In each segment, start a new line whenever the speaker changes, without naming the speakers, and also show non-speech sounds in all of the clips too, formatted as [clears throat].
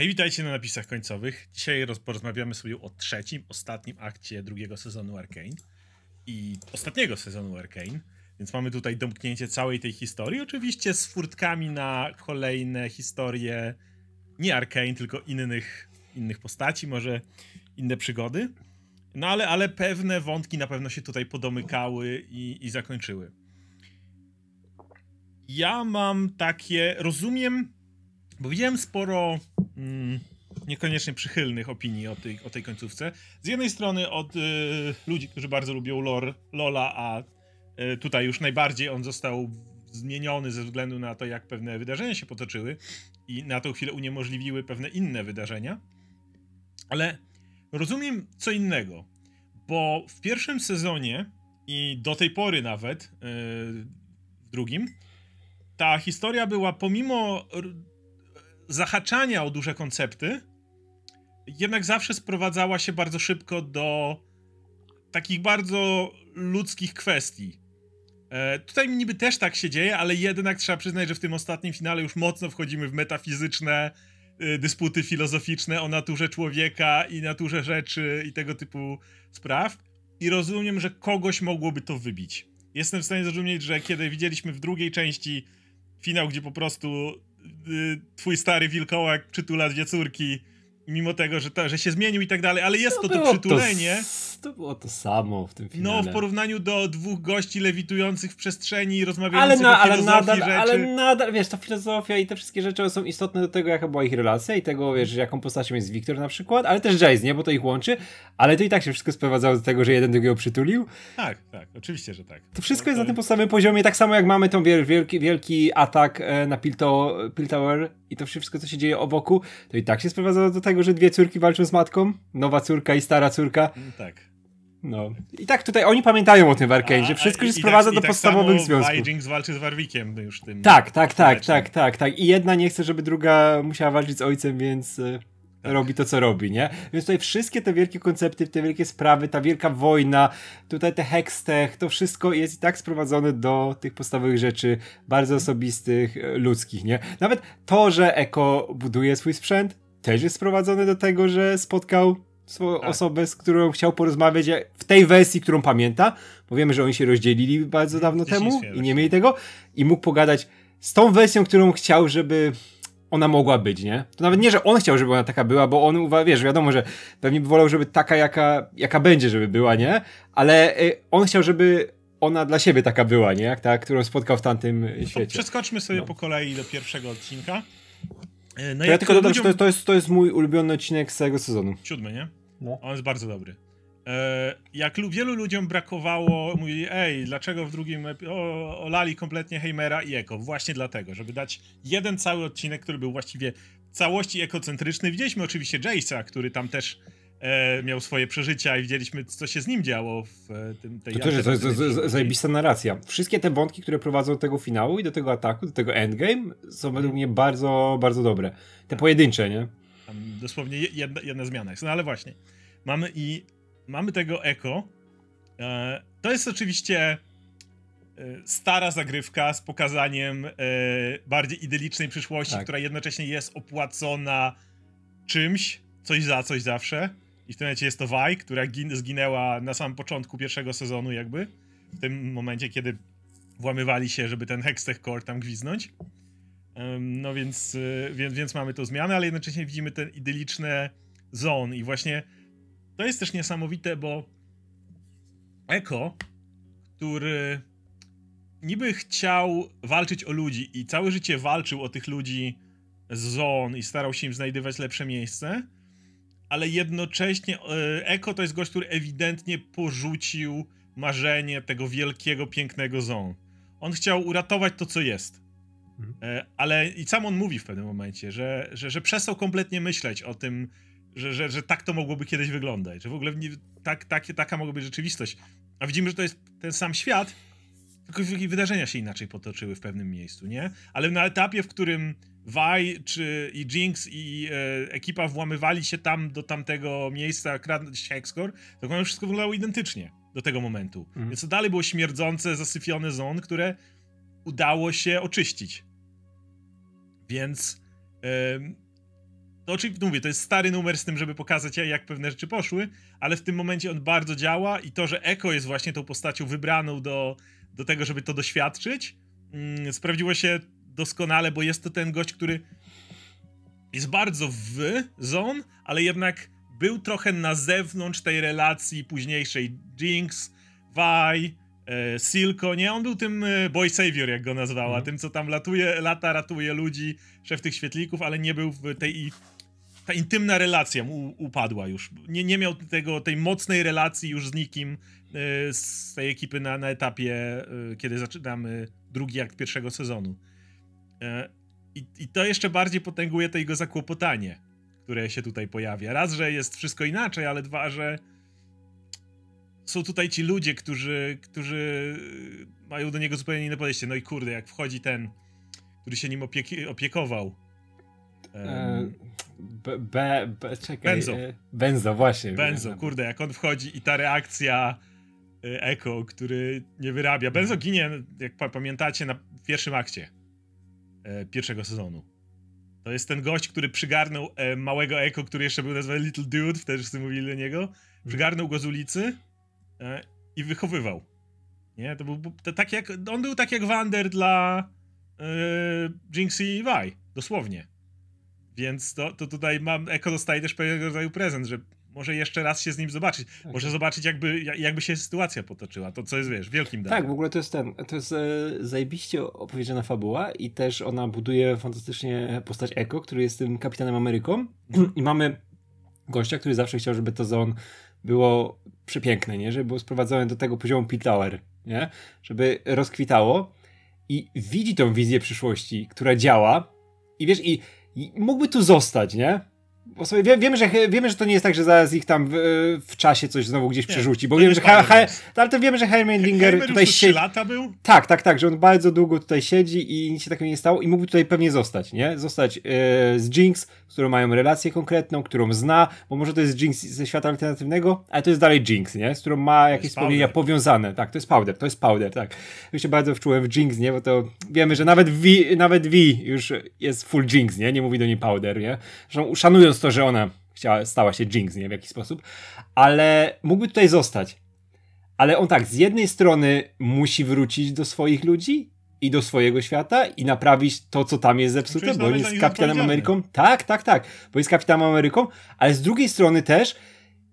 Hej, witajcie na napisach końcowych. Dzisiaj porozmawiamy sobie o trzecim, ostatnim akcie drugiego sezonu Arkane i ostatniego sezonu Arkane. Więc mamy tutaj domknięcie całej tej historii, oczywiście z furtkami na kolejne historie nie Arkane, tylko innych, innych postaci, może inne przygody. No ale, ale pewne wątki na pewno się tutaj podomykały i, i zakończyły. Ja mam takie, rozumiem, bo widziałem sporo mm, niekoniecznie przychylnych opinii o tej, o tej końcówce. Z jednej strony od y, ludzi, którzy bardzo lubią lore, Lola, a y, tutaj już najbardziej on został zmieniony ze względu na to, jak pewne wydarzenia się potoczyły i na tą chwilę uniemożliwiły pewne inne wydarzenia. Ale rozumiem co innego, bo w pierwszym sezonie i do tej pory nawet, yy, w drugim, ta historia była pomimo zahaczania o duże koncepty, jednak zawsze sprowadzała się bardzo szybko do takich bardzo ludzkich kwestii. E, tutaj niby też tak się dzieje, ale jednak trzeba przyznać, że w tym ostatnim finale już mocno wchodzimy w metafizyczne y, dysputy filozoficzne o naturze człowieka i naturze rzeczy i tego typu spraw. I rozumiem, że kogoś mogłoby to wybić. Jestem w stanie zrozumieć, że kiedy widzieliśmy w drugiej części finał, gdzie po prostu Y, twój stary wilkołak przytula dwie córki mimo tego, że, ta, że się zmienił i tak dalej, ale jest no to to przytulenie.
To, to, było to samo w tym filmie. No, w
porównaniu do dwóch gości lewitujących w przestrzeni i rozmawiających ale na, o ale nadal, rzeczy. Ale
nadal, wiesz, ta filozofia i te wszystkie rzeczy są istotne do tego, jaka była ich relacja i tego, wiesz, jaką postacią jest Wiktor na przykład, ale też Jace, nie? Bo to ich łączy, ale to i tak się wszystko sprowadzało do tego, że jeden drugiego przytulił.
Tak, tak, oczywiście, że tak.
To wszystko no, jest na tym podstawowym poziomie, tak samo jak mamy tą wielki, wielki atak e, na Piltower i to wszystko, co się dzieje obok, to i tak się sprowadzało do tego, tego, że dwie córki walczą z matką? Nowa córka i stara córka. No tak. No. I tak tutaj oni pamiętają o tym w Arkane'zie. Wszystko się sprowadza tak, do tak podstawowych samo związków.
Jinx walczy z Warwickiem już tym. Tak, tak, tak,
tak, tak, tak. I jedna nie chce, żeby druga musiała walczyć z ojcem, więc e, tak. robi to, co robi, nie? Więc tutaj wszystkie te wielkie koncepty, te wielkie sprawy, ta wielka wojna, tutaj te hextech, to wszystko jest i tak sprowadzone do tych podstawowych rzeczy bardzo osobistych, e, ludzkich, nie? Nawet to, że Eko buduje swój sprzęt, też jest sprowadzony do tego, że spotkał swoją tak. osobę, z którą chciał porozmawiać e, w tej wersji, którą pamięta, bo wiemy, że oni się rozdzielili bardzo dawno temu i nie mieli tego, i mógł pogadać z tą wersją, którą chciał, żeby ona mogła być, nie? To nawet nie, że on chciał, żeby ona taka była, bo on, wiesz, wiadomo, że pewnie by wolał, żeby taka, jaka, jaka będzie, żeby była, nie? Ale e, on chciał, żeby ona dla siebie taka była, nie? Jak ta, którą spotkał w tamtym no świecie.
Przeskoczmy sobie no. po kolei do pierwszego odcinka. E, no to ja tylko dodam, ludziom... że to, jest,
to jest mój ulubiony odcinek z całego sezonu. Siódmy, nie?
No. On jest bardzo dobry. E, jak wielu ludziom brakowało, mówili, ej, dlaczego w drugim o, olali kompletnie Heimera i Eko? Właśnie dlatego, żeby dać jeden cały odcinek, który był właściwie całości ekocentryczny. Widzieliśmy oczywiście Jace'a, który tam też e, miał swoje przeżycia i widzieliśmy, co się z nim działo w e, tym tej To też jest, jest zajebista
narracja. Wszystkie te wątki, które prowadzą do tego finału i do tego ataku, do tego endgame, są według mhm. mnie bardzo, bardzo dobre. Te pojedyncze, nie?
Tam dosłownie jedna, jedna zmiana jest. No ale właśnie, mamy i mamy tego echo. E, to jest oczywiście e, stara zagrywka z pokazaniem e, bardziej idylicznej przyszłości, tak. która jednocześnie jest opłacona czymś, coś za coś zawsze. I w tym momencie jest to Waj, która gin- zginęła na samym początku pierwszego sezonu, jakby. W tym momencie, kiedy włamywali się, żeby ten Hextech Core tam gwiznąć. No więc, y, więc, więc mamy tu zmianę, ale jednocześnie widzimy ten idyliczne zon i właśnie to jest też niesamowite, bo Eko, który niby chciał walczyć o ludzi i całe życie walczył o tych ludzi z zon i starał się im znajdywać lepsze miejsce, ale jednocześnie e, Eko to jest gość, który ewidentnie porzucił marzenie tego wielkiego, pięknego zon. On chciał uratować to, co jest. Mhm. E, ale i sam on mówi w pewnym momencie, że, że, że przestał kompletnie myśleć o tym, że, że, że tak to mogłoby kiedyś wyglądać, że w ogóle nie, tak, taka mogłaby być rzeczywistość. A widzimy, że to jest ten sam świat, tylko wydarzenia się inaczej potoczyły w pewnym miejscu, nie? Ale na etapie, w którym Vi czy i Jinx i e, ekipa włamywali się tam do tamtego miejsca, kradnąć się Hexcore, to ogóle wszystko wyglądało identycznie do tego momentu. Mhm. Więc to dalej było śmierdzące, zasyfione zon, które udało się oczyścić. Więc e, to oczywiście, mówię, to jest stary numer z tym, żeby pokazać, jak pewne rzeczy poszły, ale w tym momencie on bardzo działa i to, że Eko jest właśnie tą postacią wybraną do do tego, żeby to doświadczyć. Mm, sprawdziło się doskonale, bo jest to ten gość, który jest bardzo w zone, ale jednak był trochę na zewnątrz tej relacji późniejszej Jinx, Vi, e, Silko, nie? On był tym e, boy savior, jak go nazwała, mm. tym, co tam latuje, lata, ratuje ludzi, szef tych świetlików, ale nie był w tej ta intymna relacja mu upadła już. Nie, nie miał tego, tej mocnej relacji już z nikim e, z tej ekipy na, na etapie, e, kiedy zaczynamy drugi akt pierwszego sezonu. E, i, I to jeszcze bardziej potęguje to jego zakłopotanie, które się tutaj pojawia. Raz, że jest wszystko inaczej, ale dwa, że są tutaj ci ludzie, którzy, którzy mają do niego zupełnie inne podejście. No i kurde, jak wchodzi ten, który się nim opieki- opiekował. Um, B, B, czekaj. Benzo. E, Benzo, właśnie. Benzo, kurde, jak on wchodzi i ta reakcja Echo, który nie wyrabia. Benzo ginie, jak pamiętacie, na pierwszym akcie e, pierwszego sezonu. To jest ten gość, który przygarnął e, małego Echo, który jeszcze był nazwany Little Dude, wtedy wszyscy mówili do niego. Przygarnął go z ulicy i wychowywał. Nie, to był to tak jak, on był tak jak Wander dla yy, Jinxie i Vi, dosłownie. Więc to, to tutaj mam, Eko dostaje też pewnego rodzaju prezent, że może jeszcze raz się z nim zobaczyć. Tak. Może zobaczyć, jakby, jakby się sytuacja potoczyła. To, co jest, wiesz, wielkim tak, darem. Tak,
w ogóle to jest ten, to jest e, zajebiście opowiedziana fabuła i też ona buduje fantastycznie postać Eko, który jest tym kapitanem Ameryką mhm. [clears throat] i mamy gościa, który zawsze chciał, żeby to zon było przepiękne, nie? Żeby było sprowadzone do tego poziomu Pit Tower, nie? Żeby rozkwitało i widzi tą wizję przyszłości, która działa i wiesz, i mógłby tu zostać, nie? Bo sobie wie, wiemy, że, wiemy, że to nie jest tak, że zaraz ich tam w, w czasie coś znowu gdzieś nie, przerzuci, bo wiemy że ha, ha, no, ale to wiemy, że Heimerdinger tutaj siedzi. lata był? Tak, tak, tak, że on bardzo długo tutaj siedzi i nic się takiego nie stało i mógłby tutaj pewnie zostać, nie? Zostać e, z Jinx, z którą mają relację konkretną, którą zna, bo może to jest Jinx ze świata alternatywnego, ale to jest dalej Jinx, nie? Z którą ma jakieś wspomnienia powder. powiązane. Tak, to jest Powder, to jest Powder, tak. Ja się bardzo wczułem w Jinx, nie? Bo to wiemy, że nawet V, nawet v już jest full Jinx, nie? Nie mówi do niej Powder, nie? Zresztą szanując to, że ona chciała, stała się Jinx, nie wiem w jaki sposób, ale mógłby tutaj zostać. Ale on tak, z jednej strony musi wrócić do swoich ludzi i do swojego świata i naprawić to, co tam jest zepsute, bo on jest kapitanem Ameryką. Tak, tak, tak, bo jest kapitanem Ameryką, ale z drugiej strony też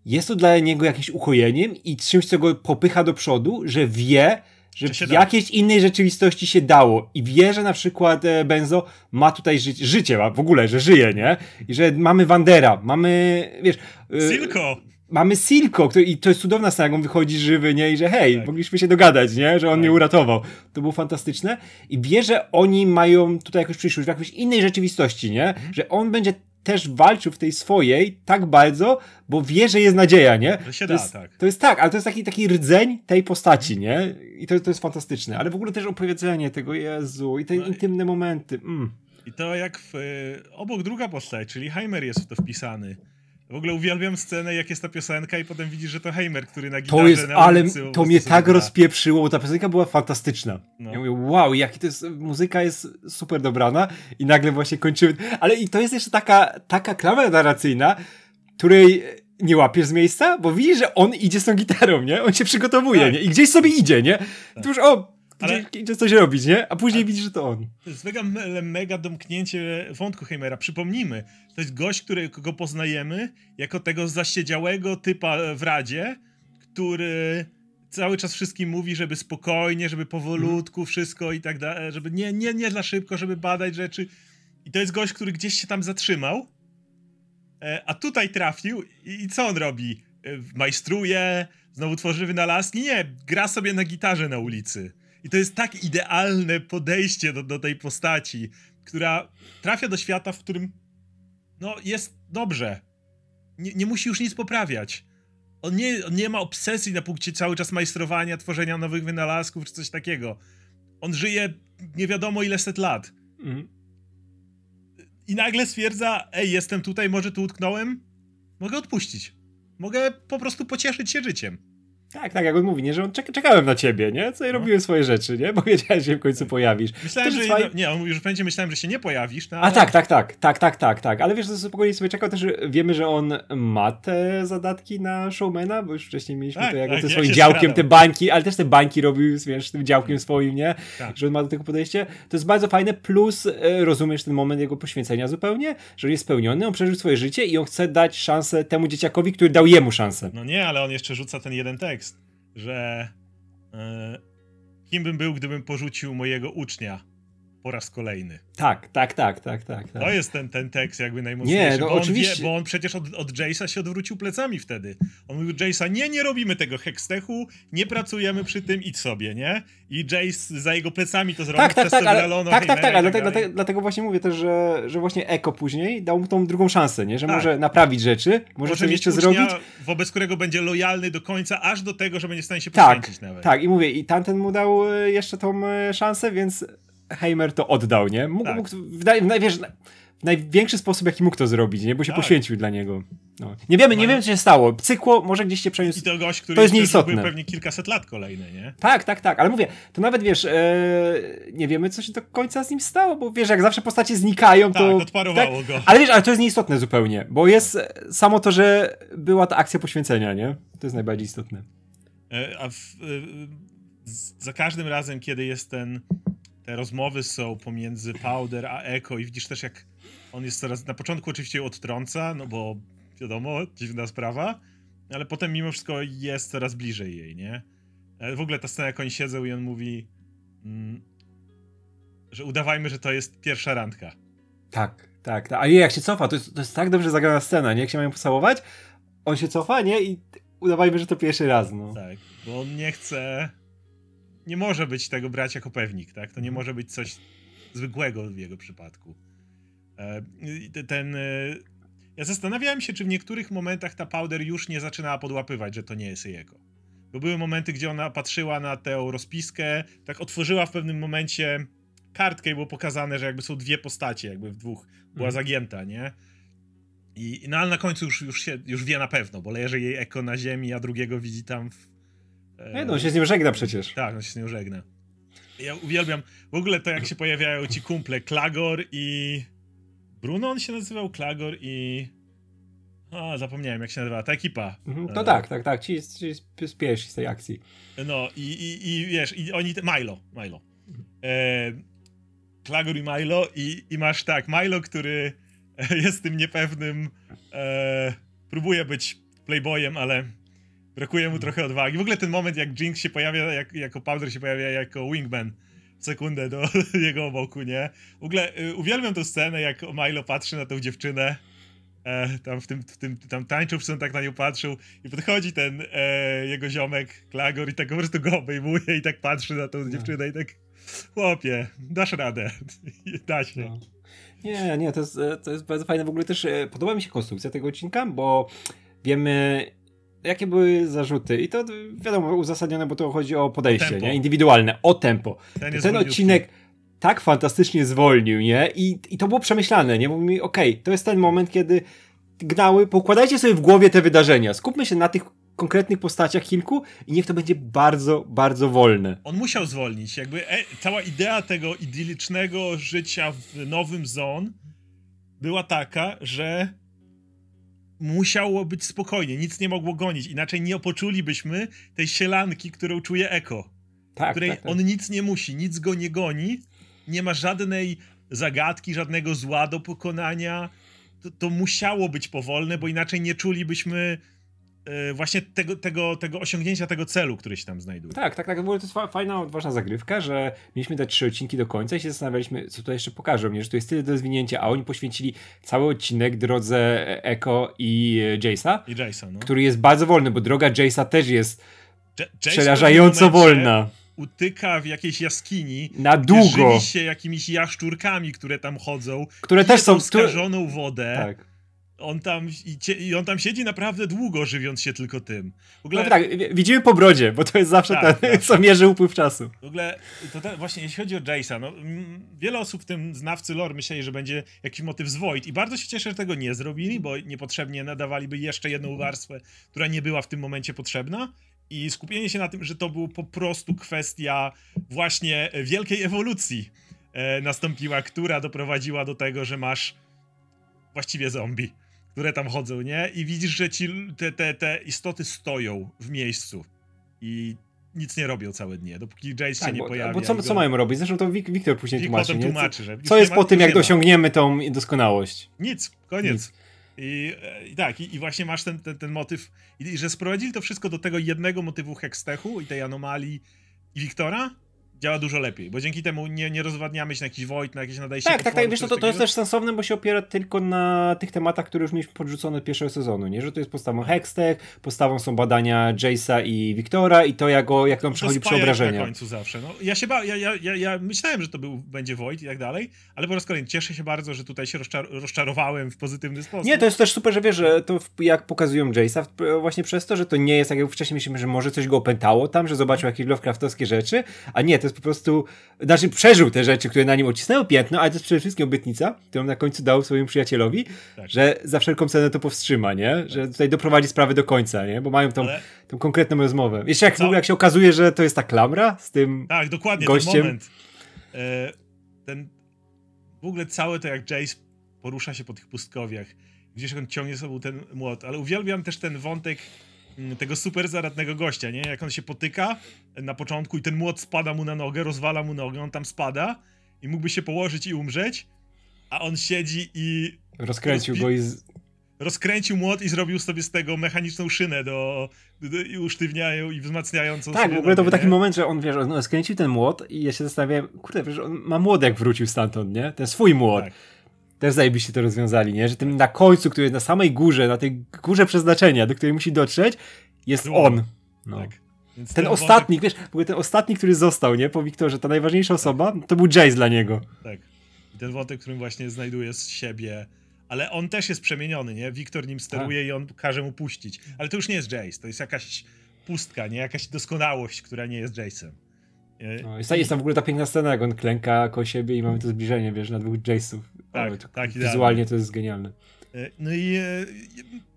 jest to dla niego jakimś ukojeniem i czymś, co go popycha do przodu, że wie, że w jakiejś innej rzeczywistości się dało i wie, że na przykład e, Benzo ma tutaj ży życie, ma w ogóle, że żyje, nie? I że mamy Wandera, mamy, wiesz... E, Silko! mamy Silko, który, i to jest cudowna scena, jak on wychodzi żywy, nie? I że hej, tak. mogliśmy się dogadać, nie? Że on tak. mnie uratował. To było fantastyczne. I wie, że oni mają tutaj jakąś przyszłość w jakiejś innej rzeczywistości, nie? Mhm. Że on będzie też walczył w tej swojej tak bardzo, bo wie, że jest nadzieja, nie? To się to da, jest, tak. To jest tak, ale to jest taki, taki rdzeń tej postaci, nie? I to, to jest fantastyczne. Ale w ogóle też opowiedzenie tego, Jezu, i te no intymne i... momenty. Mm.
I to jak w, y, obok druga postać, czyli Heimer jest w to wpisany w ogóle uwielbiam scenę, jak jest ta piosenka i potem widzisz, że to Heimer, który na gitarze To jest, ale to mnie tak gra.
rozpieprzyło, bo ta piosenka była fantastyczna. No. Ja mówię, wow, jaki to jest, muzyka jest super dobrana i nagle właśnie kończymy. Ale i to jest jeszcze taka, taka klamra narracyjna, której nie łapiesz z miejsca, bo widzisz, że on idzie z tą gitarą, nie? On
się przygotowuje, tak. nie? I gdzieś sobie idzie, nie? Tak. już, o, ale... idzie coś robić, nie? A później widzisz, że to on. To jest mega, mega domknięcie wątku Heimera. Przypomnijmy, to jest gość, którego poznajemy jako tego zasiedziałego typa w Radzie, który cały czas wszystkim mówi, żeby spokojnie, żeby powolutku mhm. wszystko i tak dalej, żeby nie, nie, nie dla szybko, żeby badać rzeczy. I to jest gość, który gdzieś się tam zatrzymał, e, a tutaj trafił i, i co on robi? E, majstruje, znowu tworzy wynalazki? Nie, gra sobie na gitarze na ulicy. I to jest tak idealne podejście do, do tej postaci, która trafia do świata, w którym no, jest dobrze. Nie, nie musi już nic poprawiać. On nie, on nie ma obsesji na punkcie cały czas majstrowania, tworzenia nowych wynalazków czy coś takiego. On żyje nie wiadomo ile set lat. Mhm. I nagle stwierdza, ej, jestem tutaj, może tu utknąłem? Mogę odpuścić. Mogę po prostu pocieszyć się życiem. Tak,
tak, jak on mówi, nie, że on czek czekałem na ciebie, nie? Co i no. robiłem swoje rzeczy, nie? Bo wiedziałem, że się w końcu tak. pojawisz. Myślałem,
że, no, nie, on w pewnym będzie myślałem, że się nie pojawisz. No, ale... A tak,
tak, tak, tak, tak, tak, tak. Ale wiesz, że spokojnie sobie czekał też, wiemy, że on ma te zadatki na showmana, bo już wcześniej mieliśmy tak, to jak tak, ze swoim ja działkiem te bańki, ale też te bańki robił, wiesz, tym działkiem tak. swoim, nie? Tak. Że on ma do tego podejście. To jest bardzo fajne, plus e, rozumiesz ten moment jego poświęcenia zupełnie, że on jest spełniony, on przeżył swoje życie i on chce dać szansę temu dzieciakowi, który dał jemu szansę.
No nie, ale on jeszcze rzuca ten jeden tekst tekst, że e, kim bym był, gdybym porzucił mojego ucznia po raz kolejny. Tak, tak, tak, tak, tak. tak. To jest ten, ten tekst jakby najmocniejszy, nie, no, bo, on oczywiście. Wie, bo on przecież od, od Jace'a się odwrócił plecami wtedy. On mówił Jace'a, nie, nie robimy tego hekstechu, nie pracujemy przy tym, idź sobie, nie? I Jace za jego plecami to zrobił. Tak, tak, tak, ale, tak, tak, tak, dlatego,
dlatego, właśnie mówię też, że, że właśnie Eko później dał mu tą drugą szansę, nie? Że tak. może naprawić rzeczy, może, może coś jeszcze zrobić.
wobec którego będzie lojalny do końca, aż do tego, że
będzie w stanie się tak, nawet. Tak, i mówię, i tamten mu dał jeszcze tą szansę, więc Heimer to oddał, nie? Mógł, tak. mógł w, naj, w, w największy sposób, jaki mógł to zrobić, nie? Bo się tak. poświęcił dla niego. No. Nie wiemy, nie no. wiem, co się stało. Cykło może gdzieś się przeniósł. I to gość, który to jest nieistotne. Był pewnie kilkaset lat kolejny, nie? Tak, tak, tak. Ale mówię, to nawet wiesz, e, nie wiemy, co się do końca z nim stało, bo wiesz, jak zawsze postacie znikają, tak, to... odparowało tak? go. Ale wiesz, ale to jest nieistotne zupełnie, bo jest e, samo to, że była ta akcja poświęcenia, nie? To jest najbardziej istotne.
E, a w, e, za każdym razem, kiedy jest ten te rozmowy są pomiędzy Powder a Echo i widzisz też jak on jest coraz, na początku oczywiście ją odtrąca, no bo wiadomo, dziwna sprawa, ale potem mimo wszystko jest coraz bliżej jej, nie? E, w ogóle ta scena jak oni siedzą i on mówi, mm, że udawajmy, że to jest pierwsza randka. Tak, tak, tak. a
jej jak się cofa, to jest, to jest tak dobrze zagrana
scena, nie? Jak się mają pocałować, on się cofa, nie? I udawajmy, że to pierwszy raz, no. Tak, bo on nie chce nie może być tego brać jako pewnik, tak? To nie mhm. może być coś zwykłego w jego przypadku. E, ten. E, ja zastanawiałem się, czy w niektórych momentach ta powder już nie zaczynała podłapywać, że to nie jest jego. Bo były momenty, gdzie ona patrzyła na tę rozpiskę, tak otworzyła w pewnym momencie kartkę i było pokazane, że jakby są dwie postacie, jakby w dwóch była mhm. zagięta, nie? I, no ale na końcu już, już, się, już wie na pewno, bo leży jej eko na ziemi, a drugiego widzi tam w, E, no, on się z nim żegna przecież. Tak, on się z nim żegna. Ja uwielbiam w ogóle to, jak się pojawiają ci kumple Klagor i... Bruno on się nazywał? Klagor i... O, zapomniałem jak się nazywała ta ekipa. Mhm. No e... tak, tak, tak. Ci, ci z z tej akcji. No i, i, i wiesz, i oni. Milo, Milo. E... Klagor i Milo, i, i masz tak, Milo, który [laughs] jest tym niepewnym. E... Próbuje być playboyem, ale Brakuje mu trochę odwagi. W ogóle ten moment, jak Jinx się pojawia, jak, jako Powder się pojawia jako wingman w sekundę do [laughs] jego boku, nie? W ogóle y, uwielbiam tę scenę, jak Milo patrzy na tą dziewczynę, e, tam w tym, w tym tam tańczył, przy tak na nią patrzył i podchodzi ten e, jego ziomek, Klagor i tak po prostu go obejmuje i tak patrzy na tą no. dziewczynę i tak chłopie, dasz radę, [laughs] da się. No.
Nie, nie, to jest, e, to jest bardzo fajne. W ogóle też e, podoba mi się konstrukcja tego odcinka, bo wiemy jakie były zarzuty? I to wiadomo, uzasadnione, bo to chodzi o podejście, nie? Indywidualne, o tempo. Ten, ten odcinek tak fantastycznie zwolnił, nie? I, i to było przemyślane, nie? Mówi mi, okej, okay, to jest ten moment, kiedy gnały, pokładajcie sobie w głowie te wydarzenia, skupmy się na tych konkretnych postaciach kilku i niech to będzie bardzo, bardzo wolne.
On musiał zwolnić, jakby e, cała idea tego idyllicznego życia w nowym Zon była taka, że musiało być spokojnie, nic nie mogło gonić, inaczej nie poczulibyśmy tej sielanki, którą czuje Eko. Tak, tak której tak, tak. on nic nie musi, nic go nie goni, nie ma żadnej zagadki, żadnego zła do pokonania. To, to musiało być powolne, bo inaczej nie czulibyśmy E, właśnie tego, tego, tego osiągnięcia tego celu, który się tam znajduje.
Tak, tak, tak. W ogóle to jest fajna, ważna zagrywka, że mieliśmy te trzy odcinki do końca i się zastanawialiśmy, co to jeszcze pokaże. mnie, że to jest tyle do zwinięcia, a oni poświęcili cały odcinek drodze Eko i e, Jace'a, I Jace'a no. który jest bardzo wolny, bo droga Jace'a też jest J- przerażająco wolna
utyka w jakiejś jaskini. Na długo. się jakimiś jaszczurkami, które tam chodzą. Które też są. Skażoną które... wodę. Tak on tam, i, on tam siedzi naprawdę długo, żywiąc się tylko tym. W ogóle... No tak, widzimy po brodzie, bo to jest zawsze tak, ten, tak. co mierzy upływ czasu. W ogóle, to właśnie jeśli chodzi o Jace'a, no, mm, wiele osób, w tym znawcy lore, myśleli, że będzie jakiś motyw z Void i bardzo się cieszę, że tego nie zrobili, bo niepotrzebnie nadawaliby jeszcze jedną mhm. warstwę, która nie była w tym momencie potrzebna. I skupienie się na tym, że to był po prostu kwestia właśnie e, wielkiej ewolucji e, nastąpiła, która doprowadziła do tego, że masz właściwie zombie które tam chodzą, nie? I widzisz, że ci te, te, te istoty stoją w miejscu i nic nie robią całe dnie, dopóki Jace tak, się nie pojawia. Bo co, go... co mają
robić? Zresztą to Wiktor później Wik tłumaczy, tłumaczy że Co jest po tym, jak dosiągniemy tą doskonałość?
Nic, koniec. Nic. I, e, I, tak, i, i, właśnie masz ten, ten, ten motyw, i, i, że sprowadzili to wszystko do tego jednego motywu Hextechu i tej anomalii i Wiktora, działa dużo lepiej, bo dzięki temu nie, nie rozwadniamy się na jakiś Void, na jakieś nadajcie. się Tak, tak, tak, wiesz, to, to, to jest też
sensowne, bo się opiera tylko na tych tematach, które już mieliśmy podrzucone od pierwszego sezonu, nie? Że to jest podstawą Hextech, podstawą są badania Jace'a i Wiktora i to, jak, go, jak on przechodzi przeobrażenia. na końcu zawsze, no.
Ja się ba... ja, ja, ja, ja myślałem, że to był, będzie Void i tak dalej, ale po raz kolejny cieszę się bardzo, że tutaj się rozczar rozczarowałem w pozytywny sposób. Nie, to jest też
super, że wiesz, że to w, jak pokazują Jace'a właśnie przez to, że to nie jest, tak, jak wcześniej myśleliśmy, że może coś go opętało tam, że zobaczył jakieś Lovecraftowskie rzeczy, a nie, to jest po prostu, znaczy przeżył te rzeczy, które na nim odcisnęły piętno, ale to jest przede wszystkim obietnica, którą na końcu dał swojemu przyjacielowi, tak. że za wszelką cenę to powstrzyma, nie? Że tutaj doprowadzi sprawy do końca, nie? Bo mają tą, ale... tą konkretną rozmowę. Jeszcze jak, w ogóle, jak się okazuje, że to jest ta klamra z tym Tak, dokładnie, gościem. ten moment.
E, ten, w ogóle całe to, jak Jace porusza się po tych pustkowiach, gdzieś on ciągnie sobą ten młot, ale uwielbiam też ten wątek Mm, tego super zaradnego gościa, nie? Jak on się potyka na początku i ten młot spada mu na nogę, rozwala mu nogę, on tam spada i mógłby się położyć i umrzeć, a on siedzi i... Rozkręcił go i... Z... Rozkręcił młot i zrobił sobie z tego mechaniczną szynę do... do i usztywniają i wzmacniającą Tak, w ogóle to był taki
moment, że on, wiesz, on skręcił ten młot i ja się zastanawiałem, kurde, wiesz, on ma młot jak wrócił stamtąd, nie? Ten swój młot. Tak też zajebiście to rozwiązali, nie? Że tym na końcu, który jest na samej górze, na tej górze przeznaczenia, do której musi dotrzeć, jest on. No. Tak. Ten, ten, ostatni, wątek... wiesz, ten ostatni, który został, nie? Po Wiktorze, ta najważniejsza osoba, to był Jace dla niego.
Tak. I ten wątek, którym właśnie znajduje z siebie ale on też jest przemieniony, nie? Wiktor nim steruje tak. i on każe mu puścić. Ale to już nie jest Jace, to jest jakaś pustka, nie? Jakaś doskonałość, która nie jest Jace'em. E, no, jest, tam
w ogóle ta piękna scena, jak on klęka koło siebie i mamy to zbliżenie, wiesz, na dwóch Jace'ów tak, to, tak, tak, wizualnie tak. to jest genialne.
E, no i e,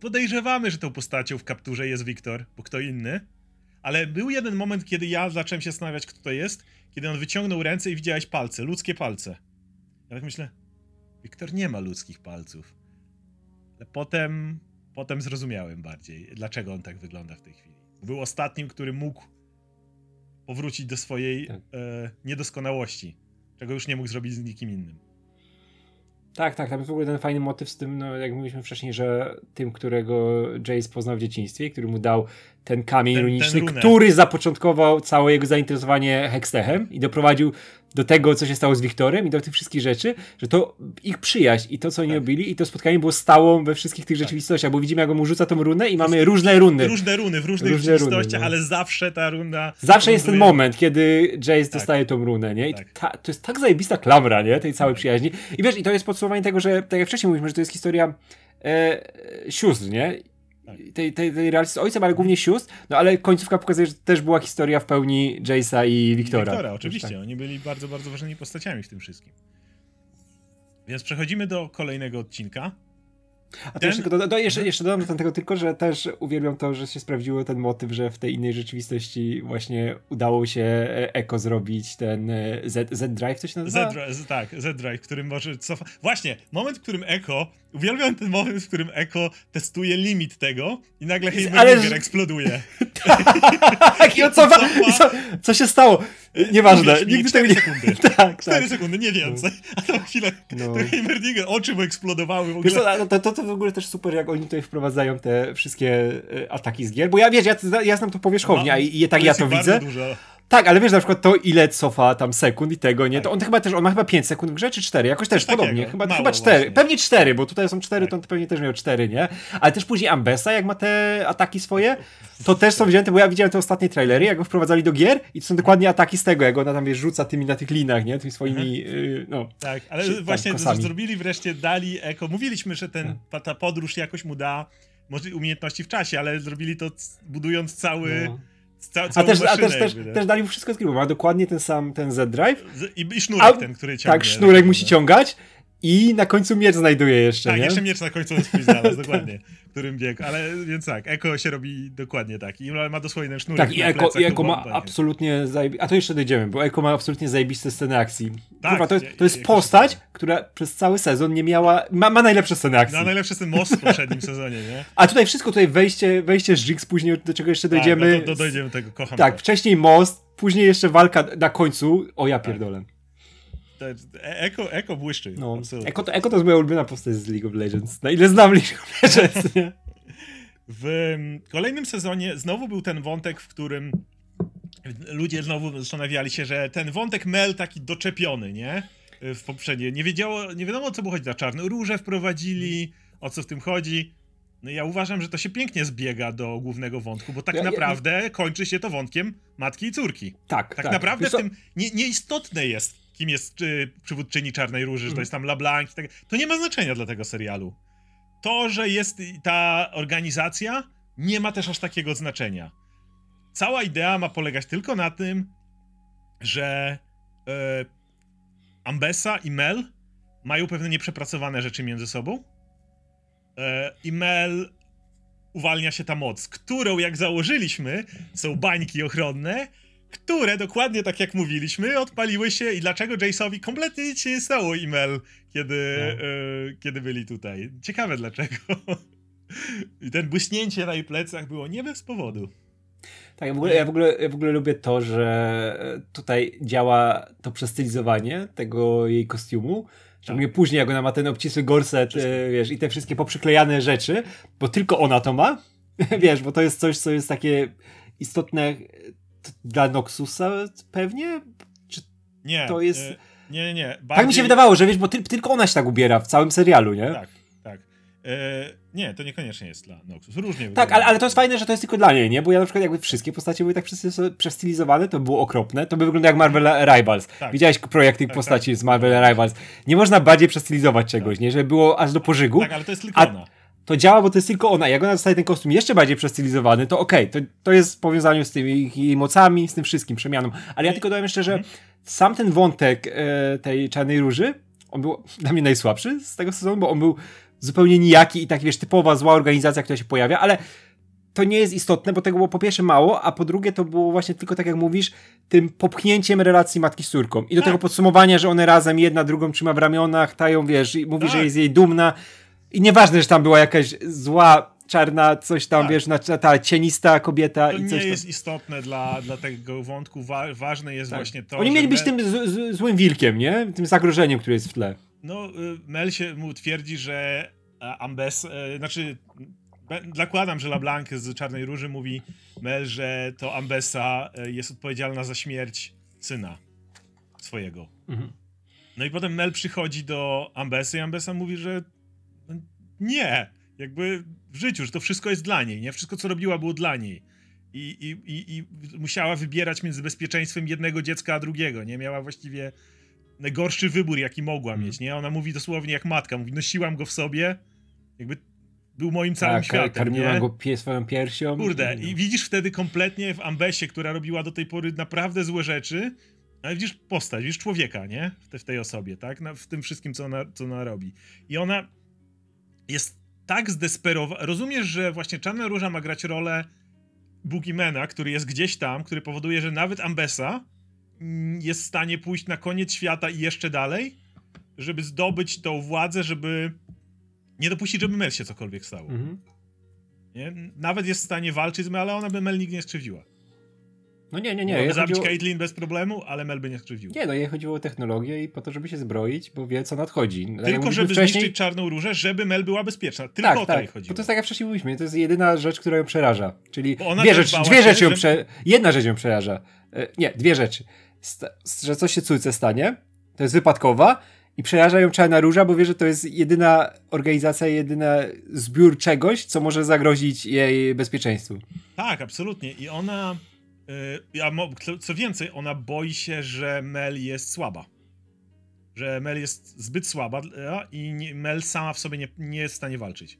podejrzewamy, że tą postacią w kapturze jest Wiktor, bo kto inny. Ale był jeden moment, kiedy ja zacząłem się zastanawiać, kto to jest, kiedy on wyciągnął ręce i widziałeś palce, ludzkie palce. Ja tak myślę, Wiktor nie ma ludzkich palców. Ale potem, potem zrozumiałem bardziej, dlaczego on tak wygląda w tej chwili. Był ostatnim, który mógł powrócić do swojej tak. e, niedoskonałości, czego już nie mógł zrobić z nikim innym. Tak, tak, tam jest w ogóle ten fajny motyw z tym, no, jak mówiliśmy wcześniej, że
tym, którego Jace poznał w dzieciństwie, który mu dał ten kamień ten, runiczny, ten który zapoczątkował całe jego zainteresowanie Hextechem i doprowadził do tego, co się stało z Wiktorem i do tych wszystkich rzeczy, że to ich przyjaźń i to, co oni tak. robili i to spotkanie było stałą we wszystkich tych rzeczywistościach, bo widzimy, jak on rzuca tą runę i mamy różne runy. Różne
runy w różnych różne rzeczywistościach, runy, no. ale zawsze ta runda... Zawsze jest ten moment,
kiedy Jace tak. dostaje tą runę, nie? I tak. ta, to jest tak zajebista klamra, nie? Tej całej tak. przyjaźni. I wiesz, i to jest podsumowanie tego, że tak jak wcześniej mówiliśmy, że to jest historia e, sióstr, nie? Tak. tej, tej, tej relacji z ojcem, ale głównie sióstr, no ale końcówka pokazuje, że też była historia w pełni Jace'a i Wiktora. Wiktora, oczywiście. Tak.
Oni byli bardzo, bardzo ważnymi postaciami w tym wszystkim. Więc przechodzimy do kolejnego odcinka.
A to ten... jeszcze, do, do, jeszcze, mhm. jeszcze dodam do tego tylko, że też uwielbiam to, że się sprawdziło ten motyw, że w tej innej rzeczywistości właśnie udało się e- eko zrobić ten e, Z, Z Drive, coś nazywa?
Z, tak, Z Drive, którym może cofać. Właśnie, moment, w którym eko, uwielbiam ten moment, w którym eko testuje limit tego i nagle Heimerdinger Ale... eksploduje. [laughs] tak, i co, [laughs] co, co się stało? [laughs] Nieważne, Mówisz nigdy tego nie... sekundy. [laughs] tak, 4 tak. sekundy, nie więcej. No. A tam chwilę no. Heimerdinger, oczy mu eksplodowały w ogóle. Co, no
to, to, to w ogóle też super, jak oni tutaj wprowadzają te wszystkie e, ataki z gier, bo ja wiesz, ja, ja znam to powierzchownie a no, i, i tak ja to widzę. Tak, ale wiesz na przykład to, ile cofa tam sekund i tego, nie? Tak. To on chyba też, on ma chyba 5 sekund w grze, czy 4? Jakoś też podobnie. Chyba, chyba 4. Właśnie. Pewnie 4, bo tutaj są 4, tak. to on pewnie też miał 4, nie? Ale też później Ambesa, jak ma te ataki swoje, to też są tak. wzięte, bo ja widziałem te ostatnie trailery, jak go wprowadzali do gier i to są dokładnie ataki z tego, jak ona tam wiesz, rzuca tymi na tych linach, nie? Tymi swoimi, mhm. Y, no.
Tak, ale czy, właśnie tam, zrobili wreszcie, dali eko. Mówiliśmy, że ten, tak. ta podróż jakoś mu da może umiejętności w czasie, ale zrobili to budując cały... No Ca a też, maszynę, a też, też, też no.
dali mu wszystko z gribu. Ma dokładnie ten sam ten Z-Drive. I, I, sznurek a, ten, który tak, ciągnie. Tak, sznurek no, musi no. ciągać. I na końcu miecz znajduje jeszcze. Tak, nie? jeszcze miecz na końcu swój znalazł, dokładnie.
W którym biegł, ale więc tak, Eko się robi dokładnie tak. I ma dosłownie sznurek. Tak, i Eko, plecach, i Eko no ma
absolutnie zajebi... A to jeszcze dojdziemy, bo Eko ma absolutnie zajebiste sceny akcji. Tak, Kurwa, to, jest, to jest postać, która przez cały sezon nie miała. Ma, ma najlepsze sceny akcji. Ma najlepszy ten most w poprzednim sezonie, nie? A tutaj wszystko, tutaj wejście, wejście z Jigs, później do czego jeszcze dojdziemy. Tak, no to, to dojdziemy tego, kocham. Tak, to. wcześniej most, później jeszcze walka na końcu. O ja tak. pierdolę. Tak.
Eko, Eko błyszczy. No. Eko, to,
Eko to jest moja ulubiona postać z League of Legends. Na ile znam League of Legends,
[laughs] nie? W mm, kolejnym sezonie znowu był ten wątek, w którym ludzie znowu zastanawiali się, że ten wątek Mel taki doczepiony, nie? W poprzedniej. Nie, wiedziało, nie wiadomo, o co było chodzi na czarne. Róże wprowadzili, o co w tym chodzi. No ja uważam, że to się pięknie zbiega do głównego wątku, bo tak ja, naprawdę ja, kończy się to wątkiem matki i córki. Tak, tak. tak. naprawdę Wiesz, tym nie, nieistotne jest, kim jest y, przywódczyni Czarnej Róży, mm. że to mhm. jest tam LaBlanc i tak. To nie ma znaczenia dla tego serialu. To, że jest ta organizacja, nie ma też aż takiego znaczenia. Cała idea ma polegać tylko na tym, że y, e, Ambessa i Mel mają pewne nieprzepracowane rzeczy między sobą. Y, I Mel uwalnia się ta moc, którą jak założyliśmy, są bańki ochronne, które dokładnie tak jak mówiliśmy, odpaliły się i dlaczego Jace'owi kompletnie nic się nie stało e-mail, kiedy, no. E, kiedy byli tutaj. Ciekawe dlaczego. I ten błyśnięcie na jej plecach było nie bez powodu. Tak, ja w, ogóle, ja, w ogóle, ja w
ogóle lubię to, że e, tutaj działa to przestylizowanie tego jej kostiumu. Szczególnie tak. później, jak ona ma ten obcisły gorset, e, wiesz, i te wszystkie poprzyklejane rzeczy, bo tylko ona to ma. [laughs] wiesz, bo to jest coś, co jest takie istotne dla Noxusa pewnie?
Czy nie, to jest... E, nie, nie, nie. Bardziej... Tak mi się wydawało, że wiesz,
bo ty, tylko ona się tak ubiera w całym serialu, nie? Tak,
tak. E, nie, to niekoniecznie jest dla Noxus. Różnie Tak, ale,
ale, to jest fajne, że to jest tylko dla niej, nie? Bo ja na przykład jakby wszystkie postacie były tak przestylizowane, to było okropne, to by wyglądało jak Marvel Rivals. Tak. Widziałeś projekt tych tak, postaci tak. z Marvel Rivals. Nie można bardziej przestylizować czegoś, tak. nie? Żeby było aż do pożygu. Tak, ale to jest tylko ona. A to działa, bo to jest tylko ona. Jak ona dostaje ten kostium jeszcze bardziej przestylizowany, to okej, okay, to, to jest w powiązaniu z tymi jej mocami, z tym wszystkim, przemianą. Ale ja tylko dodam jeszcze, że sam ten wątek e, tej Czarnej Róży, on był [laughs] dla mnie najsłabszy z tego sezonu, bo on był zupełnie nijaki i tak, wiesz, typowa zła organizacja, która się pojawia, ale to nie jest istotne, bo tego było po pierwsze mało, a po drugie to było właśnie tylko tak jak mówisz, tym popchnięciem relacji matki z córką. I do tak. tego podsumowania, że one razem jedna drugą trzyma w ramionach, tają, wiesz, i mówi, tak. że jest jej dumna. I nieważne, że tam była jakaś zła, czarna, coś tam, tak. wiesz, ta cienista kobieta to i coś. To nie jest tam.
istotne dla, dla tego wątku. Wa ważne jest tak. właśnie to. Oni mieli być tym
złym wilkiem, nie? Tym zagrożeniem, które jest w tle.
No, y, Mel się mu twierdzi, że e, Ambes, e, znaczy zakładam, że LaBlanc z Czarnej Róży mówi Mel, że to Ambesa e, jest odpowiedzialna za śmierć syna swojego. Mhm. No i potem Mel przychodzi do Ambesy i Ambesa mówi, że nie! Jakby w życiu, że to wszystko jest dla niej, nie? Wszystko, co robiła, było dla niej. I, i, i, i musiała wybierać między bezpieczeństwem jednego dziecka a drugiego, nie? Miała właściwie najgorszy wybór, jaki mogła mm. mieć, nie? Ona mówi dosłownie jak matka, mówi, nosiłam go w sobie, jakby był moim całym tak, światem. Karmiłam nie? go pie,
swoją piersią. Kurde, no. i
widzisz wtedy kompletnie w Ambesie, która robiła do tej pory naprawdę złe rzeczy, ale widzisz postać, widzisz człowieka, nie? W, te, w tej osobie, tak? Na, w tym wszystkim, co ona, co ona robi. I ona jest tak zdesperowany. Rozumiesz, że właśnie Czarna Róża ma grać rolę Boogiemana, który jest gdzieś tam, który powoduje, że nawet Ambesa mm, jest w stanie pójść na koniec świata i jeszcze dalej, żeby zdobyć tą władzę, żeby nie dopuścić, żeby Mel się cokolwiek stało. Mhm. Nie? Nawet jest w stanie walczyć z Mel, ale ona by Mel nigdy nie skrzywdziła. No
nie, nie, nie. Mogę zabić chodziło... Caitlyn bez problemu, ale Mel by nie skrzywdził. Nie, no jej chodziło o technologię i po to, żeby się zbroić, bo wie, co nadchodzi. Tak Tylko, żeby wcześniej... zniszczyć
czarną różę, żeby Mel była bezpieczna. Tylko tak, o to tak. jej chodziło.
Bo to jest tak jak wcześniej mówiliśmy, to jest jedyna rzecz, która ją przeraża. Czyli dwie, rzecz, dwie rzeczy ją że... prze... Jedna rzecz ją przeraża. E, nie, dwie rzeczy. St że coś się córce stanie, to jest wypadkowa, i przeraża ją Czarna Róża, bo wie, że to jest jedyna organizacja, jedyna zbiór czegoś, co może zagrozić jej bezpieczeństwu.
Tak, absolutnie. I ona Y, ja, co więcej, ona boi się, że Mel jest słaba. Że Mel jest zbyt słaba i nie, Mel sama w sobie nie, nie, jest w stanie walczyć.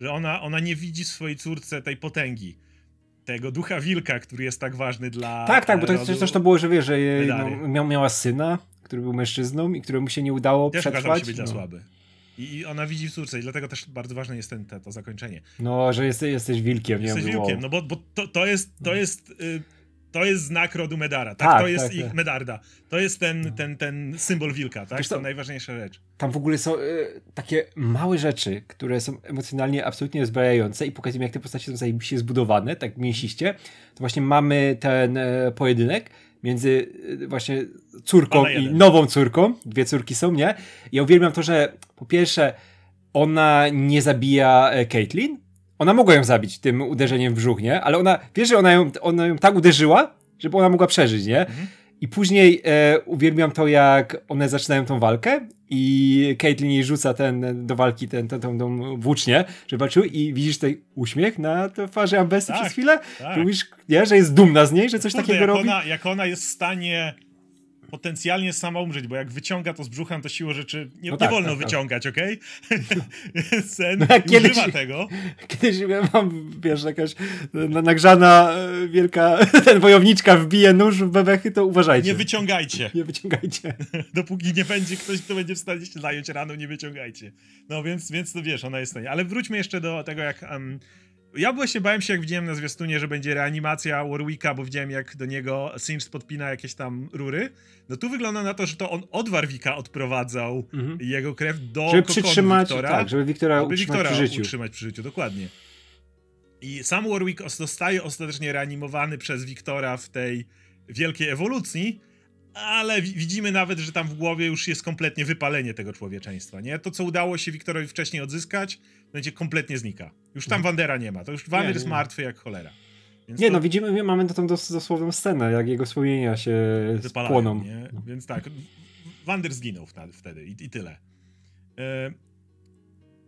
Że ona, ona nie widzi w swojej córce tej potęgi. Tego ducha wilka, który jest tak ważny dla. Tak, tak, bo to też, też to
było, że wie, że jej, no, miała syna, który był mężczyzną i któremu się nie udało też przetrwać. Też być no. dla słaby.
I ona widzi w córce i dlatego też bardzo ważne jest ten, te, to zakończenie.
No, że jesteś, jesteś wilkiem. Jesteś nie wilkiem, wow. no
bo, bo to, to jest, to jest y, to jest znak rodu Medara, tak? tak to jest tak, ich tak. Medarda. To jest ten, no. ten, ten symbol wilka, tak? Wiesz, to, to najważniejsza rzecz.
Tam w ogóle są y, takie małe rzeczy, które są emocjonalnie absolutnie rozbrajające i pokazują, jak te postacie są zajebiście zbudowane, tak mięsiście. To właśnie mamy ten e, pojedynek między y, właśnie córką i nową córką. Dwie córki są, nie? Ja uwielbiam to, że po pierwsze ona nie zabija e, Caitlyn, ona mogła ją zabić tym uderzeniem w brzuch, nie? Ale ona, wiesz, że ona ją, ona ją tak uderzyła, żeby ona mogła przeżyć, nie? Mhm. I później e, uwielbiam to, jak one zaczynają tą walkę i Caitlyn jej rzuca ten, do walki ten, ten, tą, włócznię, żeby walczył i widzisz ten uśmiech na twarzy Ambesty tak, przez chwilę. Tak. Mówisz, nie, że jest dumna z niej, że coś Kurde, takiego jak robi. Ona,
jak ona jest w stanie potencjalnie sama umrzeć, bo jak wyciąga to z brzuchem, to siłą rzeczy nie, no tak, nie wolno tak, tak. wyciągać, tak. okej? Okay? [laughs] Sen no, kiedyś, używa tego.
Kiedyś mam, wiesz, jakaś nagrzana e, wielka [laughs] ten wojowniczka wbije nóż w bebechy, to uważajcie. Nie wyciągajcie.
Nie wyciągajcie. [laughs] Dopóki nie będzie ktoś, kto będzie w stanie się zająć raną, nie wyciągajcie. No więc, więc to wiesz, ona jest w Ale wróćmy jeszcze do tego, jak um, ja byłem się bałem się, jak widziałem na zwiastunie, że będzie reanimacja Warwicka, bo widziałem, jak do niego Singe podpina jakieś tam rury. No tu wygląda na to, że to on od Warwicka odprowadzał mhm. jego krew do żeby przytrzymać, Wiktora, tak, żeby Wiktora, żeby utrzymać, Wiktora przy życiu. utrzymać przy życiu. Dokładnie. I sam Warwick zostaje ostatecznie reanimowany przez Wiktora w tej wielkiej ewolucji, ale widzimy nawet, że tam w głowie już jest kompletnie wypalenie tego człowieczeństwa, nie? To, co udało się Wiktorowi wcześniej odzyskać, będzie kompletnie znika. Już tam mhm. Wandera nie ma, to już Wander jest martwy jak cholera. Więc nie, to... no
widzimy, mamy tam dosłowną scenę, jak jego wspomnienia się Wypalają, spłoną.
Nie? No. Więc tak, Wander zginął wtedy i, i tyle. E,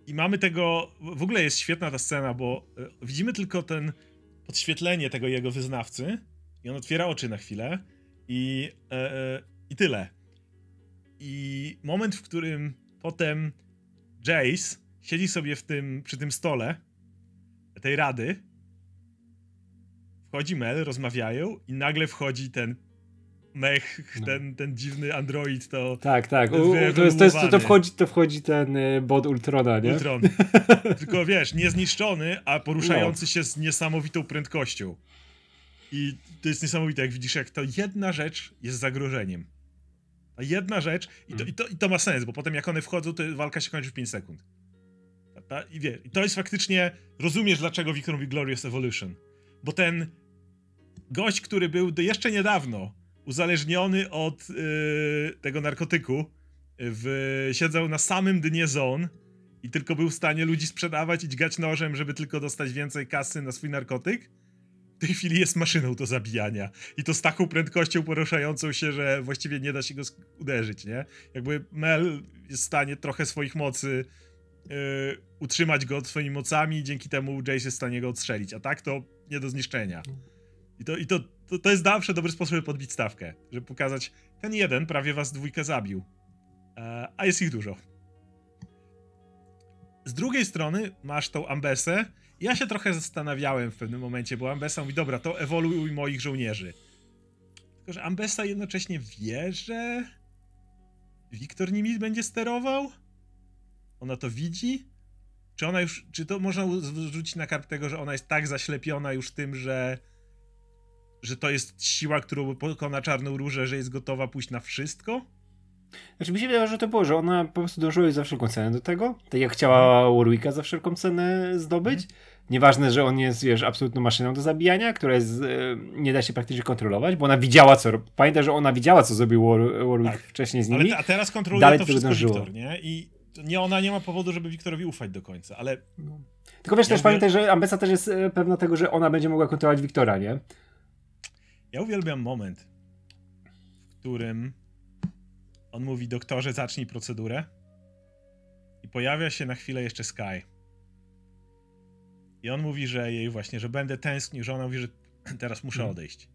I mamy tego, w ogóle jest świetna ta scena, bo e, widzimy tylko ten podświetlenie tego jego wyznawcy i on otwiera oczy na chwilę, i, e, e, i tyle. I moment, w którym potem Jace siedzi sobie w tym, przy tym stole tej rady, wchodzi Mel, rozmawiają i nagle wchodzi ten mech, no. ten, ten dziwny android, to... Tak, tak, u, to, jest, to, jest, to, wchodzi,
to wchodzi ten e, bot bod Ultrona, nie? Ultron.
[laughs] Tylko wiesz, niezniszczony, a poruszający no. się z niesamowitą prędkością. I to jest niesamowite, jak widzisz, jak to jedna rzecz jest zagrożeniem. Ta jedna rzecz, i to, mm. i to, i to ma sens, bo potem jak one wchodzą, to walka się kończy w 5 sekund. Ta, I wie, i to jest faktycznie, rozumiesz dlaczego Victor mówi Glorious Evolution. Bo ten gość, który był do jeszcze niedawno uzależniony od yy, tego narkotyku, w, siedział na samym dnie zon i tylko był w stanie ludzi sprzedawać i dźgać nożem, żeby tylko dostać więcej kasy na swój narkotyk, w tej chwili jest maszyną do zabijania. I to z taką prędkością poruszającą się, że właściwie nie da się go uderzyć, nie? Jakby Mel jest w stanie trochę swoich mocy yy, utrzymać go swoimi mocami i dzięki temu Jace jest w stanie go odstrzelić. A tak to nie do zniszczenia. I to, i to, to, to jest zawsze dobry sposób, żeby podbić stawkę. Żeby pokazać, ten jeden prawie was dwójkę zabił. E, a jest ich dużo. Z drugiej strony masz tą ambesę, ja się trochę zastanawiałem w pewnym momencie, bo Ambesa mówi, dobra, to ewoluuj moich żołnierzy. Tylko, że Ambesa jednocześnie wie, że Wiktor nimi będzie sterował? Ona to widzi? Czy ona już, czy to można zrzucić na kartę tego, że ona jest tak zaślepiona już tym, że że to jest siła, którą pokona Czarną Różę, że jest gotowa pójść na wszystko? Znaczy mi się wydaje, że to było, że
ona po prostu dążyła za wszelką cenę do tego, tak jak chciała mhm. Warwicka za wszelką cenę zdobyć. Nieważne, że on jest, wiesz, absolutną maszyną do zabijania, która jest, e, nie da się praktycznie kontrolować, bo ona widziała, co... Pamiętaj, że ona widziała, co zrobił War, Warwick tak. wcześniej z nimi. Ale, a teraz kontroluje Dalej to wszystko dążyło. Wiktor,
nie? I nie, ona nie ma powodu, żeby Wiktorowi ufać do końca, ale... No. Tylko wiesz, ja też pamiętaj,
że Ambesa też jest e, pewna tego, że ona będzie mogła kontrolować Wiktora, nie?
Ja uwielbiam moment, w którym on mówi, doktorze, zacznij procedurę. I pojawia się na chwilę jeszcze Sky. I on mówi, że jej właśnie, że będę tęsknił, że ona mówi, że [clears throat] teraz muszę hmm. odejść.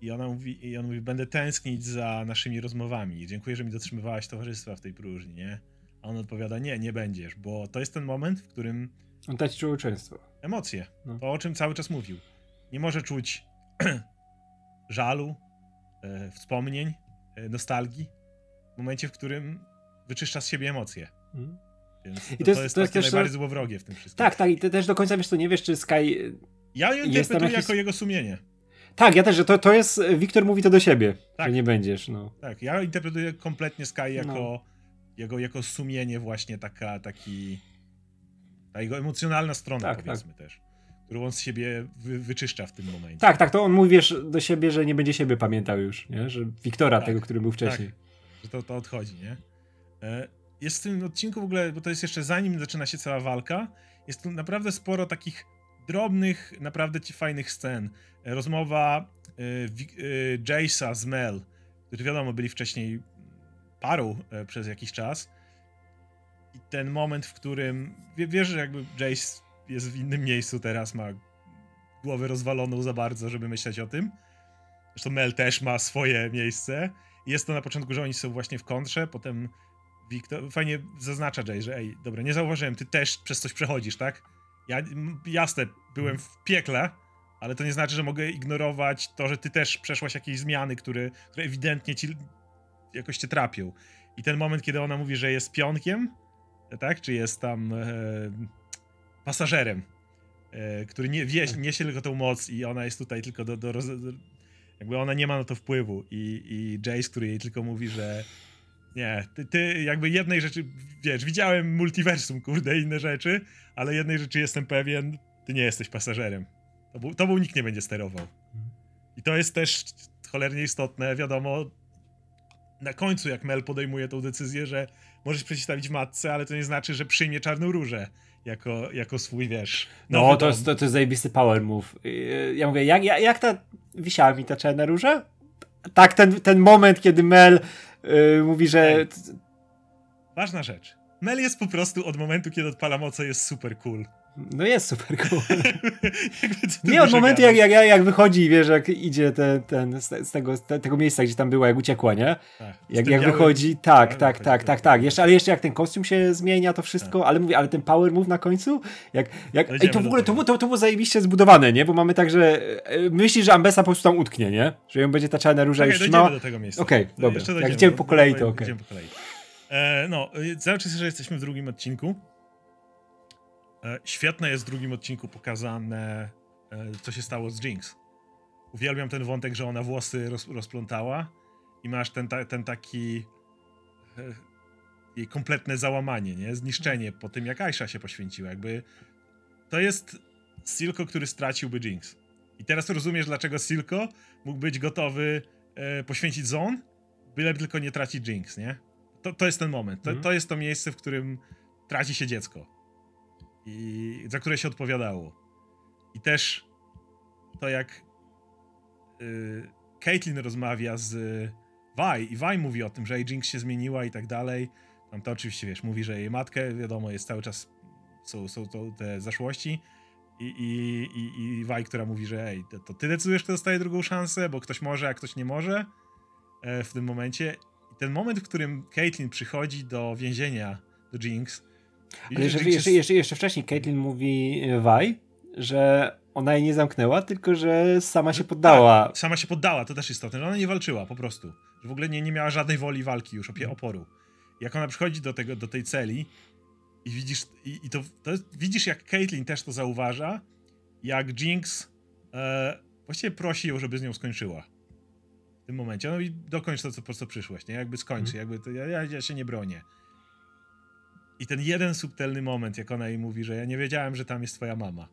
I ona mówi, i on mówi, będę tęsknić za naszymi rozmowami. Dziękuję, że mi dotrzymywałaś towarzystwa w tej próżni, nie? A on odpowiada, nie, nie będziesz, bo to jest ten moment, w którym... On da ci człowieczeństwo. Emocje. No. To, o czym cały czas mówił. Nie może czuć [clears throat] żalu, e, wspomnień, e, nostalgii momencie, w którym wyczyszczasz z siebie emocje. Mm. I to, to, jest, to jest to takie też, najbardziej złowrogie w tym
wszystkim. Tak, tak, i ty też do
końca wiesz, to nie wiesz, czy Sky... Y, ja ją interpretuję jako jego sumienie.
Tak, ja też, że to, to jest, y, Wiktor mówi to do siebie, tak. że nie będziesz, no.
Tak, ja interpretuję kompletnie Sky no. jako, no. jego, jako sumienie właśnie, taka, taki, ta jego emocjonalna strona tak, tak. powiedzmy tak. też którą on z siebie wy, wyczyszcza w tym
momencie. Tak, tak, to on mówi wiesz, do siebie, że nie będzie siebie pamiętał już, nie? że Wiktora, tak, tego, który był tak. wcześniej.
Tak że to, to odchodzi, nie? E, jest w tym odcinku w ogóle, bo to jest jeszcze zanim zaczyna się cała walka, jest tu naprawdę sporo takich drobnych, naprawdę ci fajnych scen. E, rozmowa e, Jace'a z Mel, którzy wiadomo byli wcześniej parą przez jakiś czas. I ten moment, w którym wiesz, że jakby Jace jest w innym miejscu teraz, ma głowę rozwaloną za bardzo, żeby myśleć o tym. Zresztą Mel też ma swoje miejsce jest to na początku, że oni są właśnie w kontrze, potem Victor fajnie zaznacza Jay, że ej, dobra, nie zauważyłem, ty też przez coś przechodzisz, tak? Ja, jasne, byłem w piekle, ale to nie znaczy, że mogę ignorować to, że ty też przeszłaś jakieś zmiany, które, które ewidentnie ci jakoś cię trapią. I ten moment, kiedy ona mówi, że jest pionkiem, tak, czy jest tam e, pasażerem, e, który nie, wie, tak. niesie tylko tą moc i ona jest tutaj tylko do, do, roz, jakby ona nie ma na to wpływu i, i Jace, który jej tylko mówi, że nie, ty, ty jakby jednej rzeczy, wiesz, widziałem multiversum, kurde, inne rzeczy, ale jednej rzeczy jestem pewien, ty nie jesteś pasażerem. to był nikt nie będzie sterował. I to jest też cholernie istotne, wiadomo, na końcu jak Mel podejmuje tą decyzję, że możesz przeciwstawić matce, ale to nie znaczy, że przyjmie czarną różę jako, jako swój, wiesz. No, to jest, to,
to jest zajebisty power move. E, ja mówię, jak, jak, jak ta, wisiała mi ta czarna róża? Tak, ten, ten moment, kiedy Mel e, mówi, że... Ej.
Ważna rzecz. Mel jest po prostu od momentu, kiedy odpala moce, jest super cool. No jest super [laughs] cool. nie, od momentu jak, jak,
jak wychodzi i wiesz, jak idzie ten, ten, z, tego, z tego miejsca, gdzie tam była, jak uciekła, nie? Tak, jak jak wychodzi, tak, tak, tak, tak, tak, tak. Jeszcze, ale jeszcze jak ten kostium się zmienia, to wszystko, tak. ale mówię, ale ten power move na końcu, jak, jak ej, to w ogóle, to, to, to było zajebiście zbudowane, nie? Bo mamy tak, że e, myśli, że Ambesa po prostu tam utknie, nie? Że ją będzie ta czarna róża okay, już trzymała. No. do tego miejsca. Okej, okay, dobra. Jak idziemy po kolei, to okej.
Okay. No, cały czas, że jesteśmy w drugim odcinku. E, świetne jest w drugim odcinku pokazane, e, co się stało z Jinx. Uwielbiam ten wątek, że ona włosy roz, rozplątała i masz ten, ta, ten taki e, jej kompletne załamanie, nie? Zniszczenie po tym, jak Aisha się poświęciła. Jakby to jest Silko, który straciłby Jinx. I teraz rozumiesz, dlaczego Silko mógł być gotowy e, poświęcić Zone, byle tylko nie tracić Jinx, nie? To, to jest ten moment. To, mm. to jest to miejsce, w którym traci się dziecko i za które się odpowiadało. I też to jak y, Caitlyn rozmawia z Vi i Vi mówi o tym, że Jinx się zmieniła i tak dalej. Tam to oczywiście, wiesz, mówi, że jej matkę, wiadomo, jest cały czas, są, są to te zaszłości. I, i, i, i Vi, która mówi, że ej, to, to ty decydujesz, kto dostaje drugą szansę, bo ktoś może, a ktoś nie może e, w tym momencie. I ten moment, w którym Caitlyn przychodzi do więzienia, do Jinx ale jeżeli, jeszcze, jeszcze,
jeszcze wcześniej Caitlin mówi e, Waj, że ona jej nie zamknęła, tylko że sama się tak, poddała. Tak,
sama się poddała, to też istotne, że ona nie walczyła po prostu. Że w ogóle nie, nie miała żadnej woli walki już, opie, mhm. oporu. Jak ona przychodzi do, tego, do tej celi i widzisz, i, i to, to jest, widzisz jak Caitlin też to zauważa, jak Jinx e, właściwie prosi ją, żeby z nią skończyła. W tym momencie. No i dokończ to, co, po prostu przyszłaś, nie? Jakby skończy, mm. jakby to, ja, ja się nie bronię. I ten jeden subtelny moment, jak ona jej mówi, że ja nie wiedziałem, że tam jest twoja mama.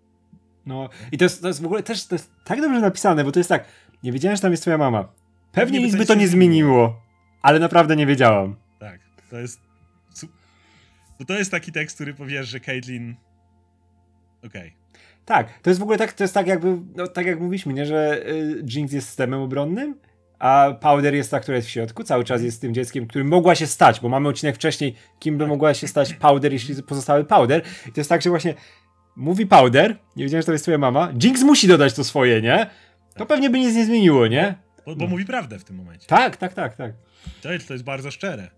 No i to jest, to jest w ogóle też jest tak dobrze napisane, bo to jest tak, nie wiedziałem, że tam jest twoja mama. Pewnie nic by to nie zmieniło, ale naprawdę nie wiedziałam.
Tak, to jest... Bo to jest taki tekst, który powiesz, że Caitlin... Okej. Okay.
Tak, to jest w ogóle tak, to jest tak jakby, no tak jak mówiliśmy, nie, że y, Jinx jest systemem obronnym, a Powder jest ta, która jest w środku, cały czas jest tym dzieckiem, którym mogła się stać, bo mamy odcinek wcześniej, kim by mogła się stać Powder, jeśli pozostały Powder. I to jest tak, że właśnie mówi Powder, nie wiedziałem, że to jest twoja mama, Jinx musi dodać to swoje, nie? To tak. pewnie by nic nie zmieniło, nie?
Bo, bo no. mówi prawdę w tym momencie. Tak, tak, tak, tak. To jest, to jest bardzo szczere.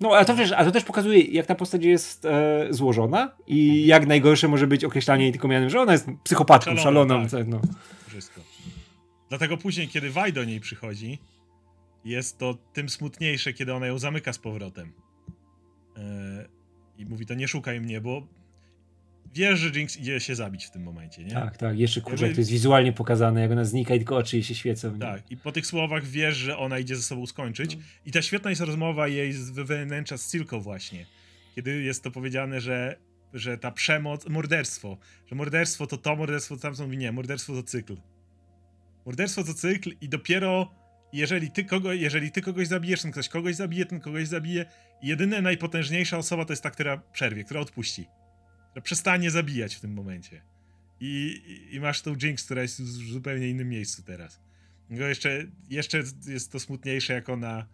No, ale to, też, a to też pokazuje, jak ta postać jest e, złożona i jak najgorsze może być określanie jej tylko mianem, że ona jest psychopatką, szaloną. szaloną tak. no.
Wszystko. Dlatego później, kiedy Waj do niej przychodzi, jest to tym smutniejsze, kiedy ona ją zamyka z powrotem. Yy, I mówi to nie szukaj mnie, bo wiesz, że Jinx idzie się zabić w tym momencie, nie? Tak, tak. Jeszcze kurczę, Jakby... to jest wizualnie
pokazane, jak ona znika i tylko oczy jej się świecą. Nie? Tak.
I po tych słowach wiesz, że ona idzie ze sobą skończyć. No. I ta świetna jest rozmowa jej z wewnętrza z Silką właśnie. Kiedy jest to powiedziane, że że ta przemoc, morderstwo, że morderstwo to to, morderstwo to tamto, mówi nie, morderstwo to cykl. Morderstwo to cykl i dopiero jeżeli ty, kogo, jeżeli ty kogoś zabijesz, ten ktoś kogoś zabije, ten kogoś zabije. jedyna najpotężniejsza osoba to jest ta, która przerwie, która odpuści. Która przestanie zabijać w tym momencie. I, i, i masz tą Jinx, która jest w zupełnie innym miejscu teraz. No jeszcze, jeszcze jest to smutniejsze, jak ona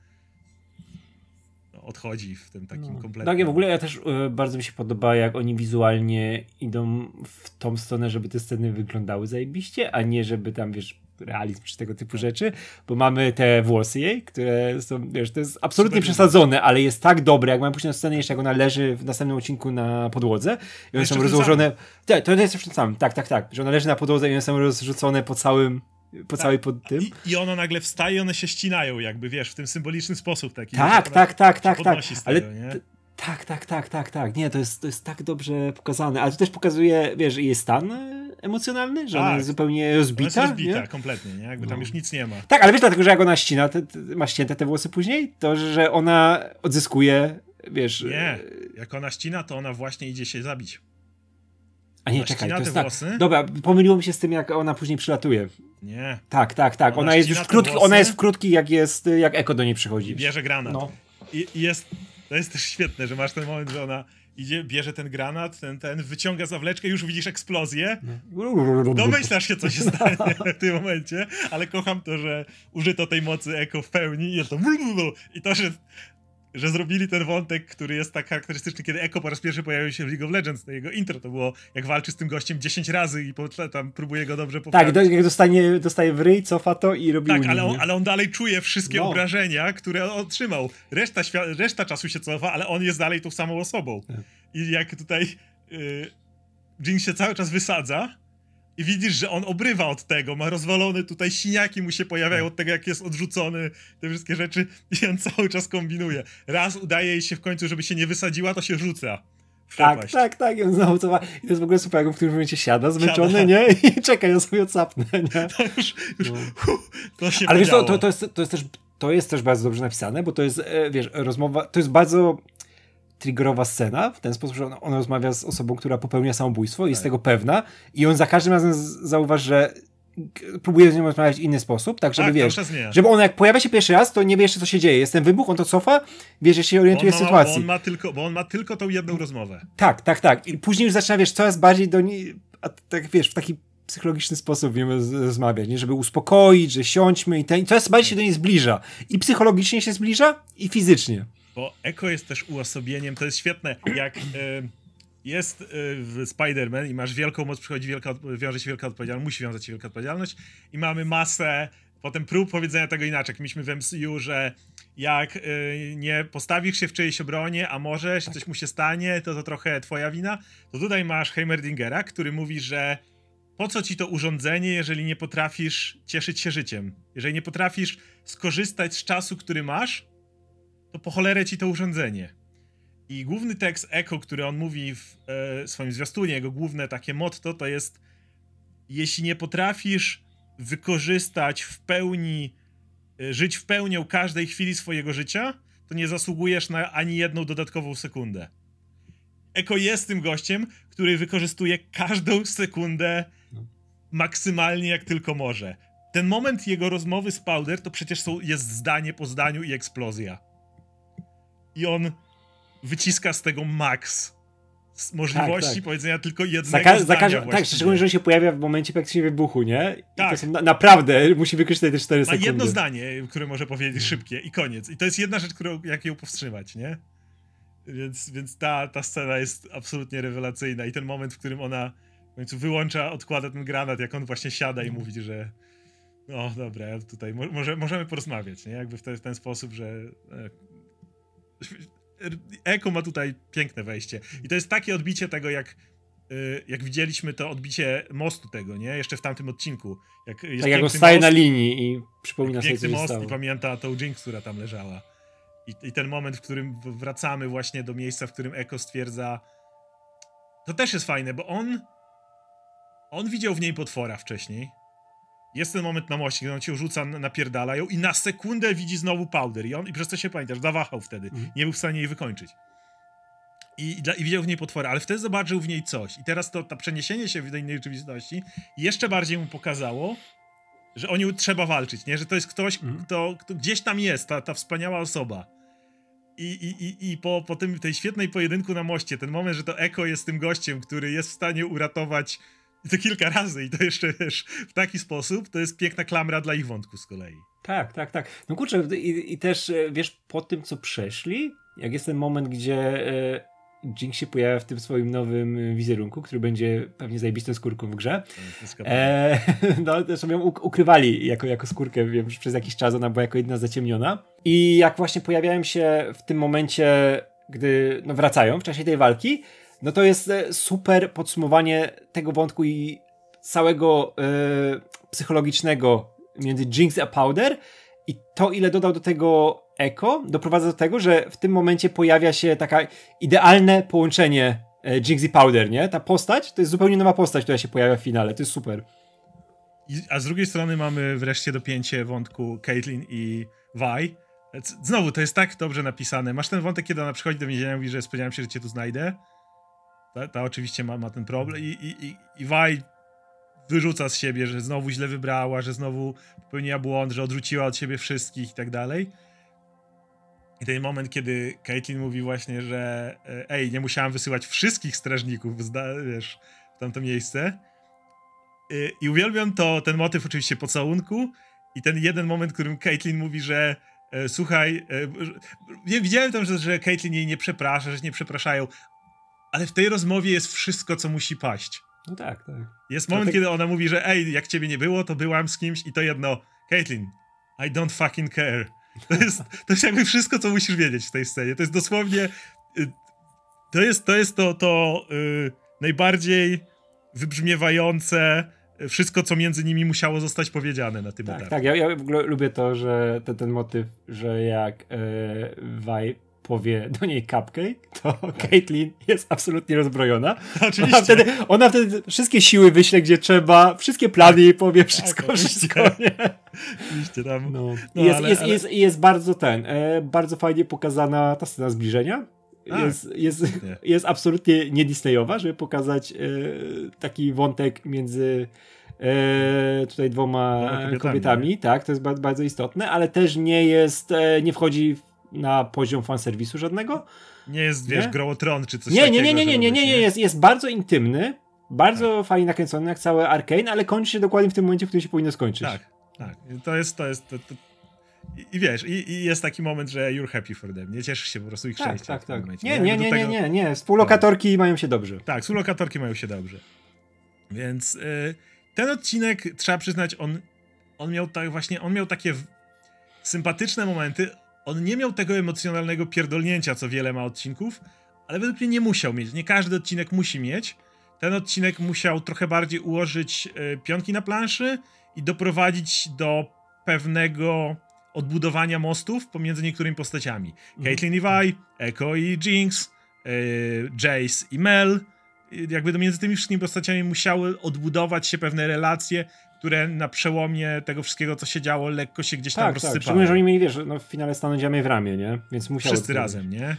odchodzi w tym takim no. kompletnym. Tak, ja w ogóle ja też
y, bardzo mi się podoba, jak oni wizualnie idą w tą stronę, żeby te sceny wyglądały zajebiście, a nie żeby tam, wiesz, realizm czy tego typu rzeczy, bo mamy te włosy jej, które są, wiesz, to jest absolutnie Super przesadzone, ale jest tak dobre, jak mamy później na scenę jeszcze, jak ona leży w następnym odcinku na podłodze i one są rozłożone, te, tak, to jest jeszcze sam, tak, tak, tak, że ona leży na podłodze i one są rozrzucone po całym po tak. całej pod tym. I,
I ona nagle wstaje, one się ścinają jakby, wiesz, w tym symboliczny sposób taki. Tak, tak, tak, tak, tak. tak tego, ale
tak, tak, tak, tak, tak. Nie, to jest, to jest tak dobrze pokazane. Ale to też pokazuje, wiesz, jej stan
emocjonalny, że tak. ona jest tak.
zupełnie rozbita. Ona jest rozbita,
nie? kompletnie, nie? Jakby no. tam już nic nie ma.
Tak, ale wiesz, dlatego, że jak ona ścina, te, te, ma ścięte te włosy później, to że ona odzyskuje, wiesz... Nie,
e, jak ona ścina, to ona właśnie idzie się zabić. A nie, ona czekaj, to jest tak. Włosy.
Dobra, pomyliło mi się z tym, jak ona później przylatuje. Nie. Tak, tak, tak. Ona, ona jest już w krótki, włosy. ona jest w krótki, jak jest, jak Eko do niej przychodzi. bierze
granat. No. I jest to jest też świetne, że masz ten moment, że ona idzie, bierze ten granat, ten, ten, wyciąga zawleczkę, już widzisz eksplozję.
Domyślasz się, co się stanie
w tym momencie, ale kocham to, że użyto tej mocy eko w pełni i to i to, że że zrobili ten wątek, który jest tak charakterystyczny, kiedy Eko po raz pierwszy pojawił się w League of Legends, to jego intro to było, jak walczy z tym gościem 10 razy i tam próbuje go dobrze tak, poprawić. Tak, jak
dostanie, dostaje w ryj, cofa to i robi Tak, ale on, ale
on dalej czuje wszystkie no. obrażenia, które on otrzymał. Reszta, reszta czasu się cofa, ale on jest dalej tą samą osobą. Tak. I jak tutaj... Yy, Jin się cały czas wysadza, i widzisz, że on obrywa od tego, ma rozwalony tutaj, siniaki mu się pojawiają od tego, jak jest odrzucony, te wszystkie rzeczy i on cały czas kombinuje. Raz udaje jej się w końcu, żeby się nie wysadziła, to się rzuca. Tak, tak, tak, i I to
jest w ogóle super, jak w którymś momencie siada zmęczony, siada. nie? I [laughs] czeka, ja sobie odsapnę, nie? [laughs] To już, już, no. [laughs] to się Ale wiesz, to, to, to, jest, to, jest też, to jest też bardzo dobrze napisane, bo to jest, e, wiesz, rozmowa, to jest bardzo triggerowa scena, w ten sposób, że on, on rozmawia z osobą, która popełnia samobójstwo i tak. jest tego pewna i on za każdym razem zauważy, że próbuje z nią rozmawiać w inny sposób, tak żeby tak, wiesz, żeby on jak pojawia się pierwszy raz, to nie wie jeszcze co się dzieje, jest ten wybuch, on to cofa, wiesz, że się orientuje w sytuacji. Bo on, ma
tylko, bo on ma tylko tą jedną rozmowę.
Tak, tak, tak. I później już zaczyna, wiesz, coraz bardziej do niej, a tak wiesz, w taki psychologiczny sposób wiemy rozmawiać, nie? żeby uspokoić, że siądźmy i, ten, i coraz bardziej się do niej zbliża. I psychologicznie się zbliża, i fizycznie.
Bo eko jest też uosobieniem, to jest świetne, jak... Y jest y, Spider-Man i masz wielką moc, przychodzi wielka, wiąże się wielka odpowiedzialność, musi wiązać się wielka odpowiedzialność i mamy masę potem prób powiedzenia tego inaczej. Mieliśmy w MCU, że jak y, nie postawisz się w czyjejś obronie, a możesz, coś mu się stanie, to to trochę twoja wina. To tutaj masz Heimerdingera, który mówi, że po co ci to urządzenie, jeżeli nie potrafisz cieszyć się życiem? Jeżeli nie potrafisz skorzystać z czasu, który masz, to po cholerę ci to urządzenie. I główny tekst Echo, który on mówi w e, swoim zwiastunie, jego główne takie motto to jest jeśli nie potrafisz wykorzystać w pełni, e, żyć w pełnią każdej chwili swojego życia, to nie zasługujesz na ani jedną dodatkową sekundę. Eko jest tym gościem, który wykorzystuje każdą sekundę maksymalnie jak tylko może. Ten moment jego rozmowy z Powder to przecież są, jest zdanie po zdaniu i eksplozja i on wyciska z tego maks możliwości tak, tak. powiedzenia tylko jednego Zaka- zdania zakaż- Tak, szczególnie,
że się pojawia w momencie praktycznie wybuchu, nie? tak. Na- naprawdę musi wykorzystać te 4 Ma sekundy. Ma jedno
zdanie, które może powiedzieć szybkie i koniec. I to jest jedna rzecz, którą, jak ją powstrzymać, nie? Więc, więc ta, ta scena jest absolutnie rewelacyjna i ten moment, w którym ona w końcu wyłącza, odkłada ten granat, jak on właśnie siada i mhm. mówi, że no dobra, tutaj mo- może, możemy porozmawiać, nie? Jakby w, te, w ten sposób, że e, [laughs] Eko ma tutaj piękne wejście. I to jest takie odbicie tego, jak y, jak widzieliśmy to odbicie mostu tego, nie? Jeszcze w tamtym odcinku. Jak jest tak jak staje na
linii i przypomina sobie, ten most stało. i
pamięta tą Jinx, która tam leżała. I, I, ten moment, w którym wracamy właśnie do miejsca, w którym Eko stwierdza... To też jest fajne, bo on... On widział w niej potwora wcześniej jest ten moment na moście, kiedy on cię rzuca, napierdala ją i na sekundę widzi znowu powder i on, i przez to się pamiętasz, zawahał wtedy, mhm. nie był w stanie jej wykończyć. I, i, i widział w niej potwora, ale wtedy zobaczył w niej coś. I teraz to, to przeniesienie się do innej rzeczywistości jeszcze bardziej mu pokazało, że o nią trzeba walczyć, nie? Że to jest ktoś, mhm. kto, kto gdzieś tam jest, ta, ta wspaniała osoba. I, i, i po, po tym, tej świetnej pojedynku na moście, ten moment, że to Eko jest tym gościem, który jest w stanie uratować i to kilka razy i to jeszcze wiesz, w taki sposób, to jest piękna klamra dla ich wątku z kolei. Tak,
tak, tak. No kurczę, i, i też e, wiesz, po tym co przeszli, jak jest ten moment, gdzie e, Jinx się pojawia w tym swoim nowym e, wizerunku, który będzie pewnie zajebistą skórką w grze. E, [laughs] no, zresztą ją ukrywali jako, jako skórkę, wiem, że przez jakiś czas ona była jako jedna zaciemniona. I jak właśnie pojawiałem się w tym momencie, gdy no, wracają w czasie tej walki, no to jest e, super podsumowanie tego wątku i całego e, psychologicznego między Jinx a Powder i to ile dodał do tego Echo doprowadza do tego, że w tym momencie pojawia się taka idealne połączenie e, Jinx i Powder, nie? Ta postać to jest zupełnie nowa postać, która się pojawia w finale, to jest super.
A z drugiej strony mamy wreszcie dopięcie wątku Caitlyn i Vi. Znowu, to jest tak dobrze napisane. Masz ten wątek, kiedy ona przychodzi do więzienia i mówi, że spodziewałem się, że cię tu znajdę ta, ta oczywiście ma, ma, ten problem i, i, i, i Waj wyrzuca z siebie, że znowu źle wybrała, że znowu popełniła błąd, że odrzuciła od siebie wszystkich i tak dalej. I ten moment, kiedy Caitlin mówi właśnie, że e, ej, nie musiałam wysyłać wszystkich strażników, zda, wiesz, w tamto miejsce. I, e, I uwielbiam to, ten motyw oczywiście pocałunku i ten jeden moment, w którym Caitlin mówi, że e, słuchaj, nie widziałem tam, że, że Caitlyn jej nie przeprasza, że nie przepraszają, ale w tej rozmowie jest wszystko, co musi paść. No tak, tak. Jest moment, kiedy ona mówi, że ej, jak ciebie nie było, to byłam z kimś i to jedno, Caitlin, I don't fucking care. To jest, to jest jakby wszystko, co musisz wiedzieć w tej scenie. To jest dosłownie, y, to jest to, jest to, to yy, najbardziej wybrzmiewające y, wszystko, co między nimi musiało zostać powiedziane na tym tak, etapie.
Tak, ja, ja w ogóle lubię to, że ten, ten motyw, że jak yy, powie do niej Cupcake, to tak. Caitlyn jest absolutnie rozbrojona. [laughs] Oczywiście. Ona wtedy, ona wtedy wszystkie siły wyśle, gdzie trzeba, wszystkie plany jej powie, wszystko, tak, wszystko, [laughs] nie?
Oczywiście tam. No. No, jest, ale, jest, ale... Jest,
jest bardzo ten, e, bardzo fajnie pokazana ta scena zbliżenia, tak. jest, jest, [laughs] jest absolutnie nie Disneyowa, żeby pokazać e, taki wątek między e, tutaj dwoma no, kobietami, kobietami. Tak, to jest bardzo, bardzo istotne, ale też nie jest, e, nie wchodzi w na poziom fanserwisu żadnego.
Nie jest, nie? wiesz, tron czy coś nie, takiego. Nie, nie, nie, nie, nie, nie, nie, jest,
jest bardzo intymny, bardzo tak. fajnie nakręcony jak całe Arkane, ale kończy się dokładnie w tym momencie, w którym się powinno skończyć. Tak,
tak. To jest, to jest, to, to... I, I, wiesz, i, i, jest taki moment, że you're happy for them. Nie cieszysz się po prostu ich tak, szczęścia. Tak, tak. tak nie, nie, nie, tego... nie, nie, nie.
Współlokatorki tak. mają się dobrze. Tak, współlokatorki mają się dobrze.
Więc y, ten odcinek, trzeba przyznać, on, on miał tak właśnie, on miał takie sympatyczne momenty, on nie miał tego emocjonalnego pierdolnięcia, co wiele ma odcinków, ale według mnie nie musiał mieć. Nie każdy odcinek musi mieć. Ten odcinek musiał trochę bardziej ułożyć y, pionki na planszy i doprowadzić do pewnego odbudowania mostów pomiędzy niektórymi postaciami. Mm. Caitlyn i Vi, Echo i Jinx, y, Jace i Mel. E, jakby jakby między tymi wszystkimi postaciami musiały odbudować się pewne relacje, które na przełomie tego wszystkiego, co się działo, lekko się gdzieś tam tak, rozsypały. Tak, szczególnie, że oni mieli,
wiesz, no, w finale stanąć w ramię, nie? Więc musiało... Wszyscy razem,
nie?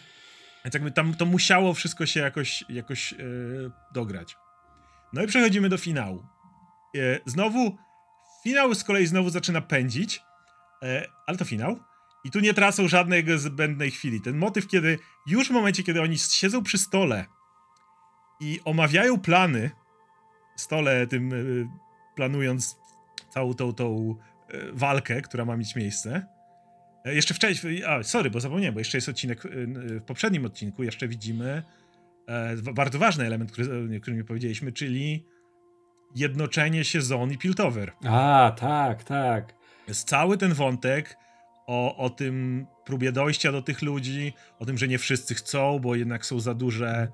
Więc jakby tam to musiało wszystko się jakoś, jakoś yy, dograć. No i przechodzimy do finału. Yy, znowu, finał z kolei znowu zaczyna pędzić, yy, ale to finał. I tu nie tracą żadnej zbędnej chwili. Ten motyw, kiedy już w momencie, kiedy oni siedzą przy stole i omawiają plany, stole tym planując całą tą, tą e, walkę, która ma mieć miejsce. E, jeszcze wcześniej, a sorry, bo zapomniałem, bo jeszcze jest odcinek, e, w poprzednim odcinku jeszcze widzimy bardzo ważny element, który, o którym powiedzieliśmy, czyli jednoczenie się Zon i Piltover. A, tak, tak. Jest cały ten wątek o, o tym próbie dojścia do tych ludzi, o tym, że nie wszyscy chcą, bo jednak są za duże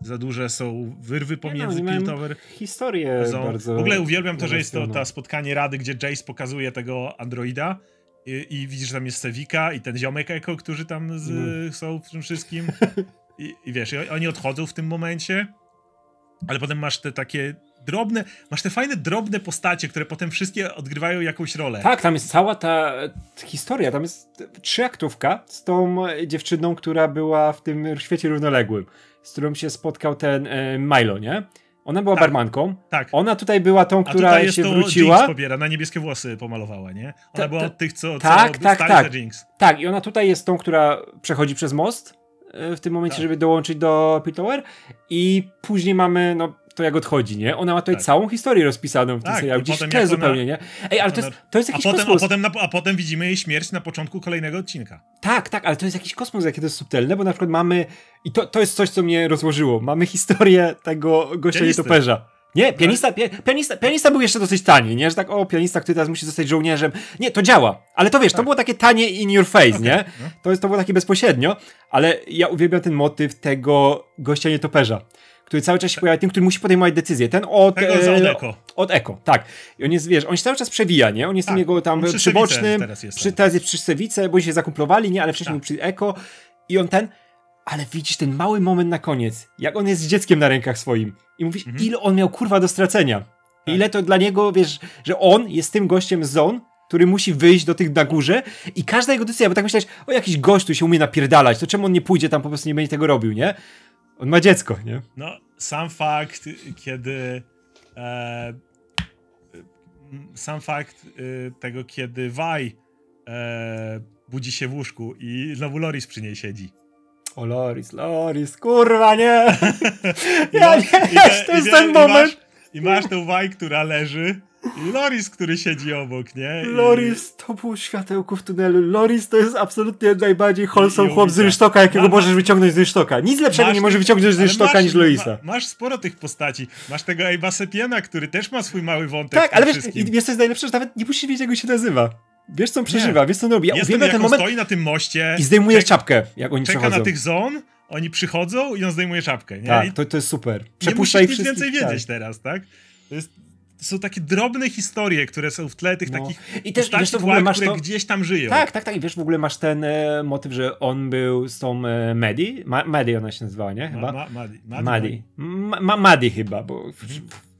za duże są wyrwy no, pomiędzy no, Peel Tower. Historię bardzo. W ogóle uwielbiam to, że jest to ta spotkanie rady, gdzie Jace pokazuje tego androida. I, i widzisz, że tam jest Sevika i ten ziomek Eko, którzy tam z, mm. są w tym wszystkim. I, I, wiesz, oni odchodzą w tym momencie, ale potem masz te takie drobne, masz te fajne drobne postacie, które potem wszystkie odgrywają jakąś rolę. Tak, tam jest cała
ta historia, tam jest trzyaktówka z tą dziewczyną, która była w tym świecie równoległym z którą się spotkał ten e, Milo, nie? Ona była tak, barmanką. Tak. Ona tutaj była tą, która się to wróciła. Jinx
pobiera, na niebieskie włosy pomalowała, nie? Ona ta, była od tych, co. Tak, co tak, tak, tak. Jinx.
Tak, i ona tutaj jest tą, która przechodzi przez most e, w tym momencie, tak. żeby dołączyć do Piltower. I później mamy, no, to jak odchodzi, nie? Ona ma tutaj tak. całą historię rozpisaną w tym tak, serialu, gdzieś w zupełnie, ona... nie? Ej, ale to jest, to jest jakiś a potem, kosmos. A potem,
na, a potem widzimy jej śmierć na początku kolejnego odcinka.
Tak, tak, ale to jest jakiś kosmos, jakie to jest subtelne, bo na przykład mamy, i to, to jest coś, co mnie rozłożyło, mamy historię tego gościa nietoperza. Nie, tak. pianista, pianista, pianista był jeszcze dosyć tani, nie? Że tak, o, pianista, który teraz musi zostać żołnierzem. Nie, to działa. Ale to wiesz, tak. to było takie tanie in your face, okay. nie? No. To, jest, to było takie bezpośrednio, ale ja uwielbiam ten motyw tego gościa nietoperza który cały czas się pojawia, ten, który musi podejmować decyzję. Ten od... Tego e, od Eko. Od Eko, tak. I on jest, wiesz, on się cały czas przewija, nie? On jest tak, jego tam przybocznym, teraz jest, przy, tak. teraz jest przy Sewice, bo się zakumplowali, nie? Ale wcześniej tak. przy Eko i on ten... Ale widzisz ten mały moment na koniec, jak on jest z dzieckiem na rękach swoim i mówisz, mhm. ile on miał kurwa do stracenia. Tak. Ile to dla niego, wiesz, że on jest tym gościem zon, który musi wyjść do tych na górze i każda jego decyzja, bo tak myślałeś, o jakiś gość tu się umie napierdalać, to czemu on nie pójdzie tam, po prostu nie będzie tego robił, nie? On ma dziecko, nie?
No, sam fakt, kiedy. E, sam fakt e, tego, kiedy Waj e, budzi się w łóżku i znowu Loris przy niej siedzi. O Loris, Loris, kurwa nie! [laughs] ja no, i, to jest ten i moment! I masz tą Waj, która leży Loris, który siedzi obok, nie? I... Loris
to był światełko w tunelu. Loris to jest absolutnie najbardziej wholesome chłop z Rysztoka, jakiego możesz wyciągnąć z Rysztoka. Nic lepszego nie możesz wyciągnąć z Rysztoka niż Loisa.
Ma, masz sporo tych postaci. Masz tego Ejba Sepiena, który też ma swój mały wątek. Tak, ale wiesz, jesteś wiesz, co jest najlepsze, że nawet nie musisz wiedzieć, jak go się nazywa. Wiesz, co on przeżywa, nie. wiesz, co on robi. Ja Jestem, ten moment... stoi na tym moście. I zdejmuje czek...
czapkę, jak oni czeka przechodzą. na tych
zon, oni przychodzą i on zdejmuje czapkę. Nie? Tak, to,
to jest super. Przepuszcza nie musisz ich nic więcej tak. wiedzieć
tak. teraz, tak? To jest to są takie drobne historie, które są w tle tych no. takich I też, wiesz, to w ogóle masz które to... gdzieś tam żyją. Tak,
tak, tak. I wiesz, w ogóle masz ten e, motyw, że on był z tą e, Medi. Ma, Medi ona się nazywała, nie? Chyba. Ma, ma, Madi. Madi. Madi. Ma, chyba, bo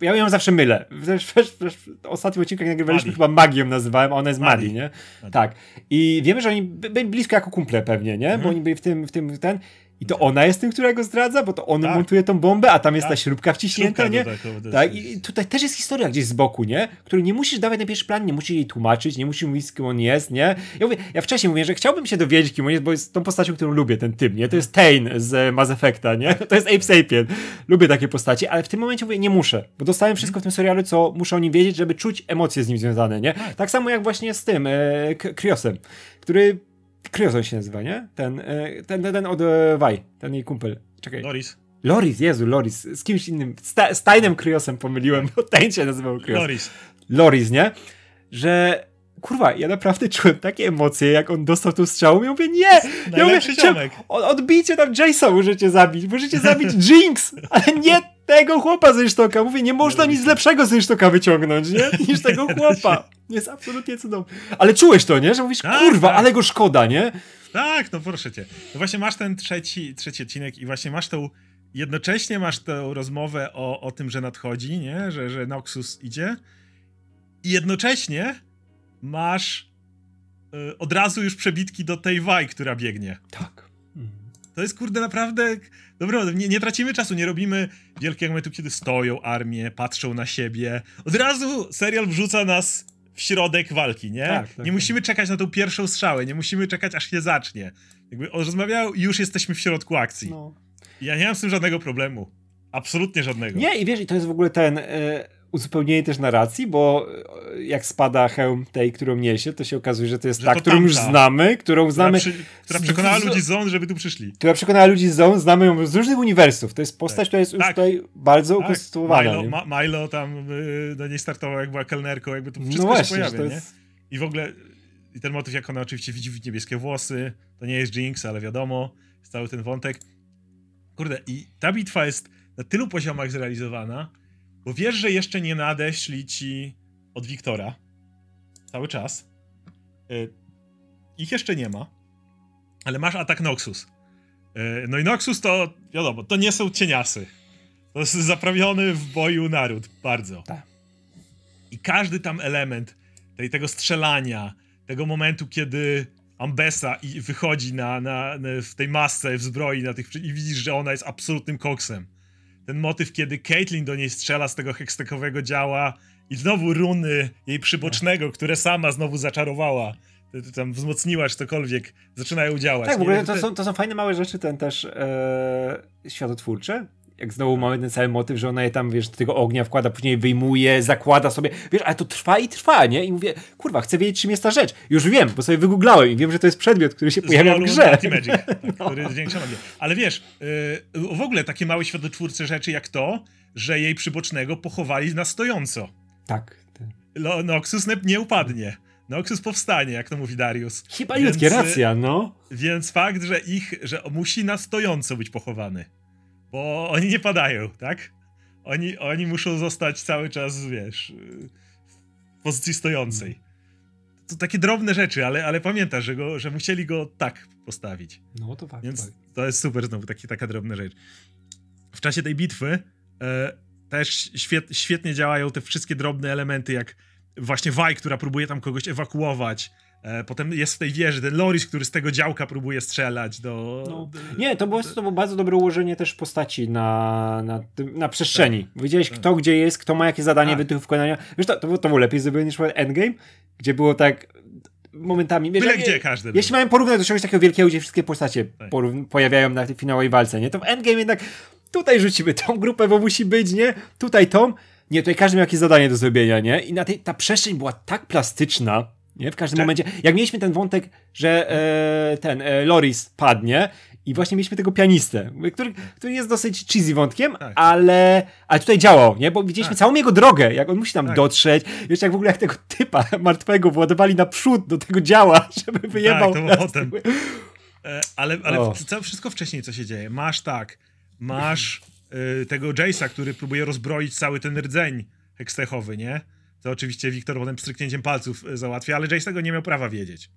ja ją zawsze mylę. Wiesz, wiesz, wiesz, ostatnim odcinku, jak nagrywaliśmy, chyba Magią nazywałem, a ona jest Madi, nie? Tak. I wiemy, że oni byli blisko jako kumple pewnie, nie? Mhm. Bo oni byli w tym, w tym, ten. I to ona jest tym, która go zdradza, bo to on tak. montuje tą bombę, a tam jest tak. ta śrubka wciśnięta, Śrubka, nie? Tak, tak, I tutaj też jest historia gdzieś z boku, nie? Który nie musisz dawać na pierwszy plan, nie musisz jej tłumaczyć, nie musisz mówić, z kim on jest, nie? Ja, mówię, ja wcześniej mówię, że chciałbym się dowiedzieć, kim on jest, bo jest tą postacią, którą lubię, ten typ, nie? To jest Tain z Mass Effecta, nie? [laughs] To jest Ape Sapien. Lubię takie postacie, ale w tym momencie mówię, nie muszę, bo dostałem wszystko w tym serialu, co muszę o nim wiedzieć, żeby czuć emocje z nim związane, nie? Tak, tak samo jak właśnie z tym, e, Kriosem który Kryozon się nazywa, nie? Ten, e, ten, ten, ten od Waj, e, ten jej kumpel. Czekaj. Loris. Loris, Jezu, Loris. Z kimś innym. z Tajnym Kryosem pomyliłem, bo [laughs] ten się nazywał Kryos. Loris. Loris, nie? Że kurwa, ja naprawdę czułem takie emocje, jak on dostał tą strzałą i mówię,
nie! Ja mówię,
odbijcie tam Jason, możecie zabić, możecie zabić [laughs] Jinx, ale nie tego chłopa ze Sztoka. Mówię, nie można no, nic lepszego ze Sztoka wyciągnąć, nie? [laughs] Niż tego chłopa.
Jest absolutnie cudowny.
Ale czułeś to, nie? Że mówisz, tak,
kurwa, tak. ale go szkoda, nie? Tak, no proszę cię. No właśnie masz ten trzeci, trzeci odcinek i właśnie masz tą jednocześnie masz tę rozmowę o, o tym, że nadchodzi, nie? Że, że Noxus idzie i jednocześnie masz y, od razu już przebitki do tej Waj, która biegnie. Tak. To jest kurde naprawdę Dobra, nie, nie, tracimy czasu, nie robimy wielkiego momentu, kiedy stoją armie, patrzą na siebie. Od razu serial wrzuca nas w środek walki, nie? Tak, tak, nie tak. musimy czekać na tą pierwszą strzałę, nie musimy czekać, aż się zacznie. Jakby rozmawiał już jesteśmy w środku akcji. No. Ja nie mam z tym żadnego problemu. Absolutnie żadnego. Nie, i wiesz, i to jest w ogóle ten...
Y, uzupełnienie też narracji, bo e, jak spada hełm tej, którą niesie, to się okazuje, że to jest że ta, to którą już znamy, którą znamy... Która, przy, która przekonała z, ludzi
z on, żeby tu przyszli. Która
przekonała ludzi z on, znamy ją z różnych uniwersów. To jest tak. postać, tak. która jest już tak. tutaj bardzo tak. ukonstytuowana. Milo,
Ma, Milo tam y, do niej startował, jak była kelnerką, jakby no to wszystko no właśnie, się pojawia, Jest... I w ogóle i ten motyw, jak ona oczywiście widzi niebieskie włosy, to nie jest Jinx, ale wiadomo, cały ten wątek. Kurde, i ta bitwa jest na tylu poziomach zrealizowana, bo wiesz, że jeszcze nie nadeśli ci od Wiktora. Cały czas. Yy, ich jeszcze nie ma. Ale masz atak Noxus. Yy, no i Noxus to, wiadomo, to nie są cieniasy. To jest zaprawiony w boju naród, bardzo. Tak. I każdy tam element tej, tego strzelania, tego momentu, kiedy Ambesa i wychodzi na, na, na, w tej masce, w zbroi na tych, i widzisz, że ona jest absolutnym koksem ten motyw, kiedy Caitlyn do niej strzela z tego hekstekowego działa i znowu runy jej przybocznego, które sama znowu zaczarowała to tam wzmocniłaś cokolwiek, zaczynają działać. Tak, w ogóle to, są,
to są fajne małe rzeczy, ten też e, światotwórcze, jak znowu mamy ten cały motyw, że ona je tam, wiesz, do tego ognia wkłada, później wyjmuje, zakłada sobie, wiesz, ale to trwa i trwa, nie? I mówię, kurwa, chcę wiedzieć, czym jest ta rzecz. Już wiem, bo sobie wygooglałem i wiem, że to jest przedmiot, który się pojawia w grze. Anti Magic, [laughs] tak,
no. który jest Ale wiesz, yy, w ogóle takie małe światotwórcze rzeczy jak to, że jej przybocznego pochowali na stojąco. Tak. No Noxus nie upadnie. Noxus powstanie, jak to mówi Darius. Chyba więc, y, racja, no. Więc fakt, że ich, że musi na stojąco być pochowany bo oni nie padają, tak? Oni, oni muszą zostać cały czas, wiesz, y, w pozycji stojącej. To takie drobne rzeczy, ale, ale pamiętasz, że, go, że musieli go tak postawić. No to fakt. Więc to jest super znowu, taki, taka drobna rzecz. W czasie tej bitwy e, też świet, świetnie działają te wszystkie drobne elementy, jak właśnie Waj, która próbuje tam kogoś ewakuować, E, potem jest w tej wieży ten Loris, który z tego działka próbuje strzelać do... No. Nie, to było,
to było bardzo dobre ułożenie też postaci na, na, na przestrzeni. Tak. tak. kto gdzie jest, kto ma jakie zadanie tak. do wykonania. Wiesz, to, to, to było lepiej zrobione niż Endgame, gdzie było tak momentami. Wiesz, Byle gdzie każdy. Jeśli mamy porównać do czegoś takiego wielkiego, gdzie wszystkie postacie tak. pojawiają na tej finałowej walce, nie? To w Endgame jednak tutaj rzucimy tą grupę, bo musi być, nie? Tutaj tą. Nie, tutaj każdy miał jakieś zadanie do zrobienia, nie? I na tej, ta przestrzeń była tak plastyczna, nie? W każdym tak. momencie. Jak mieliśmy ten wątek, że e, ten e, Loris padnie i właśnie mieliśmy tego pianistę, który, który jest dosyć cheesy wątkiem, tak. ale, ale tutaj działał, nie? Bo widzieliśmy tak. całą jego drogę, jak on musi tam tak. dotrzeć. jeszcze jak w ogóle jak tego typa [laughs] martwego władowali naprzód do tego działa, [laughs] żeby tak, wyjebał. Tak, to potem.
E, ale ale co, wszystko wcześniej, co się dzieje. Masz tak, masz y, tego Jace'a, który próbuje rozbroić cały ten rdzeń hekstechowy, nie? To oczywiście Wiktor potem pstryknięciem palców e, załatwia, ale Jace tego nie miał prawa wiedzieć.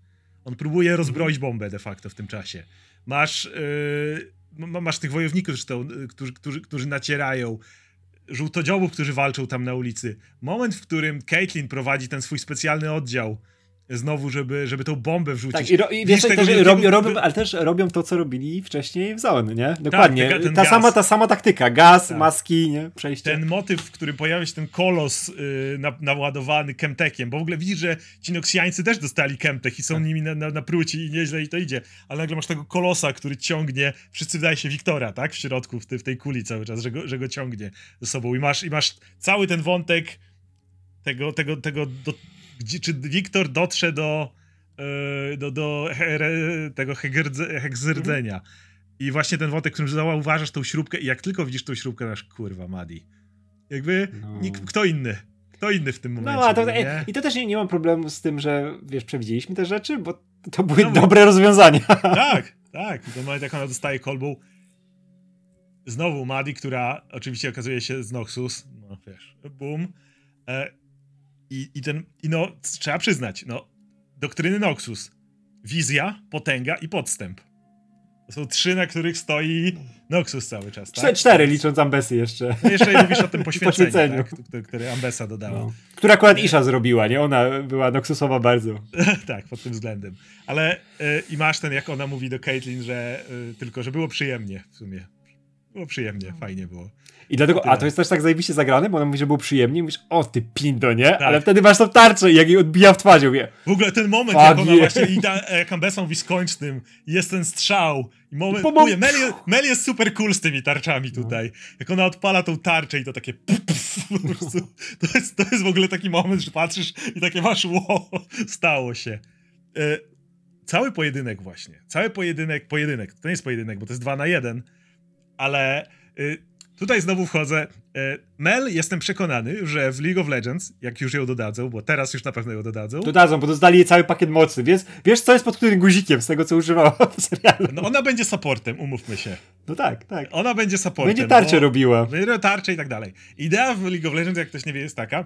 On próbuje rozbroić mhm. bombę de facto w tym czasie. Masz, yy, masz tych wojowników, zresztą, e, którzy, którzy, którzy nacierają, żółtodziobów, którzy walczą tam na ulicy. Moment, w którym Caitlin prowadzi ten swój specjalny oddział znowu, żeby, żeby tą bombę wrzucić. Tak, i, ro, i wiesz, też, nie robią,
ale też robią to, co robili wcześniej w Zone, nie? Tak, Dokładnie. Tak, ten, ten ta, sama, ta sama taktyka, gaz, tak. maski, nie? przejście.
Ten motyw, w którym pojawia się ten kolos yy, naładowany kemtekiem, bo w ogóle widzisz, że ci noksjańcy też dostali kemtek i są tak. nimi na, na, napruci i nieźle i to idzie, ale nagle masz tego kolosa, który ciągnie, wszyscy wydaje się Wiktora, tak? W środku, w, ty, w tej kuli cały czas, że go, że go ciągnie ze sobą i masz, i masz cały ten wątek tego, tego, tego do, gdzie, czy Wiktor dotrze do, e, do, do he, tego hegzerdzenia. I właśnie ten wątek, którym zauważasz tą śrubkę i jak tylko widzisz tą śrubkę, masz kurwa Madi. Jakby no. nikt, kto inny. Kto inny w tym no, momencie. No, to, nie? I
to też nie, nie mam problemu z tym, że wiesz, przewidzieliśmy te rzeczy, bo to były no, dobre bo... rozwiązania. Tak,
[laughs] tak. W moment jak ona dostaje kolbą, znowu Madi, która oczywiście okazuje się z Noxus, no wiesz, boom, e, i, i ten, i no, trzeba przyznać, no, doktryny Noxus, wizja, potęga i podstęp. To są trzy, na których stoi Noxus cały czas, tak? Cztery,
licząc Ambesy jeszcze. No jeszcze mówisz o tym [laughs] poświęceniu, poświęceniu. Tak? które Ambesa dodała. No. Która akurat e, Isha zrobiła, nie? Ona była Noxusowa bardzo.
[laughs] tak, pod tym względem. Ale y, i masz ten, jak ona mówi do Caitlyn, że y, tylko, że było przyjemnie w sumie było przyjemnie, no. fajnie było. I dlatego, a to
jest też tak zajebiście zagrane, bo ona mówi, że było przyjemnie i mówisz, o ty pindo, nie? Tak. Ale wtedy masz tą tarczę i jak jej odbija w twarz, wie. W ogóle ten moment, jak ona właśnie idzie,
e, Cambesa mówi skończnym, jest ten strzał. I moment, bo, bo... Mówię, Mel, jest, Mel jest super cool z tymi tarczami no. tutaj. Jak ona odpala tą tarczę i to takie puf, po prostu, to, jest, to jest w ogóle taki moment, że patrzysz i takie masz, wow, stało się. E, cały pojedynek właśnie, cały pojedynek, pojedynek, to nie jest pojedynek, bo to jest dwa na jeden, ale y, tutaj znowu wchodzę. Y, Mel, jestem przekonany, że w League of Legends, jak już ją dodadzą, bo teraz już na pewno ją dodadzą. Dodadzą,
bo dostali jej cały pakiet mocy.
Wiesz, wiesz co jest pod którym guzikiem z tego, co używała w serialu? No ona będzie supportem, umówmy się. No tak, tak. Ona będzie supportem. Będzie tarcie, robiła. Będzie tarcze i tak dalej. Idea w League of Legends, jak ktoś nie wie, jest taka,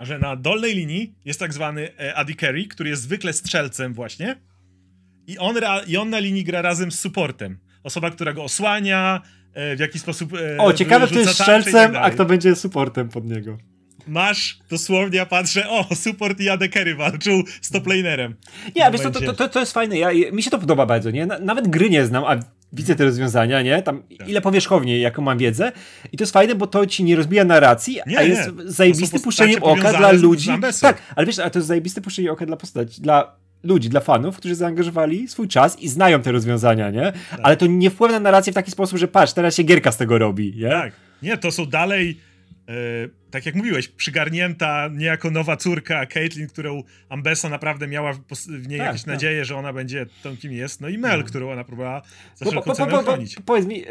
że na dolnej linii jest tak zwany e, AD Carry, który jest zwykle strzelcem właśnie i on, i on na linii gra razem z supportem. Osoba, która go osłania, E, w jaki sposób. E, o, ciekawe, kto jest strzelcem, tak a kto
będzie supportem pod niego.
Masz, dosłownie ja patrzę, o, support i Jadę Kerry walczył z toplanerem.
Nie, a wiesz, to, to, to, to jest fajne, ja, mi się to podoba bardzo, nie? Nawet gry nie znam, a widzę te rozwiązania, nie? Tam tak. ile powierzchownie, jaką mam wiedzę. I to jest fajne, bo to ci nie rozbija narracji, nie, a jest nie. Tak puszczenie puszczeniem oka dla ludzi. Tak, ale wiesz, a to jest zajebisty puszczenie oka dla postaci, dla ludzi, dla fanów, którzy zaangażowali swój czas i znają te rozwiązania, nie? Tak. Ale to nie wpływa na narrację w taki sposób, że patrz, teraz się gierka z tego robi, nie?
Tak. Nie, to są dalej... Yy tak jak mówiłeś, przygarnięta niejako nowa córka Caitlin, którą Ambessa naprawdę miała w niej tak, jakieś tak. nadzieje, że ona będzie tą, kim jest, no i Mel, mhm. którą ona próbowała za no wszelką po, po, po,
Powiedz mi, e,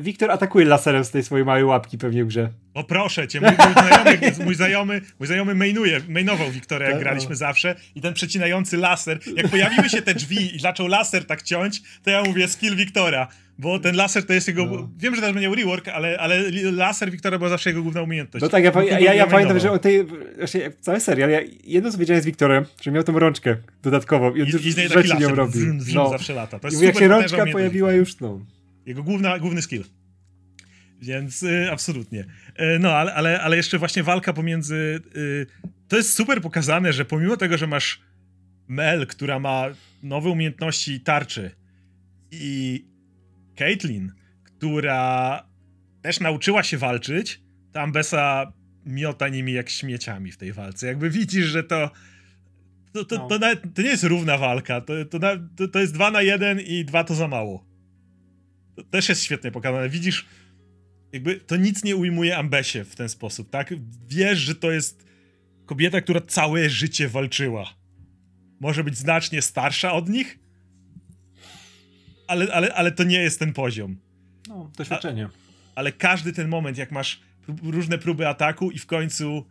Wiktor e, atakuje laserem z tej swojej małej łapki pewnie w grze.
O proszę cię, mój, mój znajomy, [laughs] mój znajomy, mój znajomy mainuje, mainował Wiktora, jak tak, graliśmy no. zawsze i ten przecinający laser, jak pojawiły się te drzwi i zaczął laser tak ciąć, to ja mówię, skill Wiktora. Bo ten laser to jest jego. No. Wiem, że teraz będzie rework, ale, ale laser Wiktora była zawsze jego główna umiejętność. No tak, ja, ja, ja, ja pamiętam, że o
tej. Właśnie, cały serial. Ja jedno co wiedziałem z Wiktorem, że miał tą rączkę dodatkową i on I, już i rzeczy laser, nią robi. Zrym, zrym no. zawsze lata. To jest I jak się rączka pojawiła
już, no. Jego główna, główny skill. Więc y, absolutnie. Y, no, ale, ale, ale jeszcze właśnie walka pomiędzy. Y, to jest super pokazane, że pomimo tego, że masz Mel, która ma nowe umiejętności tarczy i Caitlin, która też nauczyła się walczyć, to Ambesa miota nimi jak śmieciami w tej walce. Jakby widzisz, że to. To, to, no. to, nawet, to nie jest równa walka. To, to, to, jest 2 na 1 i 2 to za mało. To też jest świetnie pokazane. Widzisz, jakby to nic nie ujmuje Ambesie w ten sposób, tak? Wiesz, że to jest kobieta, która całe życie walczyła. Może być znacznie starsza od nich, ale, ale, ale to nie jest ten poziom. No, doświadczenie. A, ale każdy ten moment, jak masz różne próby ataku i w końcu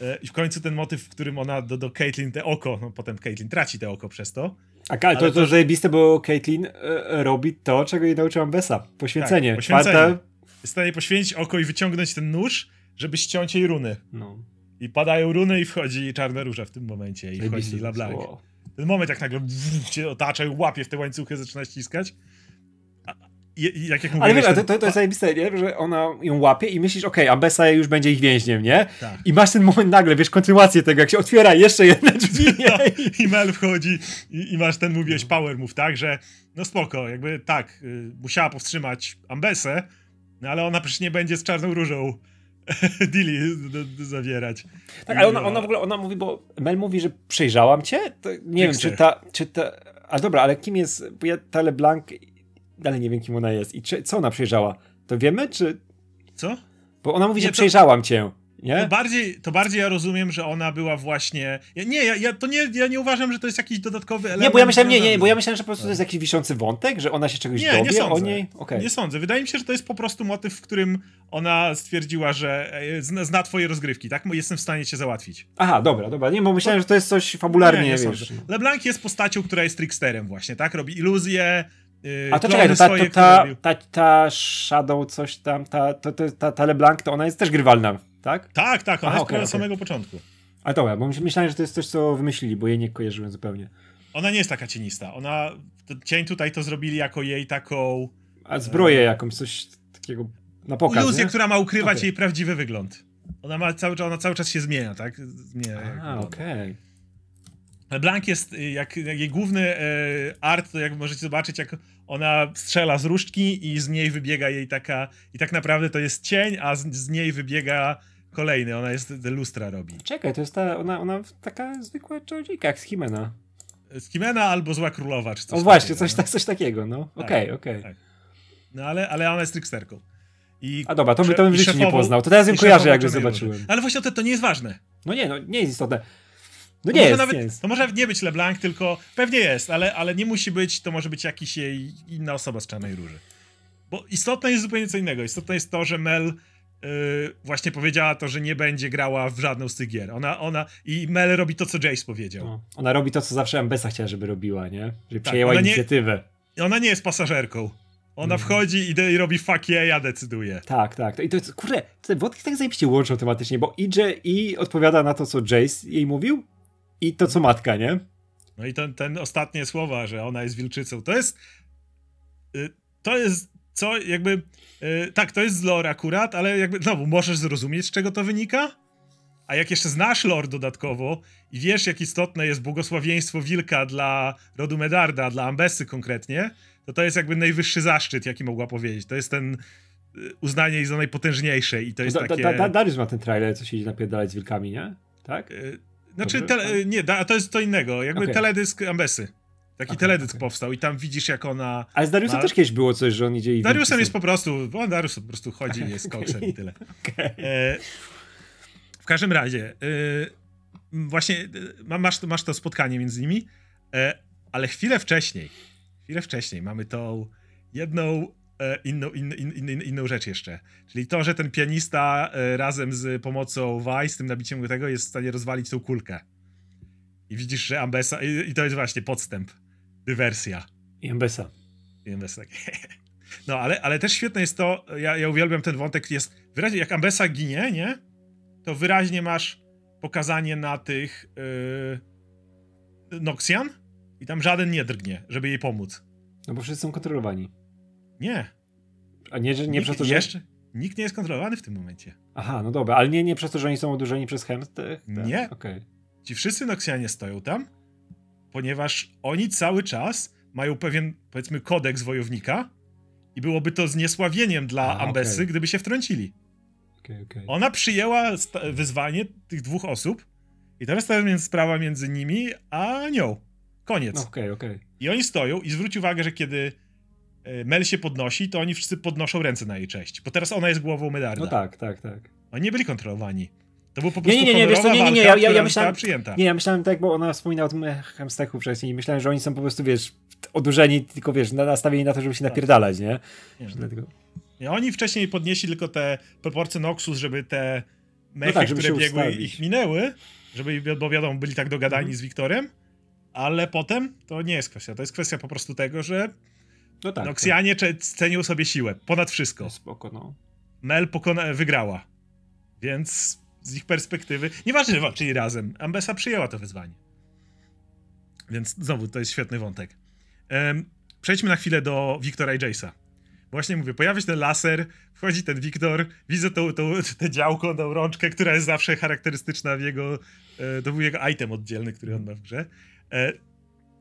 e, i w końcu ten motyw, w którym ona do, do Caitlyn te oko, no potem Caitlyn traci te oko przez to. A Kal, to, to, to
zajebiste, bo Caitlyn e, e, robi to, czego jej nauczyłam Bessa. Poświęcenie. Tak, poświęcenie. Czwarte... Jest
w stanie poświęcić oko i wyciągnąć ten nóż, żeby ściąć jej runy. No. I padają runy i wchodzi czarna róża w tym momencie i wchodzi dla Wow. Ten moment, jak nagle cię otacza i łapie w te łańcuchy, zaczyna ściskać. jak, jak mówię, Ale wiesz, to, to, to
jest zajebiste, nie? że ona ją łapie i myślisz, okej, okay, Abesa już będzie ich więźniem, nie? Tak. I masz ten moment nagle, wiesz, kontynuację tego, jak się otwiera jeszcze jedna
drzwi. [laughs] Tak. I Mel wchodzi i, i, masz ten, mówiłeś, power move, tak, że no spoko, jakby tak, y, musiała powstrzymać Ambesę, no ale ona przecież nie będzie z czarną różą [laughs] deali no, no, zawierać. Tak, ale ona, no. ona w
ogóle, ona mówi, bo Mel mówi, że przejrzałam cię, to nie wiem, czy ta, czy ta, a dobra, ale kim jest, bo ja Tale Blank? dalej nie wiem, kim ona jest i czy, co ona przejrzała, to wiemy, czy... Co? Bo ona mówi, nie, że to... przejrzałam cię.
Nie? To bardziej, to bardziej ja rozumiem, że ona była właśnie. Ja, nie, ja, ja, to nie, ja nie uważam, że to jest jakiś dodatkowy element. Nie, bo ja myślałem, nie, nie, bo ja
myślałem, że po prostu to jest jakiś wiszący wątek, że ona się czegoś nie, dowie nie sądzę. o niej. Okay. Nie
sądzę. Wydaje mi się, że to jest po prostu motyw, w którym ona stwierdziła, że e, zna, zna twoje rozgrywki, tak? Jestem w stanie cię załatwić.
Aha, dobra, dobra. Nie, bo myślałem, to... że to jest coś fabularnie, nie, nie wiesz.
LeBlanc jest postacią, która jest tricksterem właśnie, tak? Robi iluzje, y, a to czekaj, to ta, to, ta, ta, ta,
Shadow coś tam, ta, ta, ta LeBlanc, to ona jest też grywalna tak? Tak, tak, ona jest okay, od okay. samego początku. A to bo myślałem, że to jest coś, co wymyślili, bo jej nie kojarzyłem zupełnie.
Ona nie jest taka cienista. Ona, cień tutaj to zrobili jako jej taką... A e, zbroję e...
jakąś, coś takiego na pokaz, Iluzję, która ma ukrywać okay. jej
prawdziwy wygląd. Ona, ma cały, ona cały czas się zmienia, tak? Zmienia. A, okej. Okay. Blank jest, y, jak, jak jej główny e, art, to jak możecie zobaczyć, jak ona strzela z różdżki i z niej wybiega jej taka... I tak naprawdę to jest cień, a z, z niej wybiega Kolejny, ona jest te lustra robi. Czekaj, to jest ta, ona, ona taka zwykła czarodziejka, jak z Himena. Z Himena albo Zła Królowa, czy coś O właśnie, takiego, coś, no. coś takiego, no. Okej, tak, okej. Okay. Tak. No ale, ale ona jest tricksterką. I A dobra, to to bym w życiu nie poznał. To teraz ją kojarzę, jakby zobaczyłem. Ale właśnie to, to nie jest ważne. No nie, no nie jest istotne.
No to nie, jest, nawet, nie jest.
To może nie być LeBlanc, tylko pewnie jest, ale, ale nie musi być, to może być jakiś jej inna osoba z Czarnej Róży. Bo istotne jest zupełnie co innego. Istotne jest to, że Mel E, właśnie powiedziała to, że nie będzie grała w żadną z tych gier. Ona, ona i Mel robi to, co Jace powiedział. No,
ona robi to, co zawsze Ambesa chciała, żeby robiła, nie? Żeby tak, przejęła inicjatywę.
Nie, ona nie jest pasażerką. Ona mhm. wchodzi i, i, robi fuck yeah, ja decyduję. Tak, tak. I to jest, kurde, te wodki tak zajebiście
łączą tematycznie, bo idzie i odpowiada na to, co Jace jej mówił i to, co matka, nie?
No i ten, ten ostatnie słowa, że ona jest wilczycą, to jest y, to jest co jakby. Yy, tak, to jest lore akurat, ale jakby znowu możesz zrozumieć, z czego to wynika. A jak jeszcze znasz lore dodatkowo i wiesz, jak istotne jest błogosławieństwo wilka dla rodu Medarda, dla Ambesy konkretnie, to to jest jakby najwyższy zaszczyt, jaki mogła powiedzieć. To jest ten e, uznanie jej za najpotężniejsze i to jest da, takie... Da, da,
Dariusz ma ten trailer, co się idzie napierdalać z wilkami, nie?
Tak? Yy, znaczy, tele, tak. nie, da, to jest to innego. Jakby okay. teledysk Ambesy. Taki Aha, teledysk okay. powstał i tam widzisz, jak ona... Ale z Dariusem ma... też
kiedyś było coś, że on idzie i... Z Dariusem
jest po prostu... On Darius po prostu chodzi i jest koksem i tyle. [laughs] Okay. E, w każdym razie, e, właśnie e, masz, masz to spotkanie między nimi, e, ale chwilę wcześniej, chwilę wcześniej mamy tą jedną e, inną, inną inną rzecz jeszcze. Czyli to, że ten pianista e, razem z pomocą z tym nabiciem tego, jest w stanie rozwalić tą kulkę. I widzisz, że Ambesa... I, i to jest właśnie podstęp Dywersja. I Mbesa. I tak. [laughs] No, ale, ale też świetne jest to, ja, ja uwielbiam ten wątek, jest wyraźnie, jak Ambesa ginie, nie? To wyraźnie masz pokazanie na tych yy, Noxian i tam żaden nie drgnie, żeby jej pomóc. No bo wszyscy są kontrolowani. Nie.
A nie, nie nikt, przez to, że... Jeszcze,
nikt nie jest kontrolowany w tym momencie.
Aha, no dobra, ale nie, nie przez to, że oni są odurzeni
przez Hemst? Nie. Okay. Ci wszyscy Noxianie stoją tam ponieważ oni cały czas mają pewien, powiedzmy, kodeks wojownika i byłoby to zniesławieniem dla A, Ambesy, okay. gdyby się wtrącili. Okay, okay. Ona przyjęła wyzwanie tych dwóch osób i teraz ta jest sprawa między nimi a nią. Koniec. Okej, okej. I oni stoją i zwróć uwagę, że kiedy e, Mel się podnosi, to oni wszyscy podnoszą ręce na jej cześć, bo teraz ona jest głową Medarda. No tak, tak, tak. Oni nie byli kontrolowani. To był po prostu nie, nie, nie, wiesz co, nie, nie, nie, ja, ja, ja myślałem, przyjęta. Nie,
ja myślałem tak, bo ona wspomina o tym Hemstechu, wcześniej i myślałem, że oni są po prostu, wiesz, odurzeni, tylko wiesz, nastawieni na to, żeby się tak. napierdalać, nie? nie, Dlatego...
nie oni wcześniej podnieśli tylko te proporcje Noxus, żeby te no mechy, no tak, które biegły, ustawić. ich minęły, żeby, bo wiadomo, byli tak dogadani mhm. z Wiktorem, ale potem to nie jest kwestia, to jest kwestia po prostu tego, że no tak, Noxianie tak. cenią sobie siłę, ponad wszystko. Spoko, no. Mel pokona- wygrała, więc z ich perspektywy. Nieważne, że walczyli razem. Ambesa przyjęła to wyzwanie. Więc znowu, to jest świetny wątek. przejdźmy na chwilę do Wiktora i Jace'a. Właśnie mówię, pojawia się ten laser, wchodzi ten Wiktor, widzę tą, tą, tę działko, tą rączkę, która jest zawsze charakterystyczna w jego... E, to był jego item oddzielny, który on ma w grze. E,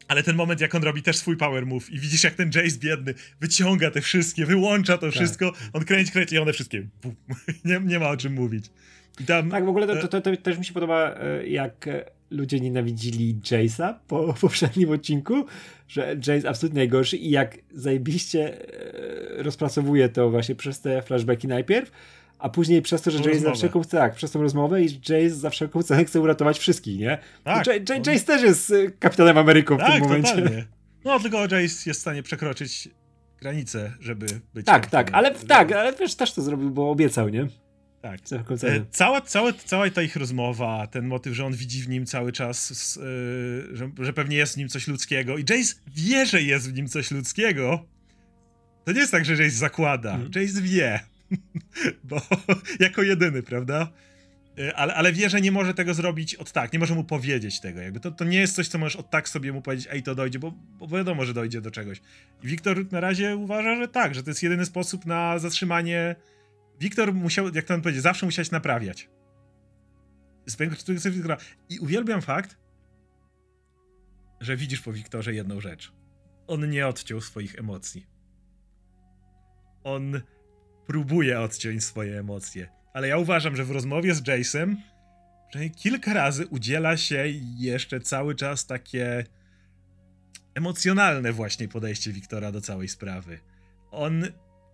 ale ten moment, jak on robi też swój power move i widzisz, jak ten Jace biedny wyciąga te wszystkie, wyłącza to tak. wszystko, on kręci, kręci i one wszystkie... Bum. [laughs] Nie, nie ma o czym mówić tak, w ogóle to, e, to,
to, to, też mi się podoba, e, jak ludzie nienawidzili Jace'a po [laughs] poprzednim odcinku, że Jace absolutnie najgorszy i jak zajebiście e, rozpracowuje to właśnie przez te flashbacki najpierw, a później przez to, że Jace za wszelką cenę, tak, przez tą rozmowę i Jace za wszelką cenę chce uratować wszystkich, nie? Tak. J- J- Jace też jest kapitanem Ameryką w tak, tym momencie. Totalnie.
[laughs] No, tylko Jace jest w stanie przekroczyć granicę, żeby być. Tak, tak kapitanem. tak, ale, tak, ale wiesz, też to zrobił, bo
obiecał, nie? Tak. E,
cała, cała, cała ta ich rozmowa, ten motyw, że on widzi w nim cały czas, e, że, że pewnie jest w nim coś ludzkiego. I Jace wie, że jest w nim coś ludzkiego. To nie jest tak, że Jace zakłada. Mm. Jace wie. [laughs] Bo [laughs] jako jedyny, prawda? E, ale, ale wie, że nie może tego zrobić od tak, nie może mu powiedzieć tego. Jakby to, to nie jest coś, co możesz od tak sobie mu powiedzieć, ej, to dojdzie, bo, bo wiadomo, że dojdzie do czegoś. Wiktor na razie uważa, że tak, że to jest jedyny sposób na zatrzymanie Wiktor musiał, jak to on powiedział, zawsze musiałeś naprawiać. Z Wiktora. I uwielbiam fakt, że widzisz po Wiktorze jedną rzecz. On nie odciął swoich emocji. On próbuje odciąć swoje emocje. Ale ja uważam, że w rozmowie z Jace'em przynajmniej kilka razy udziela się jeszcze cały czas takie emocjonalne właśnie podejście Wiktora do całej sprawy. On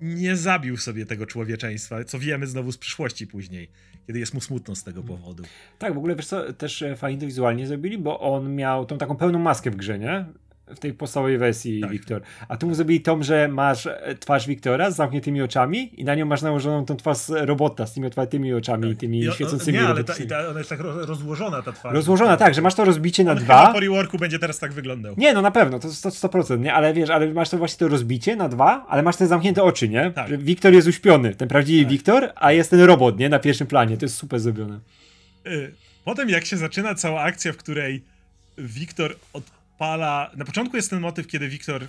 nie zabił sobie tego człowieczeństwa, co wiemy znowu z przyszłości później, kiedy jest mu smutno z tego mm. powodu.
Tak, w ogóle wiesz co, też e, fajnie to wizualnie zrobili, bo on miał tą taką pełną maskę w grze, nie? w tej podstawowej wersji tak. Wiktor. A tu zrobili tą, że masz e, twarz Wiktora z zamkniętymi oczami i na nią masz nałożoną tą twarz robota z tymi otwartymi oczami tak. i tymi I, świecącymi Nie, ale ta,
ta, ona jest tak rozłożona ta twarz. Rozłożona, tak, że masz to rozbicie na On dwa. Na reworku będzie teraz tak wyglądał. Nie,
no na pewno, to 100%, 100% nie? Ale wiesz, ale masz to właśnie to rozbicie na dwa, ale masz te zamknięte oczy, nie? Tak. Wiktor jest uśpiony, ten prawdziwy tak. Wiktor, a jest ten robot, nie? Na pierwszym planie, to jest super zrobione.
Y, potem jak się zaczyna cała akcja, w której Wiktor od odpala. Na początku jest ten motyw, kiedy Wiktor e,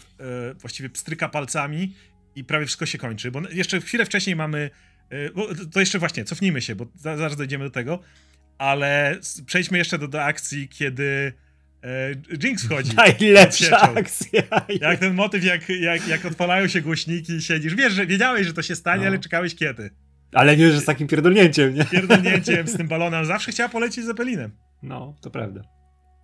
właściwie pstryka palcami i prawie wszystko się kończy. Bo jeszcze chwilę wcześniej mamy. E, to jeszcze właśnie, cofnijmy się, bo za, zaraz dojdziemy do tego. Ale przejdźmy jeszcze do, do akcji, kiedy. E, Jinx wchodzi. Najlepsza akcja. Jak ten motyw, jak, jak, jak odpalają się głośniki i siedzisz. Wiesz, że wiedziałeś, że to się stanie, no. ale czekałeś kiedy.
Ale nie, że z takim pierdolnięciem, nie? Pierdolnięciem, z
tym balonem. Zawsze chciała polecieć z Zeppelinem. No, to prawda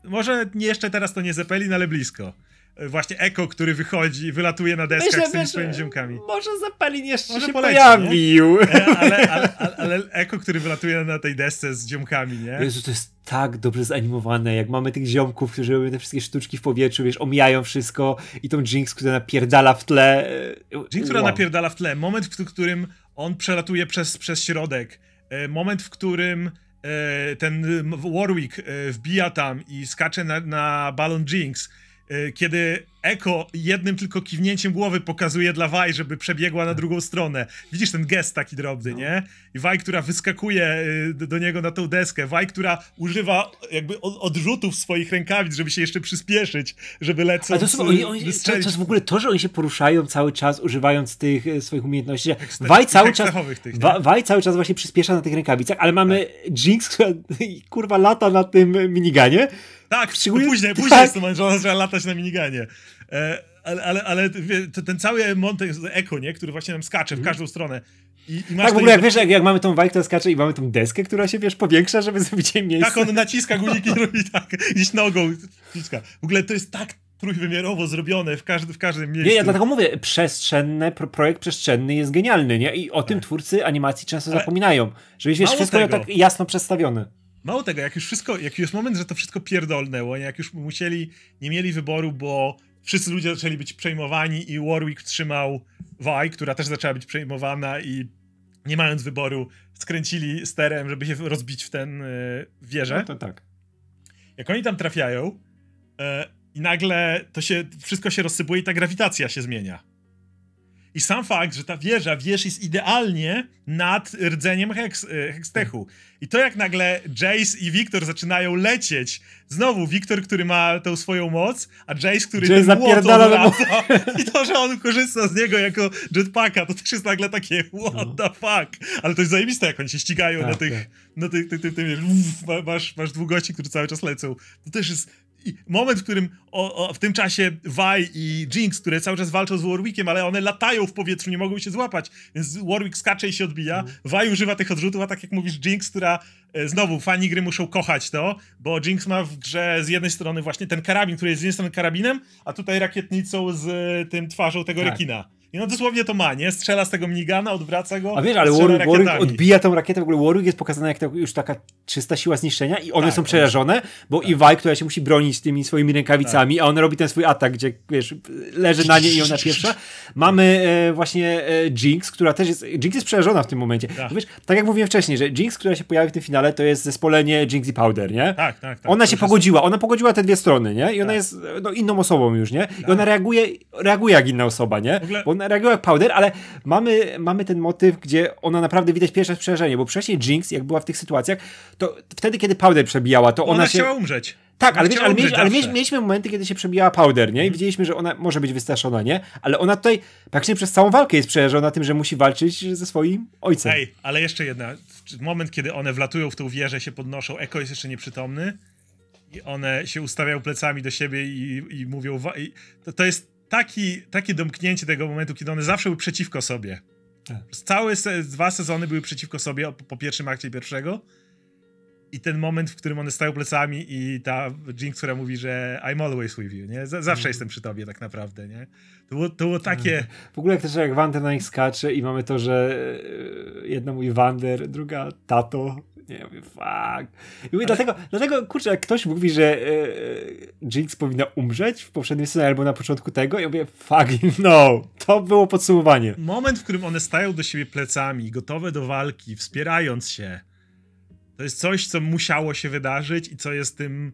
może jeszcze teraz to nie Zeppelin, ale blisko. E, właśnie Eko, który wychodzi, wylatuje na deskach Myślę, z tymi swoimi ziomkami.
Może Zeppelin jeszcze może się poleci, pojawił. E, ale,
ale, ale, ale, Eko, który wylatuje na tej desce z ziomkami, nie? Jezu, to jest
tak dobrze zanimowane, jak mamy tych ziomków, którzy robią te wszystkie sztuczki w powietrzu, wiesz, omijają wszystko i tą Jinx, która napierdala w tle. E, Jinx, wow. która
napierdala w tle. Moment, w którym on przelatuje przez, przez środek. Moment, w którym E, ten Warwick e, wbija tam i skacze na, na balon Jinx E, kiedy Eko jednym tylko kiwnięciem głowy pokazuje dla Waj, żeby przebiegła na drugą stronę. Widzisz ten gest taki drobny, no. nie? I Waj, która wyskakuje e, do niego na tą deskę. Waj, która używa jakby odrzutów swoich rękawic, żeby się jeszcze przyspieszyć, żeby lecąc... A to, są, oni, oni, to, to jest
w ogóle to, że oni się poruszają cały czas, używając tych e, swoich umiejętności.
Waj tak, cały czas... Tych,
Waj cały czas właśnie przyspiesza na tych rękawicach, ale mamy tak. Jinx, która [laughs] kurwa lata na tym miniganie tak, Szczególnie... No później, później tak. jest to
mężona, trzeba latać na miniganie. E, ale ale, ale ten cały montek eko, nie? Który właśnie nam skacze w mhm. każdą stronę. I, i tak, w ogóle jak, wiesz,
jak, jak mamy tą walkę, skacze i mamy tą deskę, która się, wiesz, powiększa, żeby [laughs]
zrobić jej miejsce. Tak, on naciska no. guziki robi tak, gdzieś nogą naciska. W ogóle to jest tak trójwymiarowo zrobione w, każdy, w każdym miejscu. Nie, ja dlatego
mówię, przestrzenne, pro, projekt przestrzenny jest genialny, nie? I o tym tak. twórcy animacji często Ale zapominają, że wiesz, wszystko tego. tak jasno przedstawione.
Mało tego, jak już wszystko, jak już moment, że to wszystko pierdolnęło, jak już musieli, nie mieli wyboru, bo wszyscy ludzie zaczęli być przejmowani i Warwick trzymał Vi, która też zaczęła być przejmowana i nie mając wyboru skręcili sterem, żeby się rozbić w ten e, wieżę. No to tak. Jak oni tam trafiają e, i nagle to się, wszystko się rozsypuje i ta grawitacja się zmienia. I sam fakt, że ta wieża, wiesz, jest idealnie nad rdzeniem e, Hextechu. I to jak nagle Jace i Wiktor zaczynają lecieć. Znowu Wiktor, który ma tą swoją moc, a Jace, który Jace ten łot [laughs] I to, że on korzysta z niego jako jetpacka, to też jest nagle takie what no. the fuck. Ale to jest zajebiste, jak oni się ścigają tak, na tych, tak. na tych, masz, masz długocik, które cały czas lecą. To też jest moment, w którym o, o, w tym czasie Vi i Jinx, które cały czas walczą z Warwickiem, ale one latają w powietrzu, nie mogą się złapać, więc Warwick skacze i się odbija. Mm. używa tych odrzutów, a tak jak mówisz, Jinx, która e, znowu fani gry muszą kochać to, bo Jinx ma w grze z jednej strony właśnie ten karabin, który jest z jednej strony karabinem, a tutaj rakietnicą z e, tym twarzą tego tak. rekina. I no dosłownie to ma, nie? Strzela z tego minigana, odwraca go. A wiesz, ale Warwick, Warwick, odbija
tą rakietę, w ogóle Warwick jest pokazana jak to, już taka czysta siła zniszczenia i one tak, są przerażone, bo tak. Iwaj, która się musi bronić tymi swoimi rękawicami, tak. a on robi ten swój atak, gdzie wiesz, leży na niej i ona pierwsza. Mamy e, właśnie e, Jinx, która też jest, Jinx jest przerażona w tym momencie. Tak. Wiesz, tak jak mówiłem wcześniej, że Jinx, która się pojawi w tym finale, to jest zespolenie Jinx i Powder, nie? Tak, tak, tak. Ona się pogodziła, ona pogodziła te dwie strony, nie? I ona tak. jest e, no, inną osobą już, nie? I tak. ona reaguje, reaguje jak inna osoba, nie? Bo ona jak powder, ale mamy, mamy ten motyw, gdzie ona naprawdę widać pierwsze przerażenie, bo wcześniej Jinx, jak była w tych sytuacjach, to wtedy, kiedy powder przebijała, to ona, ona się... chciała umrzeć.
Tak, ale, wiesz, ale, mieliśmy, ale
mieliśmy momenty, kiedy się przebijała powder, nie? I mhm. widzieliśmy, że ona może być wystraszona, nie? Ale ona tutaj praktycznie przez całą walkę jest przerażona tym, że musi walczyć
ze swoim ojcem. Ej, ale jeszcze jedna. Moment, kiedy one wlatują w tą wieżę, się podnoszą, Echo jest jeszcze nieprzytomny i one się ustawiają plecami do siebie i, i mówią. I to, to jest taki, takie domknięcie tego momentu, kiedy one zawsze były przeciwko sobie. Tak. Całe se dwa sezony były przeciwko sobie po, po pierwszym akcie pierwszego. I ten moment, w którym one stają plecami i ta Jinx, która mówi, że I'm always with you, nie? Z zawsze mm. jestem przy tobie tak naprawdę, nie? To było, to było tak. takie... W ogóle też jak Wander na nich skacze i mamy
to, że e, jedna mówi Wander, druga tato, nie Ja mówię, fuck. I mówię, dlatego, dlatego, kurczę, jak ktoś mówi, że e, e, Jinx powinna umrzeć w poprzednim sezonie albo na początku tego, ja mówię, fuck, [laughs] no. To było podsumowanie.
Moment, w którym one stają do siebie plecami, gotowe do walki, wspierając się. To jest coś, co musiało się wydarzyć i co jest tym.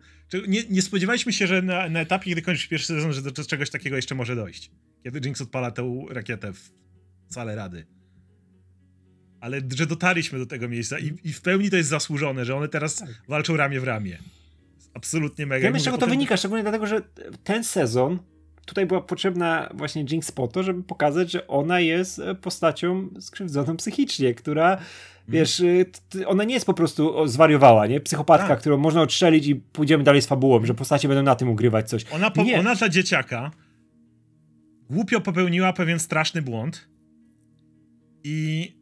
Nie, nie spodziewaliśmy się, że na, na etapie, kiedy kończysz pierwszy sezon, że do, czegoś takiego jeszcze może dojść. Kiedy Jinx odpala tę rakietę w sale rady ale że dotarliśmy do tego miejsca i, i w pełni to jest zasłużone, że one teraz tak. walczą ramię w ramię. Absolutnie mega. Myślę, z czego potem... to wynika,
szczególnie dlatego, że ten sezon tutaj była potrzebna właśnie Jinx po to, żeby pokazać, że ona jest postacią skrzywdzoną psychicznie, która mhm. wiesz, y, ona nie jest po prostu zwariowała, nie? Psychopatka, tak. którą można odstrzelić i pójdziemy dalej z fabułą, że postacie będą na tym ugrywać coś.
Ona, po, ona dzieciaka głupio popełniła pewien straszny błąd i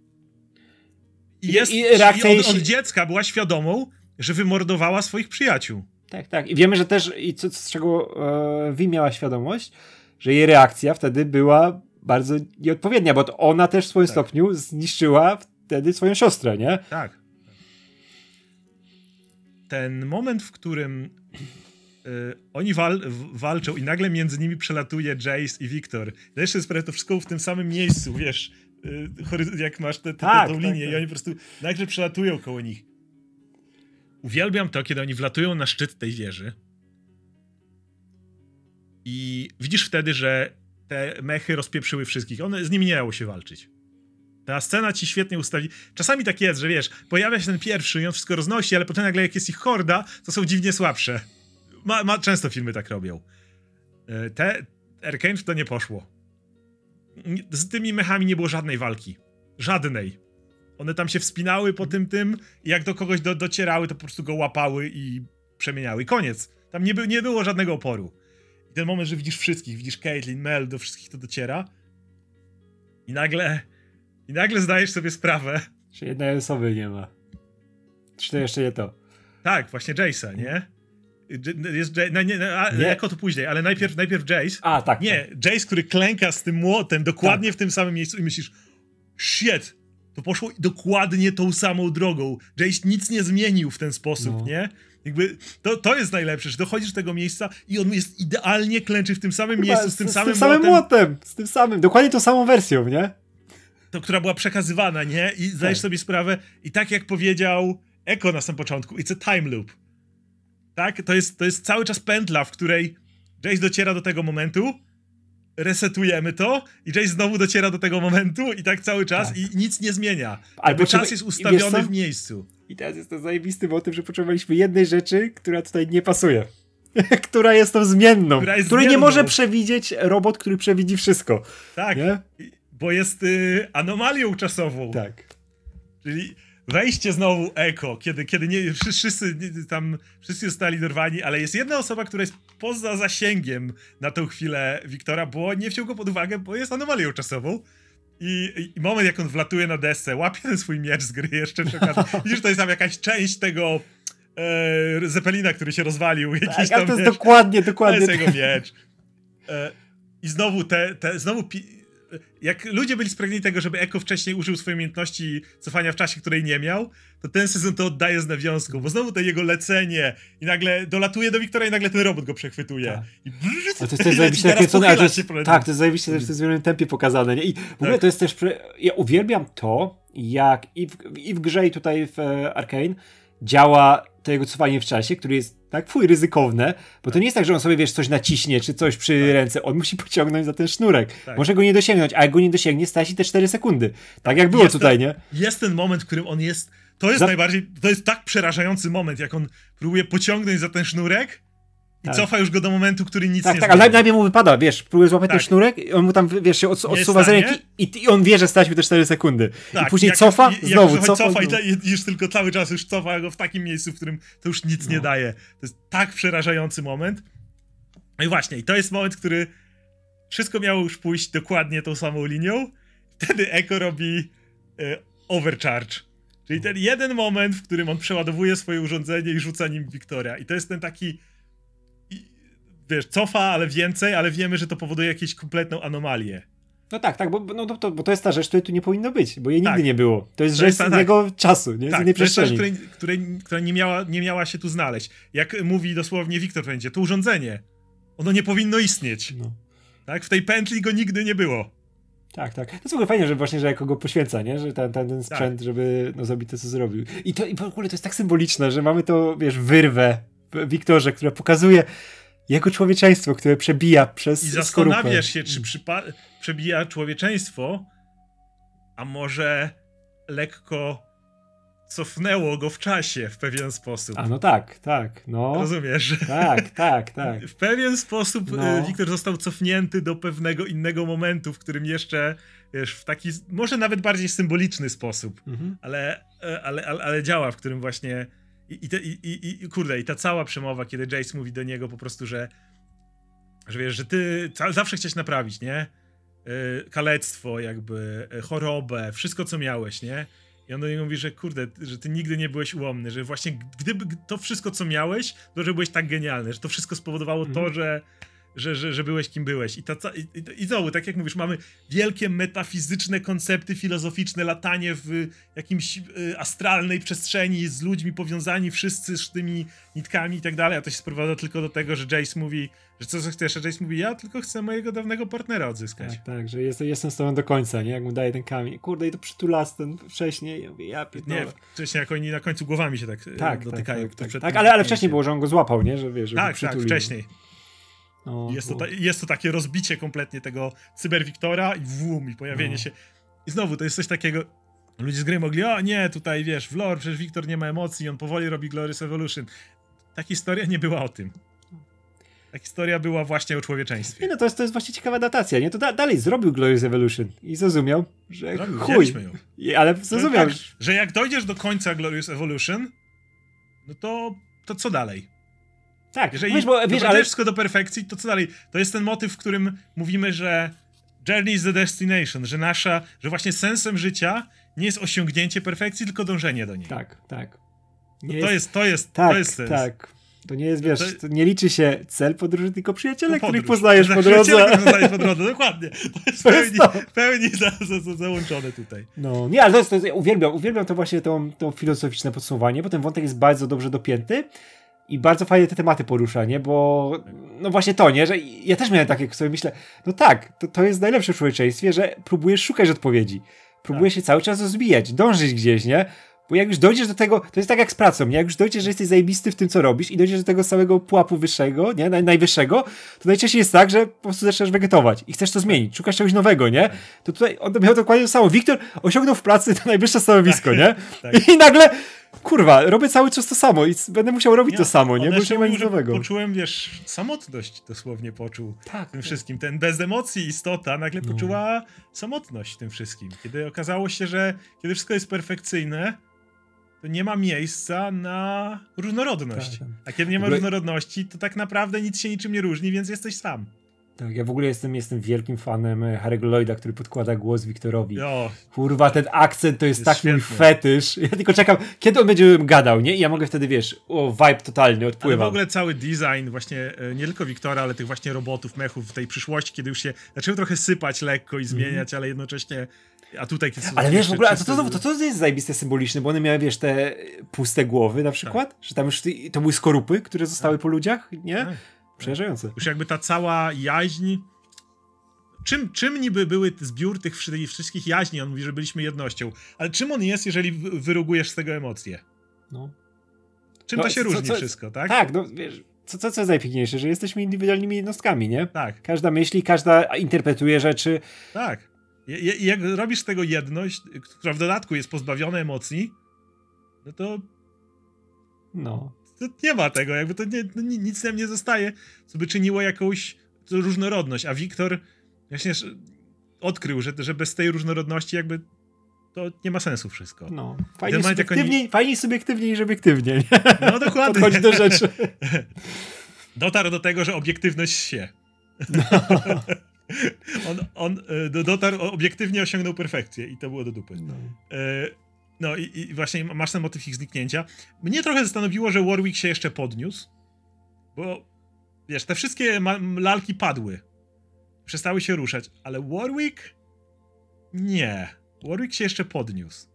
jest, I reakcja od, od dziecka była świadomą, że wymordowała swoich przyjaciół.
Tak, tak. I wiemy, że też, i co, z czego e, Wi miała świadomość, że jej reakcja wtedy była bardzo nieodpowiednia, bo ona też w swoim tak. stopniu zniszczyła wtedy swoją siostrę, nie?
Tak. Ten moment, w którym e, oni wal, walczą i nagle między nimi przelatuje Jace i Victor. Jeszcze sprawia to wszystko w tym samym miejscu, wiesz, Y, jak masz tę tak, tak, linię tak, i oni po prostu nagle przelatują koło nich. Uwielbiam to, kiedy oni wlatują na szczyt tej wieży i widzisz wtedy, że te mechy rozpieprzyły wszystkich. One, z nimi nie dało się walczyć. Ta scena ci świetnie ustawi. Czasami tak jest, że wiesz, pojawia się ten pierwszy i on wszystko roznosi, ale potem nagle jak jest ich horda, to są dziwnie słabsze. Ma, ma często filmy tak robią. E, te Arkane to nie poszło z tymi mechami nie było żadnej walki. Żadnej. One tam się wspinały po tym tym i jak do kogoś do, docierały, to po prostu go łapały i przemieniały. Koniec. Tam nie, by, nie było żadnego oporu. I ten moment, że widzisz wszystkich, widzisz Caitlyn, Mel, do wszystkich to dociera i nagle i nagle zdajesz sobie sprawę,
że jednej osoby nie ma. Czy to jeszcze nie to?
Tak, właśnie Jace'a, nie? No, jest Jace, no, nie, no, a, nie. jako to później, ale najpierw, najpierw Jace. A, tak. Nie, tak. Jace, który klęka z tym młotem dokładnie tak. w tym samym miejscu i myślisz, shit, to poszło dokładnie tą samą drogą. Jace nic nie zmienił w ten sposób, no. nie? Jakby to, to jest najlepsze, że dochodzisz do tego miejsca i on jest idealnie klęczy w tym samym Chyba, miejscu, z tym z, samym, z tym młotem. samym
młotem. Z tym samym, dokładnie tą samą wersją, nie?
To, która była przekazywana, nie? I zdajesz tak. sobie sprawę, i tak jak powiedział Eko na samym początku, it's a time loop. Tak? To jest, to jest cały czas pętla, w której Jace dociera do tego momentu, resetujemy to i Jace znowu dociera do tego momentu i tak cały czas tak. i nic nie zmienia. Albo czas jest ustawiony w miejscu. I teraz jest to zajebisty
motyw, że potrzebowaliśmy jednej rzeczy, która tutaj nie pasuje. [laughs] która jest tą zmienną. Która jest który zmienną. nie może
przewidzieć robot, który przewidzi wszystko. Tak. Nie? Bo jest y, anomalią czasową. Tak. Czyli wejście znowu eko, kiedy, kiedy nie, wszyscy tam wszyscy zostali dorwani, ale jest jedna osoba, która jest poza zasięgiem na tą chwilę Wiktora, bo nie wziął go pod uwagę, bo jest anomalią czasową. I, I, moment, jak on wlatuje na desce, łapie ten swój miecz z gry jeszcze przy [laughs] Widzisz, to jest tam jakaś część tego e, Zeppelina, który się rozwalił. Tak, jakiś tam, to jest wiesz, dokładnie, dokładnie. To jest jego tak. miecz. E, I znowu te, te znowu pi- jak ludzie byli spragnieni tego, żeby Eko wcześniej użył swojej umiejętności cofania w czasie, której nie miał, to ten sezon to oddaje z nawiązką, bo znowu to jego lecenie i nagle dolatuje do Wiktora i nagle ten robot go przechwytuje. Tak. I brrr, to jest też [laughs] zajebiście nakręcone, ale to jest, tak, to jest zajebiście też w tym
zmienionym tempie pokazane. Nie? I w tak. ogóle to jest też, ja uwielbiam to, jak i w, i w grze i tutaj w e, Arkane, działa to jego cofanie w czasie, które jest tak fuj ryzykowne, bo to tak. nie jest tak, że on sobie wiesz coś naciśnie czy coś przy tak. ręce, on musi [laughs] pociągnąć za ten sznurek. Tak. Może go nie dosięgnąć, a jak go nie dosięgnie, straci te 4 sekundy. Tak jak było jest tutaj, ten, nie?
Jest ten moment, w którym on jest to jest za... najbardziej, to jest tak przerażający moment, jak on próbuje pociągnąć za ten sznurek i tak. cofa już go do momentu, który nic tak, nie Tak, tak, ale najpierw
mu wypada, wiesz, próbuje złapać tak. ten sznurek i on mu tam, wiesz, się odsuwa z ręki i, i, on wie, że stracił te 4 sekundy. Tak. I później jak, cofa, i, znowu jak cofa. cofa
i, i już tylko cały czas już cofa go w takim miejscu, w którym to już nic no. nie daje. To jest tak przerażający moment. No i właśnie, i to jest moment, który wszystko miało już pójść dokładnie tą samą linią. Wtedy Eko robi e, overcharge. Czyli ten jeden moment, w którym on przeładowuje swoje urządzenie i rzuca nim Wiktoria. I to jest ten taki wiesz, cofa, ale więcej, ale wiemy, że to powoduje jakieś kompletną anomalię. No tak, tak, bo, no, to, bo to jest
ta rzecz, której tu nie powinno być, bo jej tak. nigdy nie było. To jest to rzecz jest ta, z innego tak. czasu, nie? Tak, z innej to jest rzecz, której,
której, która nie miała, nie miała się tu znaleźć. Jak mówi dosłownie Wiktor będzie, to urządzenie. Ono nie powinno istnieć. No. Tak, w tej pętli go nigdy nie było. Tak, tak. To jest w ogóle fajnie, że właśnie, że jako go poświęca,
nie? Że ten, ten, tak. ten sprzęt, tak. żeby no, zrobić to, co zrobił. I to i w ogóle to jest tak symboliczne, że mamy to, wiesz, wyrwę w Wiktorze, która pokazuje, jego człowieczeństwo, które przebija przez I zastanawiasz skorupę. się,
czy przypa- przebija człowieczeństwo, a może lekko cofnęło go w czasie w pewien sposób. A no
tak, tak, no. Rozumiesz? Tak, tak, tak. W pewien
sposób no. E, Wiktor został cofnięty do pewnego innego momentu, w którym jeszcze wiesz, w taki, może nawet bardziej symboliczny sposób, mhm. ale, e, ale, ale, ale działa, w którym właśnie i, te, i, i, kurde, i ta cała przemowa, kiedy Jace mówi do niego po prostu, że, że wiesz, że ty zawsze chciałeś naprawić, nie? Yy, kalectwo, jakby, yy, chorobę, wszystko co miałeś, nie? I on do niego mówi, że kurde, że ty nigdy nie byłeś ułomny, że właśnie gdyby to wszystko co miałeś, to że byłeś tak genialny, że to wszystko spowodowało mm. to, mhm. że że, że, że byłeś kim byłeś. I, ta, i, i znowu, tak jak mówisz, mamy wielkie metafizyczne koncepty filozoficzne, latanie w jakimś y, astralnej przestrzeni z ludźmi powiązani wszyscy z tymi nitkami i tak dalej, a to się sprowadza tylko do tego, że Jace mówi, że co chcesz, a Jace mówi, ja tylko chcę mojego dawnego partnera odzyskać.
Tak, tak że jest, jestem z tobą do końca, nie? Jak mu daje ten kamień. Kurde, i to przytulas ten wcześniej, ja mówię, ja Nie,
wcześniej jak oni na końcu głowami się tak, y, tak, tak dotykają. Tak, tak, tak, ale, ale wcześniej
było, że on go złapał, nie? Że, wiesz, tak, tak, wcześniej. No, jest, to ta,
jest to takie rozbicie kompletnie tego cyberwiktora i wum, i pojawienie no. się. I znowu, to jest coś takiego, ludzie z gry mogli, o nie, tutaj wiesz, w lore, przecież Wiktor nie ma emocji, on powoli robi Glorious Evolution. Ta historia nie była o tym. Ta historia była właśnie o człowieczeństwie. Nie
no, to jest, to jest właśnie ciekawa datacja, nie? To da, dalej zrobił Glorious Evolution i zrozumiał, że chuj. Ją. Ale no zrozumiał. tak,
że jak dojdziesz do końca Glorious Evolution, no to, to co dalej? Tak, jeżeli wiesz, bo, wiesz, ale... wszystko do perfekcji, to co dalej? To jest ten motyw, w którym mówimy, że journey is the destination, że nasza, że właśnie sensem życia nie jest osiągnięcie perfekcji, tylko dążenie do niej. Tak, tak. jest... to jest, to jest, tak, to jest sens. Tak,
to nie jest, wiesz, to... nie liczy się cel podróży, tylko przyjaciele, podróż, których poznajesz po drodze. poznajesz po drodze, dokładnie. To jest, to jest pełni, pełni za,
za, załączone tutaj.
No, nie, ale to jest, to jest uwielbiam, uwielbiam to właśnie to, to filozoficzne podsumowanie, bo ten wątek jest bardzo dobrze dopięty i bardzo fajnie te tematy porusza, nie? Bo no właśnie to, nie? Że ja też miałem takie, sobie myślę, no tak, to, to jest najlepsze w człowieczeństwie, że próbujesz szukać odpowiedzi. Próbujesz tak. się cały czas rozbijać, dążyć gdzieś, nie? Bo jak już dojdziesz do tego, to jest tak jak z pracą, nie? Jak już dojdziesz, że jesteś zajebisty w tym, co robisz i dojdziesz do tego samego pułapu wyższego, nie? Naj, najwyższego, to najczęściej jest tak, że po prostu zaczynasz wegetować i chcesz to zmienić, szukasz czegoś nowego, nie? Tak. To tutaj on miał dokładnie to samo. Wiktor osiągnął w pracy to najwyższe stanowisko, tak. nie? [laughs] Tak. I nagle kurwa, robię cały czas to samo i będę musiał robić to samo, nie? Bo się nie ma nic nowego.
Poczułem, wiesz, samotność dosłownie poczuł tak, tym tak. wszystkim. Ten bez emocji istota nagle no. poczuła samotność tym wszystkim. Kiedy okazało się, że kiedy wszystko jest perfekcyjne, to nie ma miejsca na różnorodność. Tak, tak. A kiedy nie ma różnorodności, to tak naprawdę nic się niczym nie różni, więc jesteś sam. Tak,
ja w ogóle jestem, jestem wielkim fanem e, Harry'ego Lloyda, który podkłada głos Wiktorowi. Kurwa, ten akcent to jest, jest tak mój fetysz. [laughs] Ja tylko czekam, kiedy on będzie gadał, nie? I ja mogę wtedy, wiesz, o, vibe totalny, odpływa. Ale w
ogóle cały design właśnie, e, nie tylko Wiktora, ale tych właśnie robotów, mechów w tej przyszłości, kiedy już się zaczęły trochę sypać lekko i mhm. zmieniać, mm. ale jednocześnie a tutaj kiedy Ale wiesz, w ogóle, a to, to,
to, to jest zajebiste symboliczne, bo one miały, wiesz, te puste głowy na tak. przykład, tak. że tam już to były skorupy, które zostały tak. po ludziach, nie? Tak. Przerażające. Już
jakby ta cała jaźń. Czym, czym niby były zbiór tych wszystkich jaźni? On mówi, że byliśmy jednością. Ale czym on jest, jeżeli wyrugujesz z tego emocje? No. Czym no, to się co, różni co, wszystko, tak? Tak, no wiesz,
co, co, co jest najpiękniejsze, że jesteśmy indywidualnymi jednostkami, nie? Tak. Każda myśli, każda interpretuje rzeczy.
Tak. Je, jak robisz z tego jedność, która w dodatku jest pozbawiona emocji, no to. No. No nie ma tego, jakby to nie, no, nic nam nie zostaje, co by czyniło jakąś różnorodność, a Wiktor właśnie odkrył, że, że bez tej różnorodności jakby to nie ma sensu wszystko. No, fajnie, subiektywniej, oni... fajnie subiektywnie niż obiektywnie. No dokładnie. Podchodzi do rzeczy. [laughs] Dotarł do tego, że obiektywność się. No. [laughs] on on y, dotarł, obiektywnie osiągnął perfekcję i to było do dupy. No. E, no i, i, właśnie masz ten motyw ich zniknięcia. Mnie trochę zastanowiło, że Warwick się jeszcze podniósł, bo wiesz, te wszystkie lalki padły. Przestały się ruszać, ale Warwick. Nie. Warwick się jeszcze podniósł.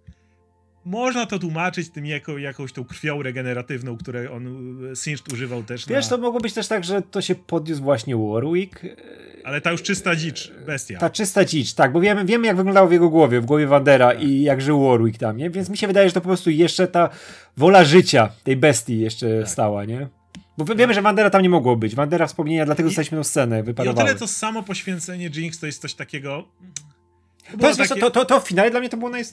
Można to tłumaczyć tym jako, jakąś tą krwią regeneratywną, której on e, Singed używał też. Wiesz, na... to
mogło być też tak, że to się podniósł właśnie Warwick
e, ale ta już czysta dzicz, bestia.
Ta czysta dzicz, tak, bo wiemy, wiemy jak wyglądało w jego głowie, w głowie Wandera tak. i jak żył Warwick tam, nie? Więc mi się wydaje, że to po prostu jeszcze ta wola życia tej bestii jeszcze tak. stała, nie? Bo wiemy, że Wandera tam nie mogło być. Wandera wspomnienia, dlatego dostaliśmy tę scenę wyparowaną. I o tyle to
samo poświęcenie Jinx to jest coś takiego... To, to, jest, takie... to, to, to, w finale dla mnie to było naj...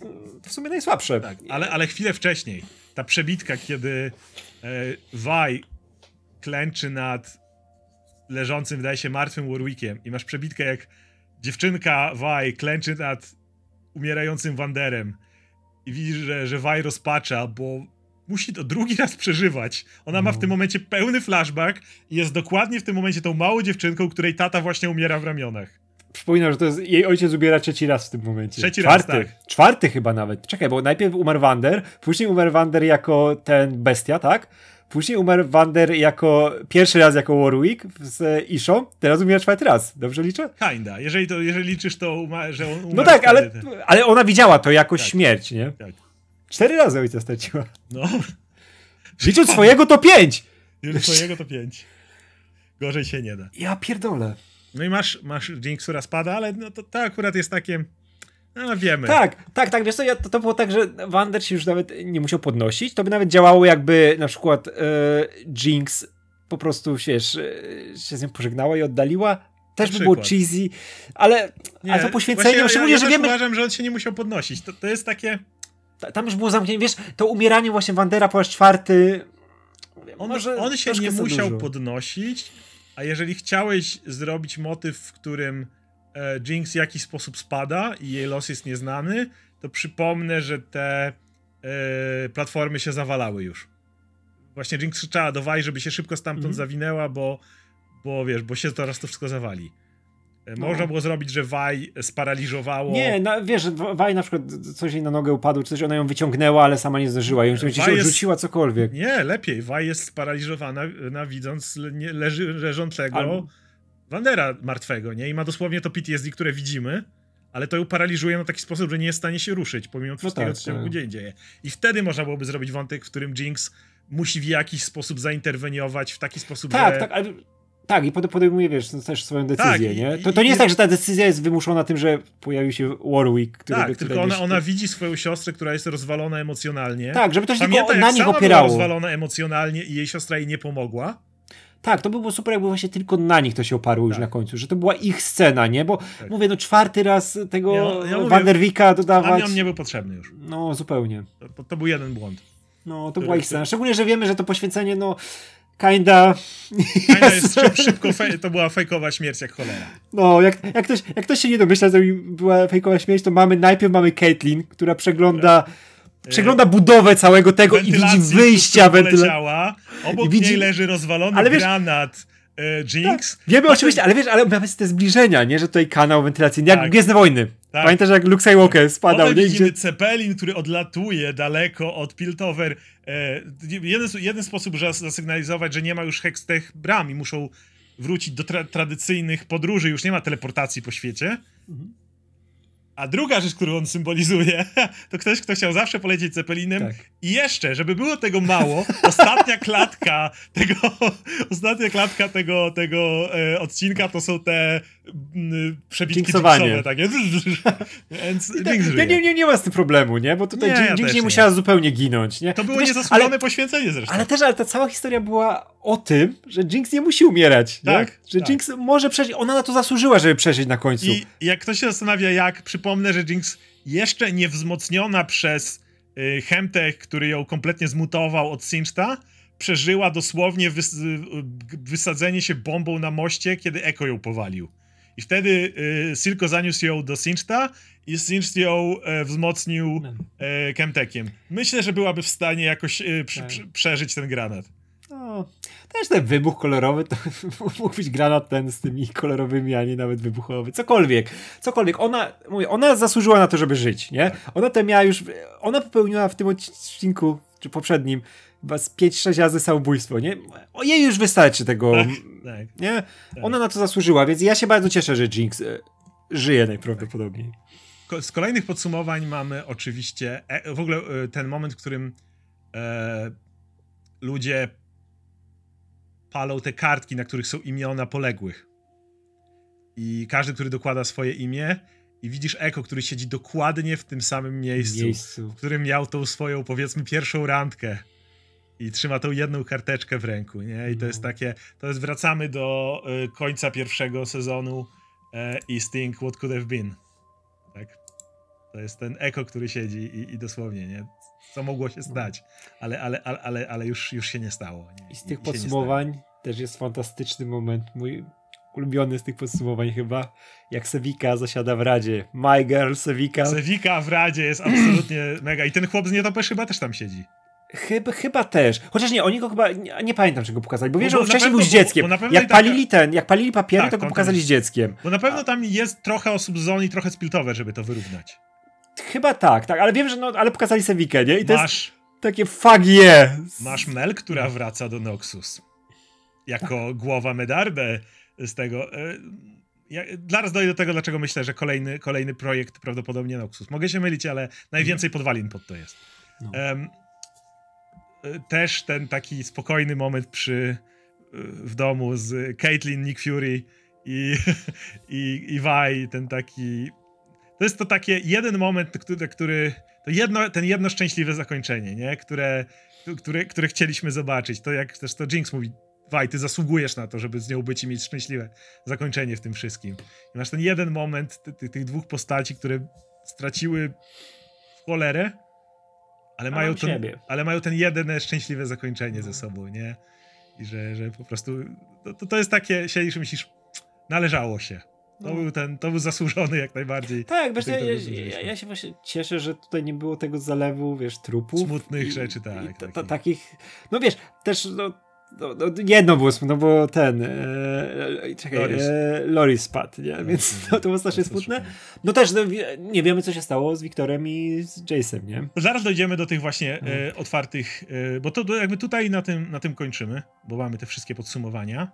w sumie najsłabsze. Tak, ale, ale chwilę wcześniej, ta przebitka, kiedy e, Vaj klęczy nad leżącym, wydaje się, martwym Warwickiem i masz przebitkę jak dziewczynka Waj klęczy nad umierającym Wanderem i widzisz, że, że Waj rozpacza, bo musi to drugi raz przeżywać. Ona ma w no. tym momencie pełny flashback i jest dokładnie w tym momencie tą małą dziewczynką, której tata właśnie umiera w ramionach.
Przypominam, że to jest, jej ojciec ubiera trzeci raz w tym momencie. Trzeci czwarty, raz, tak. Czwarty chyba nawet. Czekaj, bo najpierw umarł Wander, później umarł Wander jako ten bestia, tak? Później umarł Wander jako pierwszy raz jako Warwick z Ishą, teraz umiera czwarty raz.
Dobrze liczę? Kinda. Jeżeli, to, jeżeli liczysz to, że on umarł No tak, ale, tak.
ale ona widziała to jako tak, śmierć, nie? Tak. Cztery razy ojca straciła. No. Licząc swojego [laughs] to pięć! Licząc swojego
to pięć. Gorzej się nie da. Ja pierdolę. No i masz, masz Jinx, która spada, ale no to, to akurat jest takie a, no, no, wiemy. Tak,
tak, tak, wiesz co, ja, to, to było tak, że Wander się już nawet nie musiał podnosić, to by nawet działało jakby na przykład e, Jinx po prostu, wiesz, e, się z nią pożegnała i oddaliła, też by było cheesy, ale, nie, ale to poświęcenie, ja, szczególnie, ja, ja że wiemy... uważam, że on się nie musiał podnosić, to, to jest takie... Ta, tam już było zamknięcie, wiesz, to umieranie właśnie Wandera po raz czwarty... On, może on się nie musiał dużo.
podnosić, a jeżeli chciałeś zrobić motyw, w którym E, Jinx w jakiś sposób spada i jej los jest nieznany, to przypomnę, że te e, platformy się zawalały już. Właśnie Jinx krzyczała do Waj, żeby się szybko stamtąd mhm. zawinęła, bo, bo wiesz, bo się teraz to wszystko zawali. E, no. Można no. było zrobić, że Waj sparaliżowało. Nie,
wiesz, Waj na przykład coś jej na nogę upadło, czy coś, ona ją wyciągnęła, ale sama nie zdążyła. Ją się jest... odrzuciła cokolwiek.
Nie, lepiej. Waj jest sparaliżowana, widząc leży, leżącego. Al Wandera martwego, nie? I ma dosłownie to PTSD, które widzimy, ale to ją paraliżuje na taki sposób, że nie jest w stanie się ruszyć, pomimo no wszystkiego, no tak, co się tak. dzień dzieje. I wtedy można byłoby zrobić wątek, w którym Jinx musi w jakiś sposób zainterweniować, w taki sposób, tak, że... Tak, ale...
Tak, i podejmuje, wiesz, no, też swoją tak, decyzję, tak, nie? To, to nie i, jest tak, że ta decyzja jest wymuszona tym, że pojawił się Warwick, który... Tak, tylko ona, ona
widzi swoją siostrę, która jest rozwalona emocjonalnie. Tak, żeby to się Pamięta, tylko na nich opierało. Pamięta, rozwalona emocjonalnie i jej siostra jej nie pomogła.
Tak, to by było super, jakby właśnie tylko na nich to się oparło już tak. na końcu, że to była ich scena, nie? Bo tak. mówię, no czwarty raz tego no, ja, ja Wanderwika dodawać. on nie był potrzebny już. No, zupełnie. To, to był jeden błąd. No, to była ich scena. Szczególnie, że wiemy, że to poświęcenie, no kinda...
Kinda [laughs] jest szybko, to była fejkowa śmierć jak cholera.
No, jak, jak, ktoś, jak ktoś się nie domyśla, że była fejkowa śmierć, to mamy, najpierw mamy Caitlin, która przegląda... Tak. przegląda budowę całego tego i widzi wyjścia wentylatora.
Obok widzi... niej leży rozwalony ale wiesz, granat. E, Jinx. Tak.
Wiemy oczywiście, ale wiesz, ale mamy te zbliżenia, nie? Że tutaj kanał wentylacyjny, jak tak. Gwiezdne Wojny. Tak. Pamiętasz, jak Luke Skywalker tak. spadał? Potem nie? widzimy gdzie...
Cepelin, który odlatuje daleko od Piltover. E, jeden, jeden sposób, żeby zasygnalizować, że nie ma już Hextech bram i muszą wrócić do tra tradycyjnych podróży, już nie ma teleportacji po świecie. Mhm. A druga rzecz, którą on symbolizuje, [laughs] to ktoś, kto chciał zawsze polecieć Cepelinem tak. I jeszcze, żeby było tego mało, [laughs] ostatnia klatka tego, [laughs] ostatnia klatka tego, tego e, odcinka to są te m, mm, przebitki Jinxowe, takie. [laughs] Więc tak,
nie, nie, nie ma z tym problemu, nie? Bo tutaj nie, Jinx ja nie musiała zupełnie ginąć, nie? To było Wiesz, niezasłużone ale,
poświęcenie zresztą. Ale też, ale ta cała
historia była o tym, że Jinx nie musi umierać, tak, nie? Że tak. Jinx może przeżyć, ona na to zasłużyła, żeby przeżyć na końcu. I
jak ktoś się zastanawia jak, przypomnę, że Jinx jeszcze nie wzmocniona przez Y, chemtek, który ją kompletnie zmutował od Sinchta, przeżyła dosłownie wys y, wysadzenie się bombą na moście, kiedy Eko ją powalił. I wtedy y, Silko zaniósł ją do Sinchta i Sinch ją e, wzmocnił e, Myślę, że byłaby w stanie jakoś e, przeżyć ten granat.
No, też ten wybuch kolorowy to [laughs] mógł być granat ten z tymi kolorowymi, a nie nawet wybuchowy. Cokolwiek, cokolwiek. Ona, mówię, ona zasłużyła na to, żeby żyć, nie? Ona to miała już, ona popełniła w tym odcinku, czy poprzednim, z 5-6 razy samobójstwo, nie? O jej już wystarczy tego, tak, tak, nie? Tak. Ona na to zasłużyła, więc ja się bardzo cieszę, że Jinx e, żyje najprawdopodobniej.
Z kolejnych podsumowań mamy oczywiście e, w ogóle e, ten moment, w którym ludzie palą te kartki, na których są imiona poległych. I każdy, który dokłada swoje imię, i widzisz Eko, który siedzi dokładnie w tym samym miejscu, miejscu, w którym miał tą swoją, powiedzmy, pierwszą randkę. I trzyma tą jedną karteczkę w ręku, nie? I to no. jest takie, to jest wracamy do y, końca pierwszego sezonu e, i Sting What Could Have Been. Tak? To jest ten Eko, który siedzi i, i dosłownie, nie? co mogło się no. stać, ale, ale, ale, ale, ale już, już się nie stało.
Nie, I z tych podsumowań też jest fantastyczny moment, mój ulubiony z tych podsumowań chyba, jak Sewika zasiada w Radzie. My girl Sewika. Sewika w Radzie jest absolutnie
[clears throat] mega i ten chłop z Nietoperz chyba też tam siedzi.
Chyba, chyba też. Chociaż nie, oni go chyba. Nie, nie pamiętam, czego pokazali, bo no wiesz, że on wcześniej pewno, był z dzieckiem. jak tak- palili ten, jak palili papiery, tak, to go pokazali z dzieckiem.
Bo na pewno tam jest trochę osób z Zoni, trochę spiltowe, żeby to wyrównać. Chyba tak, tak, ale wiem, że no, ale pokazali Sewikę, nie? I to Masz... jest takie fuck yeah. Masz Mel, która wraca do Noxus. Jako tak. głowa medardę z tego. E, ja, zaraz dojdę do tego, dlaczego myślę, że kolejny, kolejny projekt prawdopodobnie Noxus. Mogę się mylić, ale najwięcej podwalin pod to jest. No. Um, też ten taki spokojny moment przy e, w domu z Caitlyn, Nick Fury i, [laughs] i, i Vi, ten taki to jest to takie jeden moment, który, który to jedno, ten jedno szczęśliwe zakończenie, nie? Które, które, które chcieliśmy zobaczyć. To jak też to Jinx mówi, Waj, ty zasługujesz na to, żeby z nią być i mieć szczęśliwe zakończenie w tym wszystkim. I masz ten jeden moment tych dwóch postaci, które straciły w cholerę, ale mają, ten, ale mają ten jedyne szczęśliwe zakończenie ze sobą, nie? I że, że po prostu to, to, to jest takie, siedzisz i myślisz, należało się. To, był ten, to był zasłużony jak najbardziej. Tak, wiesz, ja, ja, ja,
się właśnie cieszę, że tutaj nie było tego zalewu, wiesz, trupów. Smutnych i, rzeczy, tak. I ta, tak, ta, tak. takich, no wiesz, też no, no, no, jedno było smutne, no bo ten e, e czekaj, Loris. E, Loris spadł, nie? No, więc no, to było strasznie smutne. No też no, nie wiemy, co się stało z Wiktorem i z Jasonem, nie?
Zaraz dojdziemy do tych właśnie e, no. otwartych, e, bo to jakby tutaj na tym, na tym kończymy, bo mamy te wszystkie podsumowania.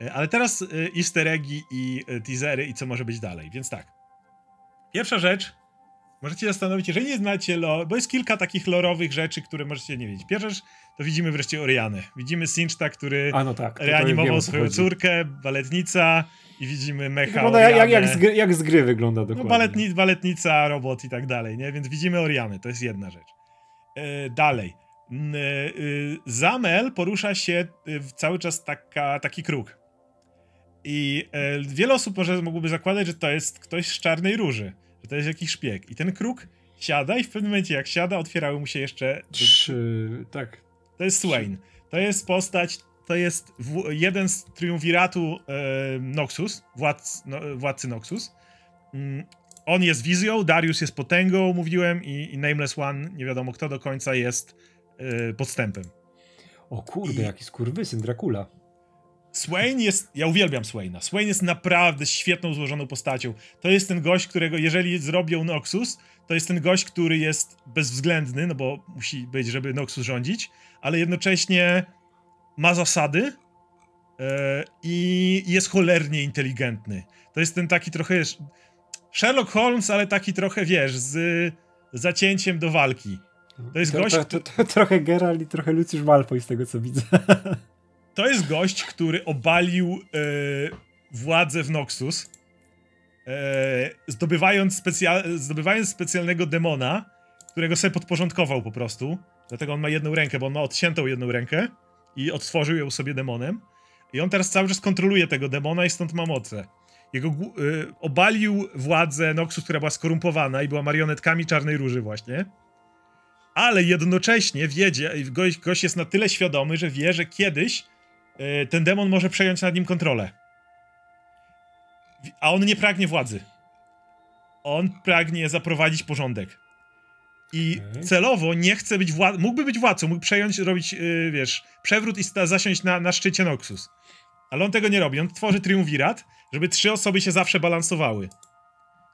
E, ale teraz e, easter eggi i e, teasery i co może być dalej, więc tak. Pierwsza rzecz, możecie zastanowić, się, że nie znacie lore, bo jest kilka takich lorowych rzeczy, które możecie nie wiedzieć. Pierwsza rzecz, to widzimy wreszcie Oriany, Widzimy Sinchta, który no tak, reanimował swoją chodzi. córkę, baletnica i widzimy mecha Wygląda no, jak, jak, z gry, jak z gry
wygląda dokładnie. No, no
baletni, baletnica, robot i tak dalej, nie? Więc widzimy Oriany, to jest jedna rzecz. dalej. Zamel porusza się w cały czas taka, taki kruk i e, wiele osób może mogłoby zakładać, że to jest ktoś z czarnej róży, że to jest jakiś szpieg. I ten kruk siada i w pewnym momencie jak siada, otwierały mu się jeszcze... Trzy, tak. To jest Swain. To jest postać, to jest w, jeden z triumviratu e, Noxus, władz, no, władcy Noxus. Mm, on jest wizją, Darius jest potęgą, mówiłem, i, i Nameless One, nie wiadomo kto do końca, jest e, podstępem. O kurde, I... jaki skurwysyn, Dracula. Swain jest, ja uwielbiam Swaina. Swain jest naprawdę świetną, złożoną postacią. To jest ten gość, którego, jeżeli zrobią Noxus, to jest ten gość, który jest bezwzględny, no bo musi być, żeby Noxus rządzić, ale jednocześnie ma zasady yy, i jest cholernie inteligentny. To jest ten taki trochę Sherlock Holmes, ale taki trochę, wiesz, z zacięciem do walki. To jest to, gość... To,
to, to, trochę Geralt i trochę Lucius Malfoy z tego, co widzę. [laughs]
To jest gość, który obalił e, władzę w Noxus, e, zdobywając, zdobywając specjalnego demona, którego sobie podporządkował po prostu. Dlatego on ma jedną rękę, bo on ma odciętą jedną rękę i odtworzył ją sobie demonem. I on teraz cały czas kontroluje tego demona i stąd ma moce. Jego e, obalił władzę Noxus, która była skorumpowana i była marionetkami Czarnej Róży właśnie. Ale jednocześnie wiedzie, gość, gość jest na tyle świadomy, że wie, że kiedyś E, ten demon może przejąć nad nim kontrolę. A on nie pragnie władzy. On pragnie zaprowadzić porządek. I okay. celowo nie chce być władcą. Mógłby być władcą, mógł przejąć, robić, yy, wiesz, przewrót i zasiąść na, na szczycie Noxus. Ale on tego nie robi. On tworzy triumvirat, żeby trzy osoby się zawsze balansowały.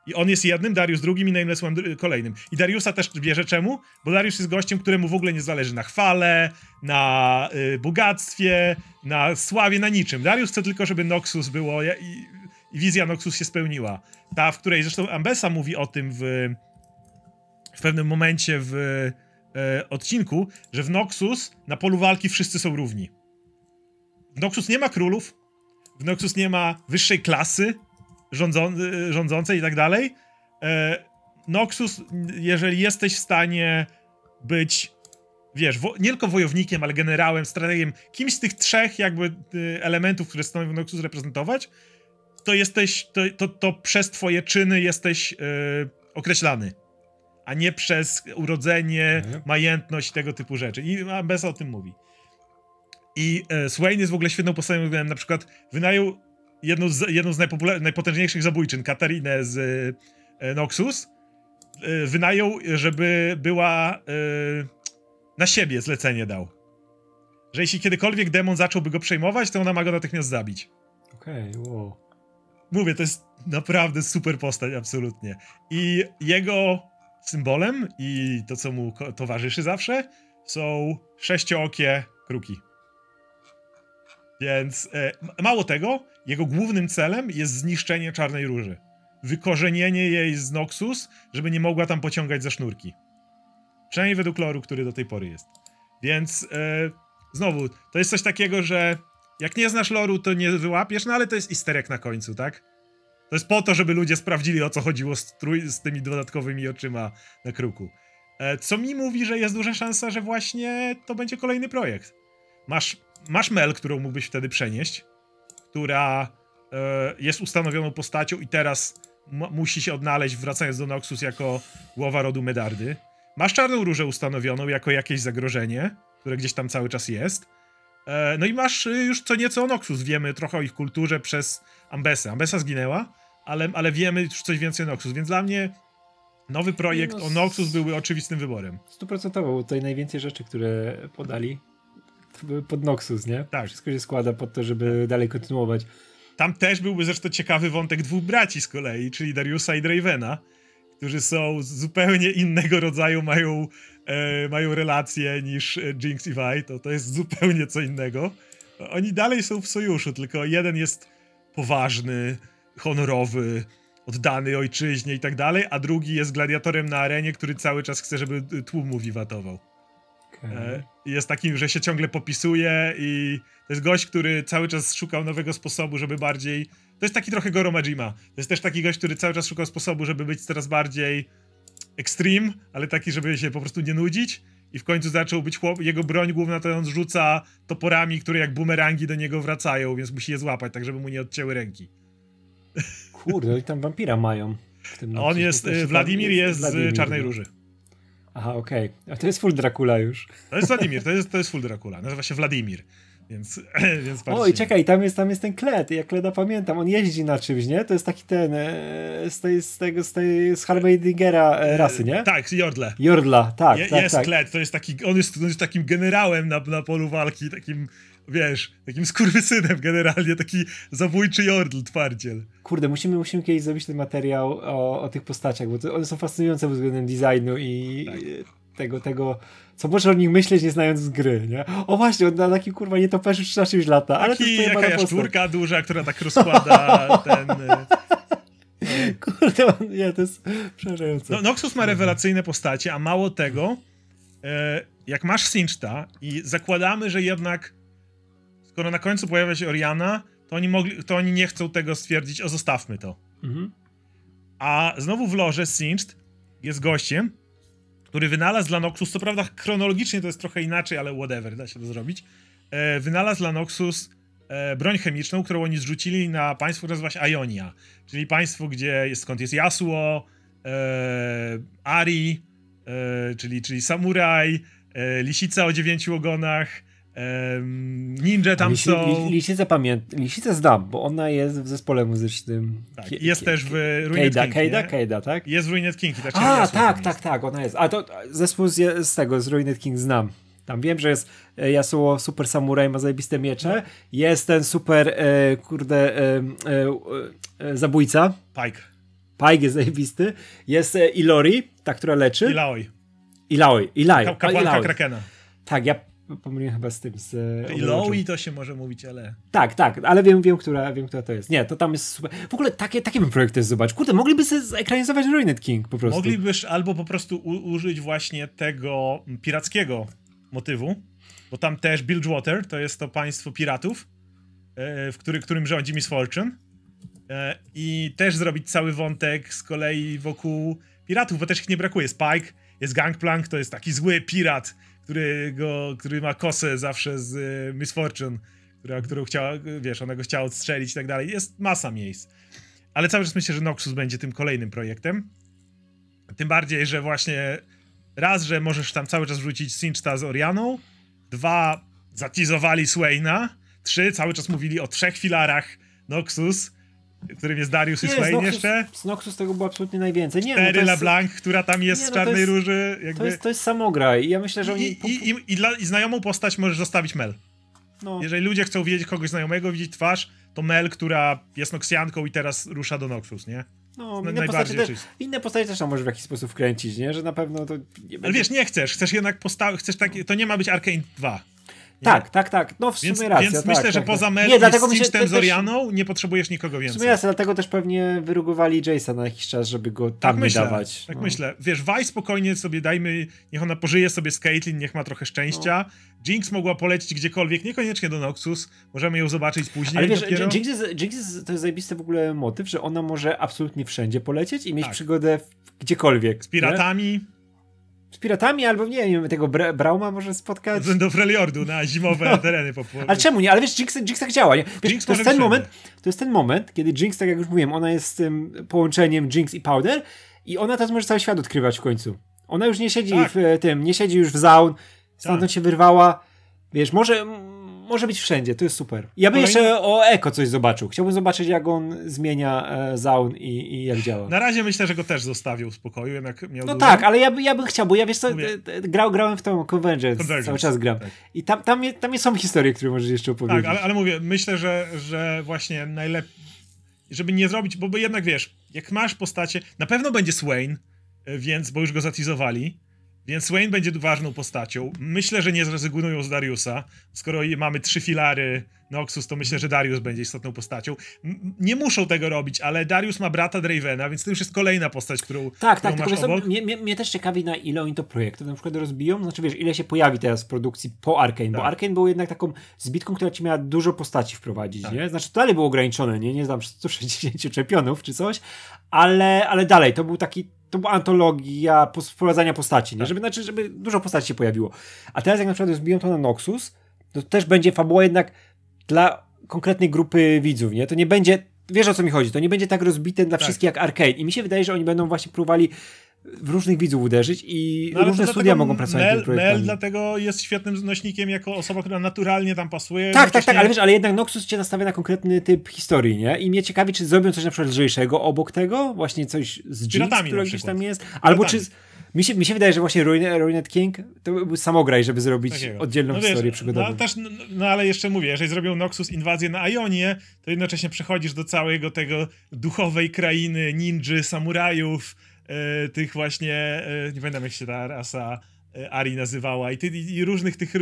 I on jest jednym, Darius drugim i Nameless One kolejnym. I Dariusa też bierze czemu? Bo Darius jest gościem, któremu w ogóle nie zależy na chwale, na y, bogactwie, na sławie, na niczym. Darius chce tylko, żeby Noxus było i, i wizja Noxus się spełniła. Ta, w której zresztą Ambesa mówi o tym w, w pewnym momencie w y, odcinku, że w Noxus na polu walki wszyscy są równi. W Noxus nie ma królów, w Noxus nie ma wyższej klasy, rządzą, rządzącej i tak dalej. E, Noxus, jeżeli jesteś w stanie być, wiesz, nie tylko wojownikiem, ale generałem, strategiem, kimś z tych trzech jakby y, elementów, które stanowią Noxus reprezentować, to jesteś, to, to, to przez twoje czyny jesteś y, określany, a nie przez urodzenie, mhm. majętność, tego typu rzeczy. I Ambesa o tym mówi. I e, Swain jest w ogóle świetną postacią, na przykład wynajął jedną z, jedną z najpotężniejszych zabójczyn, Katarinę z y, Noxus, y, wynajął, żeby była y, na siebie zlecenie dał. Że jeśli kiedykolwiek demon zacząłby go przejmować, to ona ma go natychmiast zabić. Okej, okay, wow. Mówię, to jest naprawdę super postać, absolutnie. I jego symbolem i to, co mu towarzyszy zawsze, są sześciookie kruki. Więc e, mało tego, jego głównym celem jest zniszczenie czarnej róży. Wykorzenienie jej z Noxus, żeby nie mogła tam pociągać za sznurki. Przynajmniej według loru, który do tej pory jest. Więc e, znowu, to jest coś takiego, że jak nie znasz loru, to nie wyłapiesz, no ale to jest isterek na końcu, tak? To jest po to, żeby ludzie sprawdzili, o co chodziło z, z tymi dodatkowymi oczyma na kruku. E, co mi mówi, że jest duża szansa, że właśnie to będzie kolejny projekt. Masz, masz Mel, którą mógłbyś wtedy przenieść, która e, jest ustanowioną postacią i teraz musi się odnaleźć, wracając do Noxus, jako głowa rodu Medardy. Masz Czarną Różę ustanowioną jako jakieś zagrożenie, które gdzieś tam cały czas jest. E, no i masz y, już co nieco o Noxus. Wiemy trochę o ich kulturze przez Ambesę. Ambesa zginęła, ale, ale wiemy już coś więcej o Noxus, więc dla mnie nowy projekt no, o Noxus byłby oczywistym wyborem.
Stuprocentowo, bo tutaj najwięcej rzeczy, które podali, pod Noxus, nie?
Tak. Wszystko się składa pod to, żeby dalej kontynuować. Tam też byłby zresztą ciekawy wątek dwóch braci z kolei, czyli Dariusa i Dravena, którzy są zupełnie innego rodzaju, mają, e, mają relacje niż e, Jinx i Vi, to, to jest zupełnie co innego. Oni dalej są w sojuszu, tylko jeden jest poważny, honorowy, oddany ojczyźnie i tak dalej, a drugi jest gladiatorem na arenie, który cały czas chce, żeby tłum mu wiwatował. Okay. E, jest takim, że się ciągle popisuje i to jest gość, który cały czas szukał nowego sposobu, żeby bardziej... To jest taki trochę Goro Majima. To jest też taki gość, który cały czas szukał sposobu, żeby być coraz bardziej extreme, ale taki, żeby się po prostu nie nudzić. I w końcu zaczął być chłop... Jego broń główna to on rzuca toporami, które jak bumerangi do niego wracają, więc musi je złapać, tak żeby mu nie odcięły ręki.
Kurde, i tam wampira mają. On jest, e, Wladimir jest, jest z Czarnej Róży.
Aha, okej. Okay. A to jest full Dracula już. To jest Wladimir, to jest, to jest full Dracula. Nazywa się Wladimir. Więc, [clears throat] więc bardziej... Oj, czekaj,
tam jest, tam jest ten Kled, ja Kleda pamiętam, on jeździ na czymś, nie? To jest taki ten, e, z, tej, z tego, z, tej, z Harmeidingera e, e, rasy, nie?
Tak, Jordle.
Jordla, tak, Je, tak Jest tak. Kled,
to jest taki, on jest, on jest takim generałem na, na polu walki, takim wiesz, takim skurwysynem generalnie, taki zabójczy jordl, twardziel. Kurde, musimy, musimy
kiedyś zrobić ten materiał o, o tych postaciach, bo to, one są fascynujące pod względem designu i tak. tego, tego, co możesz o nich myśleć, nie znając z gry, nie? O właśnie, on na takim kurwa nietoperzu
13 lata, ale Taki, to jest jaka jaszczurka duża, która tak [laughs] rozkłada ten... E, [laughs] Kurde, nie, to jest przerażające. No, Noxus ma rewelacyjne postacie, a mało tego, e, jak masz Sinchta i zakładamy, że jednak skoro na końcu pojawia się Oriana, to oni, mogli, to oni nie chcą tego stwierdzić, o zostawmy to. Mhm. A znowu w loże Singed jest gościem, który wynalazł dla Noxus, co prawda chronologicznie to jest trochę inaczej, ale whatever, da się to zrobić, e, wynalazł dla Noxus e, broń chemiczną, którą oni zrzucili na państwo, które nazywa się Ionia, czyli państwo, gdzie jest, skąd jest Yasuo, e, Ari, e, czyli, czyli samuraj, e, lisica o dziewięciu ogonach, Ninja tam Lisi, są.
Lisicę pamiętam, Lisicę znam, bo ona jest w zespole muzycznym.
Tak, jest też w Ruined Kejda, King. Kejda, Kejda, tak? Jest w Ruined King. Tak A,
tak, tak, tak, ona jest. A to zespół z, z tego, z Ruined King znam. Tam wiem, że jest e, Yasuo Super Samurai, ma zajebiste miecze. No. Jest ten super, e, kurde, e, zabójca. Pike. Pike jest zajebisty. Jest Ilori, ta, która leczy. Ilaoi. Ilaoi, Ilai. Kapłanka Krakena. Tak, ja pomyliłem chyba z tym z e, Lowi
to się może mówić, ale
tak, tak, ale wiem, wiem, która, wiem, która to jest. Nie, to tam jest super. W ogóle takie, takie bym projekt też zobaczył. Kurde, mogliby sobie zekranizować Ruined King po prostu. Moglibyś
albo po prostu u- użyć właśnie tego pirackiego motywu, bo tam też Bilgewater, to jest to państwo piratów, e, w który, którym rządzi Miss Fortune e, i też zrobić cały wątek z kolei wokół piratów, bo też ich nie brakuje. Spike jest Gangplank, to jest taki zły pirat, który, go, który ma kosę zawsze z y, Miss Fortune, która, którą chciała, wiesz, ona go chciała odstrzelić i tak dalej. Jest masa miejsc. Ale cały czas myślę, że Noxus będzie tym kolejnym projektem. Tym bardziej, że właśnie raz, że możesz tam cały czas wrzucić Sinchta z Orianą, dwa, zatizowali Swaina, trzy, cały czas mówili o trzech filarach Noxus, którym jest Darius nie, i Swain jeszcze. Z Noxus tego było absolutnie najwięcej. Nie, no Cztery no jest... LeBlanc, która tam jest nie, no z Czarnej jest, Róży. Jakby... To, jest, to jest samogra i ja myślę, że oni... I, i, i, i, dla, i znajomą postać możesz zostawić Mel. No. Jeżeli ludzie chcą widzieć kogoś znajomego, widzieć twarz, to Mel, która jest Noxianką i teraz rusza do Noxus, nie? No, inne, postacie też,
inne postacie też tam możesz w jakiś sposób wkręcić, nie? Że na pewno to... Nie będzie... Ale wiesz,
nie chcesz. Chcesz jednak postawić... Chcesz takie To nie ma być Arkane 2. Tak, tak, tak. No w więc, sumie racja. Więc tak, myślę, tak, że tak. poza tak. Mel nie, dlatego i Stitchem z Orianą nie potrzebujesz nikogo więcej. W sumie racja,
dlatego też pewnie wyrugowali Jasona na jakiś czas, żeby go tak tam tak myślę, dawać. Tak no.
myślę. Wiesz, waj spokojnie sobie dajmy, niech ona pożyje sobie z Caitlyn, niech ma trochę szczęścia. No. Jinx mogła polecić gdziekolwiek, niekoniecznie do Noxus, możemy ją zobaczyć później. Ale wiesz, Jinx, jest, Jinx jest,
to jest zajebisty w ogóle motyw, że ona może absolutnie wszędzie polecieć i mieć tak. przygodę w, gdziekolwiek. Z piratami. Nie? piratami, albo nie wiem, tego Bra Brauma może spotkać. Do Freljordu na zimowe [laughs] no. tereny popływ. Ale czemu nie? Ale wiesz, Jinx, Jinx tak działa. Nie? Wiesz, Jinx to, jest ten moment, to jest ten moment, kiedy Jinx, tak jak już mówiłem, ona jest tym połączeniem Jinx i Powder i ona teraz może cały świat odkrywać w końcu. Ona już nie siedzi tak. w e, tym, nie siedzi już w zaun, stamtąd tak. się wyrwała. Wiesz, może, może być wszędzie, to jest super. Ja bym Kolejny... jeszcze o Eko coś zobaczył. Chciałbym zobaczyć, jak on zmienia e, zaun i, i, jak działa.
Na razie myślę, że go też zostawił w spokoju, jednak miał No dużo. tak,
ale ja, ja bym chciał, bo ja wiesz co, e, e, grał, grałem w tą Convergence, Convergence cały czas gram. Tak. I tam, tam, tam są historie, które możesz jeszcze opowiedzieć. Tak, ale,
ale mówię, myślę, że, że właśnie najlepiej, żeby nie zrobić, bo jednak wiesz, jak masz postacie, na pewno będzie Swain, e, więc, bo już go zatizowali, więc Wayne będzie ważną postacią. Myślę, że nie zrezygnują z Dariusa, skoro mamy trzy filary Noxus, to myślę, że Darius będzie istotną postacią. Nie muszą tego robić, ale Darius ma brata Dravena, więc to już jest kolejna postać, którą Tak, tak którą tak, masz tylko obok. Mnie, mnie, mnie, też ciekawi, na ile oni to projekty
na przykład rozbiją, znaczy wiesz, ile się pojawi teraz w produkcji po Arkane, tak. bo Arkane był jednak taką zbitką, która ci miała dużo postaci wprowadzić, tak. nie? Znaczy to dalej było ograniczone, nie? Nie znam 160 [laughs] czempionów czy coś, ale, ale dalej, to był taki to była antologia wprowadzania postaci, nie? Tak. Żeby, znaczy, żeby dużo postaci się pojawiło. A teraz jak na przykład rozbiją to na Noxus, to też będzie fabuła jednak dla konkretnej grupy widzów, nie? To nie będzie, wiesz o co mi chodzi, to nie będzie tak rozbite dla tak. wszystkich jak Arcade i mi się wydaje, że oni będą właśnie próbowali w różnych widzów uderzyć i no, różne studia mogą pracować Nel, tym projektem. Nel
dlatego jest świetnym nośnikiem jako osoba, która naturalnie tam pasuje. Tak, tak, tak, ale wiesz, ale
jednak Noxus cię nastawia na konkretny typ historii, nie? I mnie ciekawi, czy zrobią coś na przykład lżejszego obok tego, właśnie coś z Jinx, które gdzieś tam jest, Piratami. albo czy mi się, mi się wydaje, że właśnie Ruin, Ruined King to był samograj, żeby zrobić Takiego. No oddzielną no, historię wiesz, przygodową. No,
też, no, no, ale jeszcze mówię, jeżeli zrobią Noxus inwazję na Ionię, to jednocześnie przechodzisz do całego tego duchowej krainy ninży, samurajów, yy, tych właśnie, yy, nie pamiętam jak się ta rasa E, Ari nazywała i, ty, i różnych tych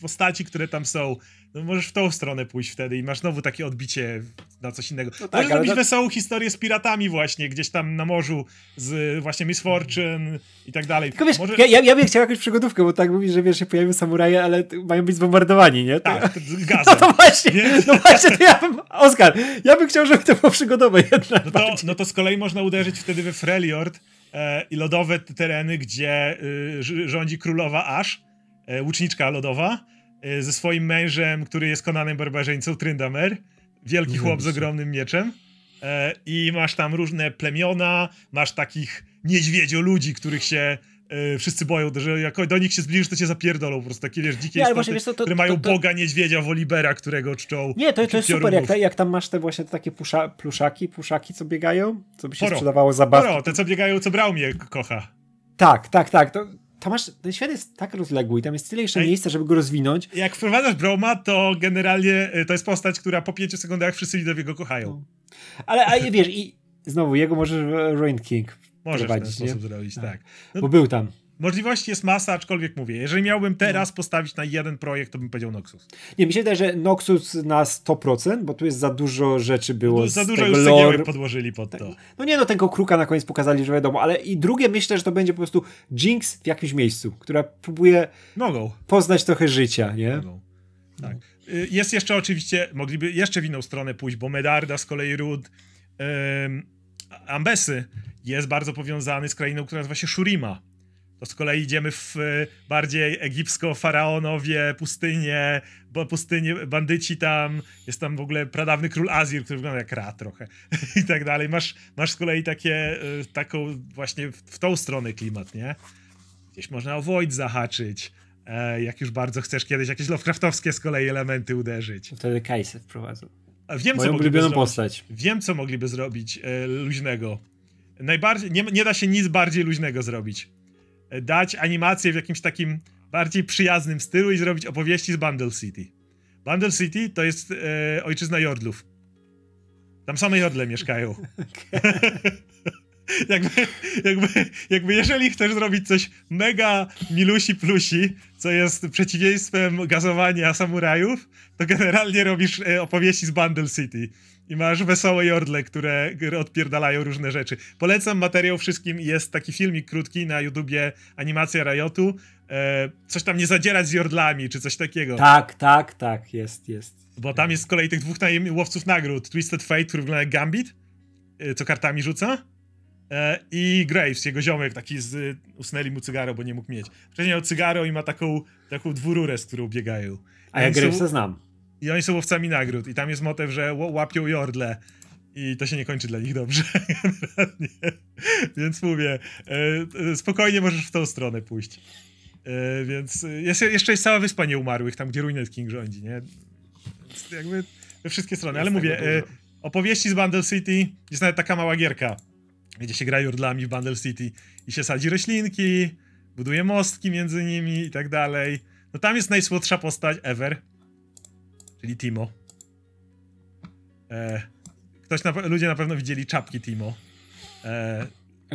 postaci, które tam są. No możesz w tą stronę pójść wtedy i masz znowu takie odbicie na coś innego. No tak, możesz robić to... wesołą historię z piratami właśnie, gdzieś tam na morzu z właśnie Miss Fortune i tak dalej. Tylko wiesz, Może... ja, ja, bym chciał
jakąś przygodówkę, bo tak mówisz, że wiesz, się pojawią samuraje, ale mają być zbombardowani, nie? Tak, to... Tak, gazem. [laughs] No to właśnie, nie? no właśnie, to ja bym, Oskar, ja bym chciał,
żeby to było przygodowe jednak. No to, no to z kolei można uderzyć wtedy we Freljord, E, i lodowe tereny, gdzie y, rządzi królowa Ash, e, łuczniczka lodowa, e, ze swoim mężem, który jest konanym barbarzyńcą, Tryndamer, wielki nie chłop z ogromnym mieczem. I masz tam różne plemiona, masz takich niedźwiedzio ludzi, których się E, wszyscy boją, że jak do nich się zbliżysz, to cię zapierdolą po prostu. Takie, wiesz, dzikie nie, istoty, właśnie, wiesz, to, to, które mają to, boga niedźwiedzia, wolibera, którego czczą. Nie, to, to jest super, jak,
jak, tam masz te właśnie te takie pusza, pluszaki, puszaki, co biegają, co by się Poro. sprzedawało za bardzo. Poro, te co biegają, co brał mnie kocha. Tak, tak, tak. To, to masz, ten świat jest tak rozległy i tam jest tyle jeszcze miejsca, żeby go rozwinąć. Jak wprowadzasz Broma, to generalnie
e, to jest postać, która po 5 sekundach wszyscy widowie go kochają. No. Ale a, wiesz, i
znowu, jego możesz Ruin King Możesz w ten sposób nie? zrobić, tak. tak. No, Bo był tam.
Możliwości jest masa, aczkolwiek mówię, jeżeli miałbym teraz postawić na jeden projekt, to bym powiedział Noxus. Nie, mi się wydaje, że
Noxus na 100%, bo tu jest za dużo rzeczy było no, Za dużo już lore...
podłożyli pod to.
No nie, no tego kruka na koniec pokazali, że wiadomo, ale i drugie myślę, że to będzie po prostu Jinx w jakimś miejscu, która próbuje Nogą. poznać trochę życia, nie? Nogą.
Tak. Y, jest jeszcze oczywiście, mogliby jeszcze w inną stronę pójść, bo Medarda z kolei Rud... Ym Ambesy jest bardzo powiązany z krainą, która nazywa się Shurima. To z kolei idziemy w e, bardziej egipsko-faraonowie, pustynie, bo pustynie, bandyci tam, jest tam w ogóle pradawny król Azir, który wygląda jak ra trochę [laughs] i tak dalej. Masz, masz z kolei takie, e, taką właśnie w, w tą stronę klimat, nie? Gdzieś można o Void zahaczyć, e, jak już bardzo chcesz kiedyś jakieś Lovecraftowskie z kolei elementy uderzyć. Wtedy Kajsy wprowadzą. Wiem, Moją co ulubioną postać. Wiem, co mogliby zrobić e, luźnego. Najbardziej, nie, nie da się nic bardziej luźnego zrobić. E, dać animację w jakimś takim bardziej przyjaznym stylu i zrobić opowieści z Bundle City. Bundle City to jest e, ojczyzna Jordlów. Tam same Jordle mieszkają. [laughs] [laughs] [laughs] jakby, jakby, jakby jeżeli chcesz zrobić coś mega milusi plusi, co jest przeciwieństwem gazowania samurajów, to generalnie robisz e, opowieści z Bundle City. I masz wesołe jordle, które odpierdalają różne rzeczy. Polecam materiał wszystkim. Jest taki filmik krótki na YouTubie, animacja Riotu. E, coś tam nie zadzierać z jordlami, czy coś takiego. Tak, tak, tak, jest, jest. Bo tam jest z kolei tych dwóch łowców nagród. Twisted Fate, który wygląda jak Gambit, e, co kartami rzuca E, i Graves, jego ziomek taki z, usnęli mu cygaro, bo nie mógł mieć. Wcześniej miał cygaro i ma taką, taką dwururę, z którą biegają. A ja Gravesa znam. I oni są łowcami nagród i tam jest motyw, że łapią jordle i to się nie kończy dla nich dobrze. [laughs] Więc mówię, e, spokojnie możesz w tą stronę pójść. E, więc jest, jeszcze jest cała wyspa nieumarłych, tam gdzie Ruined King rządzi, nie? Więc jakby we wszystkie strony, ale mówię, mówię, opowieści z Bundle City, jest nawet taka mała gierka gdzie się gra jurdlami w Bundle City i się sadzi roślinki, buduje mostki między nimi i tak dalej. No tam jest najsłodsza postać ever, czyli Timo. E, ktoś na, ludzie na pewno widzieli czapki Timo. E,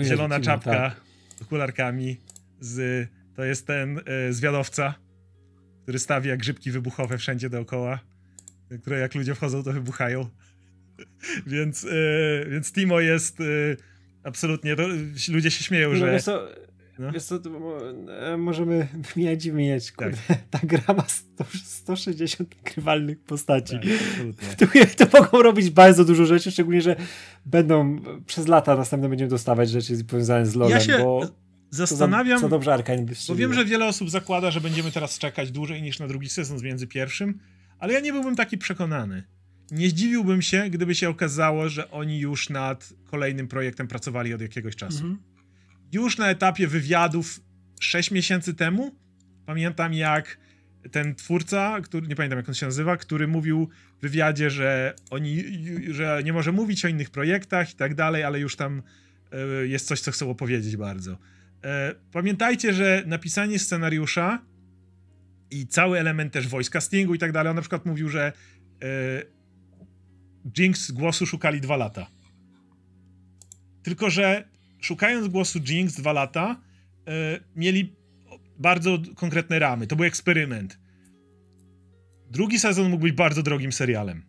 zielona Timo, czapka tak. z okularkami. Z, to jest ten e, zwiadowca, który stawia grzybki wybuchowe wszędzie dookoła, które jak ludzie wchodzą, to wybuchają. [laughs] więc, e, więc Timo jest e, Absolutnie, to, y, ludzie się śmieją, no, że... Wiesz co, no. wiesz
co e, możemy wymieniać i wymieniać, tak. kurde, tak. [laughs] ta gra ma 100, 160 grywalnych postaci. Tak, absolutnie. To, [laughs] to mogą robić bardzo dużo rzeczy, szczególnie, że będą przez lata następne będziemy dostawać rzeczy powiązane z lorem, ja się... bo zastanawiam. Co dobrze Arkane Bo wiem,
że wiele osób zakłada, że będziemy teraz czekać dłużej niż na drugi sezon między pierwszym, ale ja nie byłbym taki przekonany nie zdziwiłbym się, gdyby się okazało, że oni już nad kolejnym projektem pracowali od jakiegoś czasu. Mhm. Już na etapie wywiadów 6 miesięcy temu pamiętam jak ten twórca, który nie pamiętam jak on się nazywa, który mówił w wywiadzie, że oni że nie może mówić o innych projektach i tak dalej, ale już tam y, jest coś, co chcą opowiedzieć bardzo. Y, pamiętajcie, że napisanie scenariusza i cały element też voice castingu i tak dalej, on na przykład mówił, że e, Jinx głosu szukali dwa lata. Tylko, że szukając głosu Jinx dwa lata, yy, mieli bardzo konkretne ramy. To był eksperyment. Drugi sezon mógł być bardzo drogim serialem,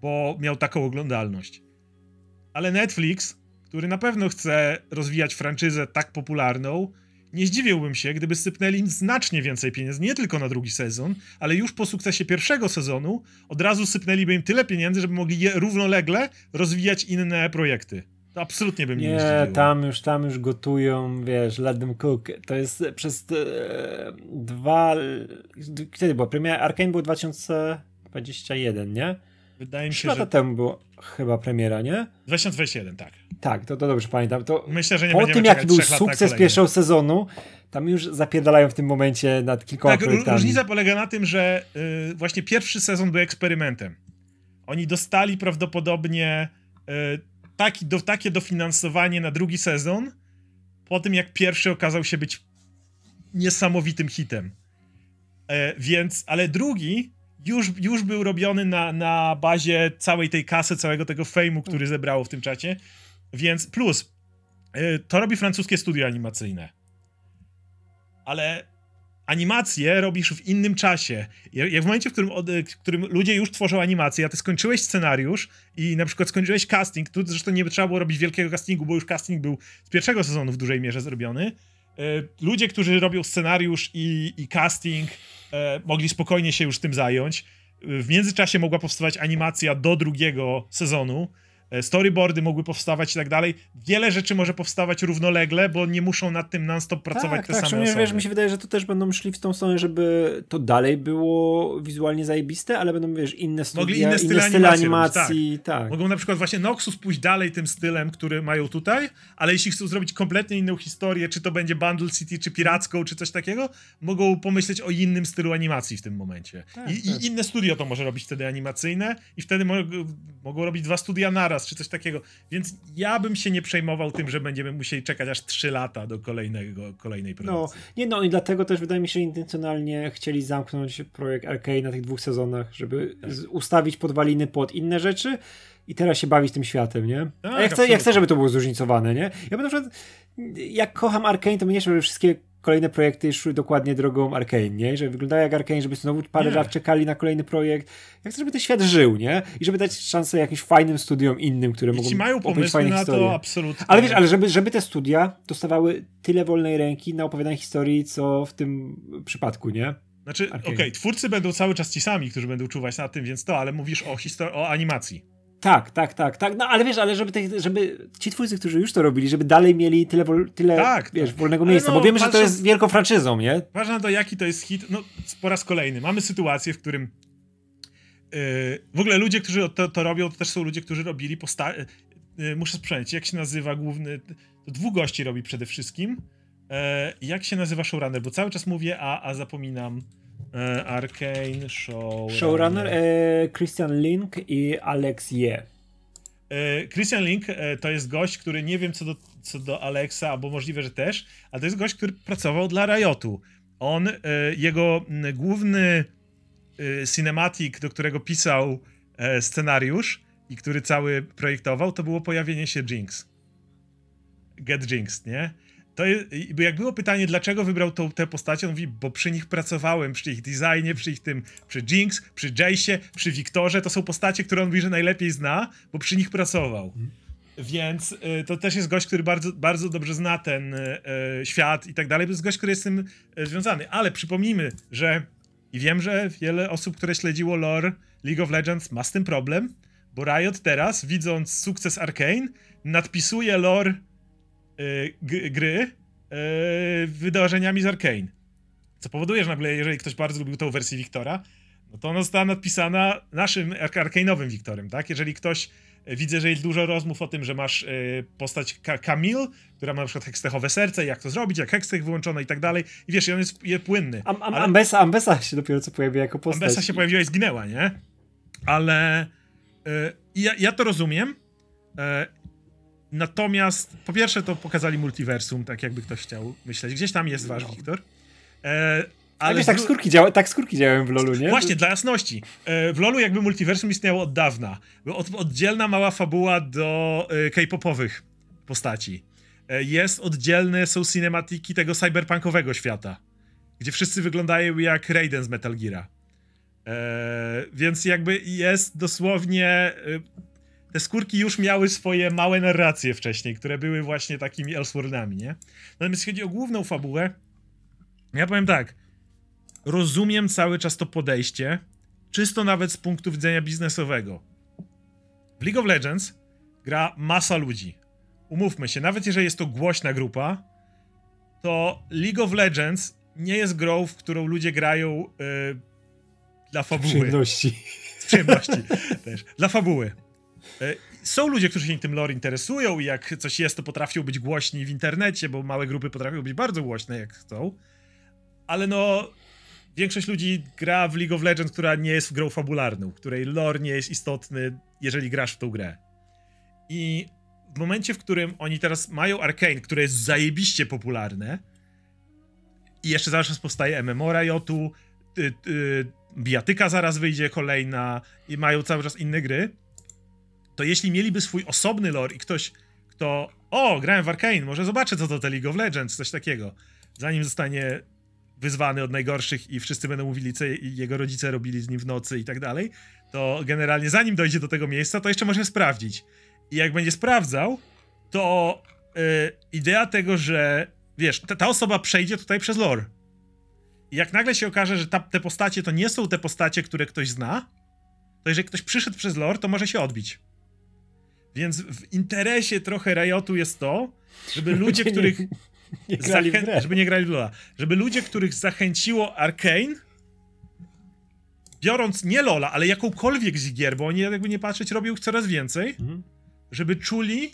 bo miał taką oglądalność. Ale Netflix, który na pewno chce rozwijać franczyzę tak popularną, nie zdziwiłbym się, gdyby sypnęli im znacznie więcej pieniędzy, nie tylko na drugi sezon, ale już po sukcesie pierwszego sezonu od razu sypnęliby im tyle pieniędzy, żeby mogli je równolegle rozwijać inne projekty. To absolutnie bym nie zdziwił. Nie, tam
już, tam już gotują, wiesz, Let Them Cook. To jest e, przez e, dwa... Kiedy była premier Arkane był 2021, nie? Wydaje mi się, lata że... temu była chyba premiera, nie? 2021, tak. Tak, to, to dobrze pamiętam. To Myślę, że nie Po tym, jak był sukces pierwszego sezonu, tam już zapierdalają w tym momencie nad kilkoma tak, projektami. Różnica
polega na tym, że y, właśnie pierwszy sezon był eksperymentem. Oni dostali prawdopodobnie y, taki, do, takie dofinansowanie na drugi sezon, po tym jak pierwszy okazał się być niesamowitym hitem. Y, więc, ale drugi już, już był robiony na, na bazie całej tej kasy, całego tego fejmu, który mhm. zebrało w tym czacie. Więc plus, y, to robi francuskie studio animacyjne. Ale animacje robisz w innym czasie. Jak w momencie, w którym, y, w którym ludzie już tworzą animację, a ty skończyłeś scenariusz i na przykład skończyłeś casting, tu zresztą nie trzeba było robić wielkiego castingu, bo już casting był z pierwszego sezonu w dużej mierze zrobiony. Y, ludzie, którzy robią scenariusz i, i casting e, mogli spokojnie się już tym zająć. W międzyczasie mogła powstawać animacja do drugiego sezonu, E, storyboardy mogły powstawać i tak dalej. Wiele rzeczy może powstawać równolegle, bo nie muszą nad tym non-stop pracować tak, te tak, same osoby. Wiesz, mi
się wydaje, że to też będą szli w tą stronę, żeby to dalej było wizualnie zajebiste, ale będą, wiesz, inne studia, Mogli inne style, inne style animacji. animacji tak. tak.
Mogą na przykład właśnie Noxus pójść dalej tym stylem, który mają tutaj, ale jeśli chcą zrobić kompletnie inną historię, czy to będzie Bundle City, czy Piracką, czy coś takiego, mogą pomyśleć o innym stylu animacji w tym momencie. Tak, I, I, tak. inne studio to może robić wtedy animacyjne i wtedy mo mogą robić dwa studia naraz, czy coś takiego. Więc ja bym się nie przejmował tym, że będziemy musieli czekać aż 3 lata do kolejnego, kolejnej no, produkcji. No, nie no i dlatego też
wydaje mi się, że intencjonalnie chcieli zamknąć projekt Arkane na tych dwóch sezonach, żeby tak. ustawić podwaliny pod inne rzeczy i teraz się bawić tym światem, nie? Tak, ja, chcę, ja chcę, żeby to było zróżnicowane, nie? Ja bym na przykład, jak kocham Arkane, to mnie nie żeby wszystkie kolejne projekty szły dokładnie drogą Arkane, nie? Że wyglądają jak Arkane, żeby znowu parę nie. lat czekali na kolejny projekt. Ja chcę, żeby ten świat żył, nie? I żeby dać szansę jakimś fajnym studiom innym, które I mogą mają pomysły na to, absolutnie. Ale wiesz, ale żeby, żeby te studia dostawały tyle wolnej ręki na opowiadanie historii, co w tym przypadku, nie?
Znaczy, okej, okay, twórcy będą cały czas ci sami, którzy będą czuwać nad tym, więc to, ale mówisz o, histor- o animacji. Tak, tak, tak, tak. No ale wiesz, ale żeby, te, żeby ci twórcy, którzy
już to robili, żeby dalej mieli tyle, tyle tak, tak. wiesz, tak. wolnego miejsca, no, bo wiemy, patrząc, że to jest
wielką franczyzą, nie? Ważne to, jaki to jest hit. No, po raz kolejny mamy sytuację, w którym yy, w ogóle ludzie, którzy to, to, robią, to też są ludzie, którzy robili posta... Yy, muszę sprzęć, jak się nazywa główny... To dwóch gości robi przede wszystkim. Yy, jak się nazywa showrunner? Bo cały czas mówię, a, a zapominam. E, Arkane, Showrunner. Showrunner
e, e, Christian
Link i Alex Ye. E, Christian Link to jest gość, który nie wiem co do, co do Alexa, albo możliwe, że też, ale to jest gość, który pracował dla Riotu. On, jego główny cinematic, do którego pisał scenariusz i który cały projektował, to było pojawienie się Jinx. Get Jinx, nie? to jest, jak było pytanie, dlaczego wybrał tą, tę postać, on mówi, bo przy nich pracowałem, przy ich designie, przy ich tym, przy Jinx, przy Jace'ie, przy Wiktorze, to są postacie, które on mówi, że najlepiej zna, bo przy nich pracował. Więc y, to też jest gość, który bardzo, bardzo dobrze zna ten y, y świat i tak dalej, to jest gość, który jest z tym y, związany. Ale przypomnijmy, że i wiem, że wiele osób, które śledziło lore League of Legends ma z tym problem, bo Riot teraz, widząc sukces Arkane, nadpisuje lore E, gry e, wydarzeniami z Arkane. Co powoduje, że nagle, jeżeli ktoś bardzo lubił tą wersję Wiktora, no to ona została nadpisana naszym arkane'owym Wiktorem, tak? Jeżeli ktoś e, Widzę, że jest dużo rozmów o tym, że masz postać Ka Kamil, która ma na przykład hekstechowe serce, jak to zrobić, jak hekstech wyłączono i tak dalej. I wiesz, i on jest, płynny. Am, am, ale... Ambesa,
Ambesa się dopiero co pojawiła jako postać. Ambesa się
pojawiła i zginęła, nie? Ale y, ja, ja, to rozumiem. Natomiast po pierwsze to pokazali multiversum, tak jakby ktoś chciał myśleć. Gdzieś tam jest wasz no. Wiktor. E, ale tak skórki, działa, tak
skórki działają w LoLu, nie? Właśnie, dla
jasności. E, w LoLu jakby multiversum istniało od dawna. Od, oddzielna mała fabuła do e, k-popowych postaci. E, jest oddzielne, są cinematiki tego cyberpunkowego świata, gdzie wszyscy wyglądają jak Raiden z Metal Geara. Więc jakby jest dosłownie te skórki już miały swoje małe narracje wcześniej, które były właśnie takimi Elseworldami, nie? Natomiast jeśli chodzi o główną fabułę, ja powiem tak, rozumiem cały czas to podejście, czysto nawet z punktu widzenia biznesowego. W League of Legends gra masa ludzi. Umówmy się, nawet jeżeli jest to głośna grupa, to League of Legends nie jest grą, w którą ludzie grają yy, dla fabuły. Z przyjemności. Z przyjemności [laughs] też. Dla fabuły. E, są ludzie, którzy się tym lore interesują i jak coś jest, to potrafią być głośni w internecie, bo małe grupy potrafią być bardzo głośne, jak chcą. Ale no, większość ludzi gra w League of Legends, która nie jest w grą fabularną, której lore nie jest istotny, jeżeli grasz w tą grę. I w momencie, w którym oni teraz mają Arkane, które jest zajebiście popularne i jeszcze zaraz powstaje MMO Riotu, y, y, Biatyka zaraz wyjdzie kolejna i mają cały czas inne gry, to jeśli mieliby swój osobny lore i ktoś, kto o, grałem w Arkane, może zobaczę co to te League of Legends, coś takiego, zanim zostanie wyzwany od najgorszych i wszyscy będą mówili, co jego rodzice robili z nim w nocy i tak dalej, to generalnie zanim dojdzie do tego miejsca, to jeszcze może sprawdzić. I jak będzie sprawdzał, to yy, idea tego, że wiesz, ta, ta, osoba przejdzie tutaj przez lore. I jak nagle się okaże, że ta, te postacie to nie są te postacie, które ktoś zna, to jeżeli ktoś przyszedł przez lore, to może się odbić. Więc w interesie trochę Riotu jest to, żeby ludzie, których. Nie, nie żeby nie grali w Lola. Żeby ludzie, których zachęciło Arkane, biorąc nie Lola, ale jakąkolwiek z gier, bo oni jakby nie patrzeć robią ich coraz więcej, mhm. żeby czuli,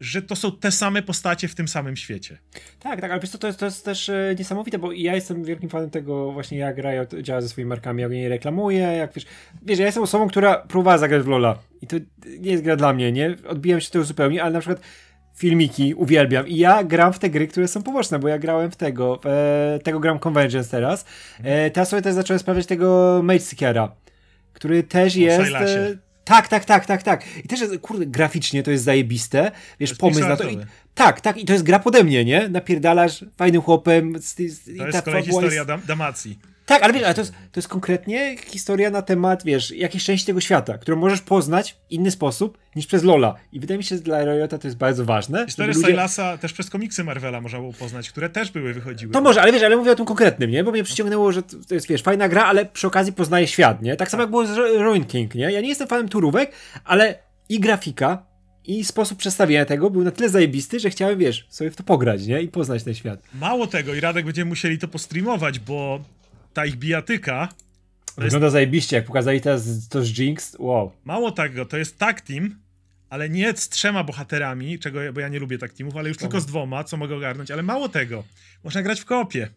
że to są te same postacie w tym samym świecie.
Tak, tak, ale wiesz co, to jest, to jest też e, niesamowite, bo ja jestem wielkim fanem tego właśnie jak Riot działa ze swoimi markami, jak nie reklamuje, jak wiesz, wiesz, ja jestem osobą, która próbowała zagrać w LoLa i to nie jest gra dla mnie, nie? Odbijam się tego zupełnie, ale na przykład filmiki uwielbiam i ja gram w te gry, które są poboczne, bo ja grałem w tego, w, e, tego gram Convergence teraz. E, teraz sobie też zacząłem sprawdzać tego Mage Seekera, który też jest... E, tak, tak, tak, tak, tak. I też, kurde, graficznie to jest zajebiste. Wiesz, jest pomysł na to. I, tak, tak, i to jest gra pode mnie, nie? Napierdalasz fajnym chłopem. Z, z, to i jest ta, historia
jest... Damacji.
Tak, ale wiesz, ale to, jest, to jest konkretnie historia na temat, wiesz, jakiejś części tego świata, którą możesz poznać w inny sposób niż przez Lola. I wydaje mi się, że dla Riota to jest bardzo ważne. Historię ludzie... Silasa
też przez komiksy Marvela można było poznać, które też były, wychodziły. To może,
ale wiesz, ale mówię o tym konkretnym, nie? Bo mnie przyciągnęło, że to jest, wiesz, fajna gra, ale przy okazji poznaje świat, nie? Tak samo tak. jak było z Ruin King, nie? Ja nie jestem fanem turówek, ale i grafika, i sposób przedstawienia tego był na tyle zajebisty, że chciałem, wiesz, sobie w to pograć, nie? I poznać ten świat.
Mało tego, i Radek będziemy musieli to postreamować, bo ta ich bijatyka. Wygląda jest...
zajebiście, jak pokazali teraz to z Jinx, wow.
Mało tego, to jest tag team, ale nie z trzema bohaterami, czego, bo ja nie lubię tak teamów, ale już tylko z dwoma, co mogę ogarnąć, ale mało tego, można grać w kopie.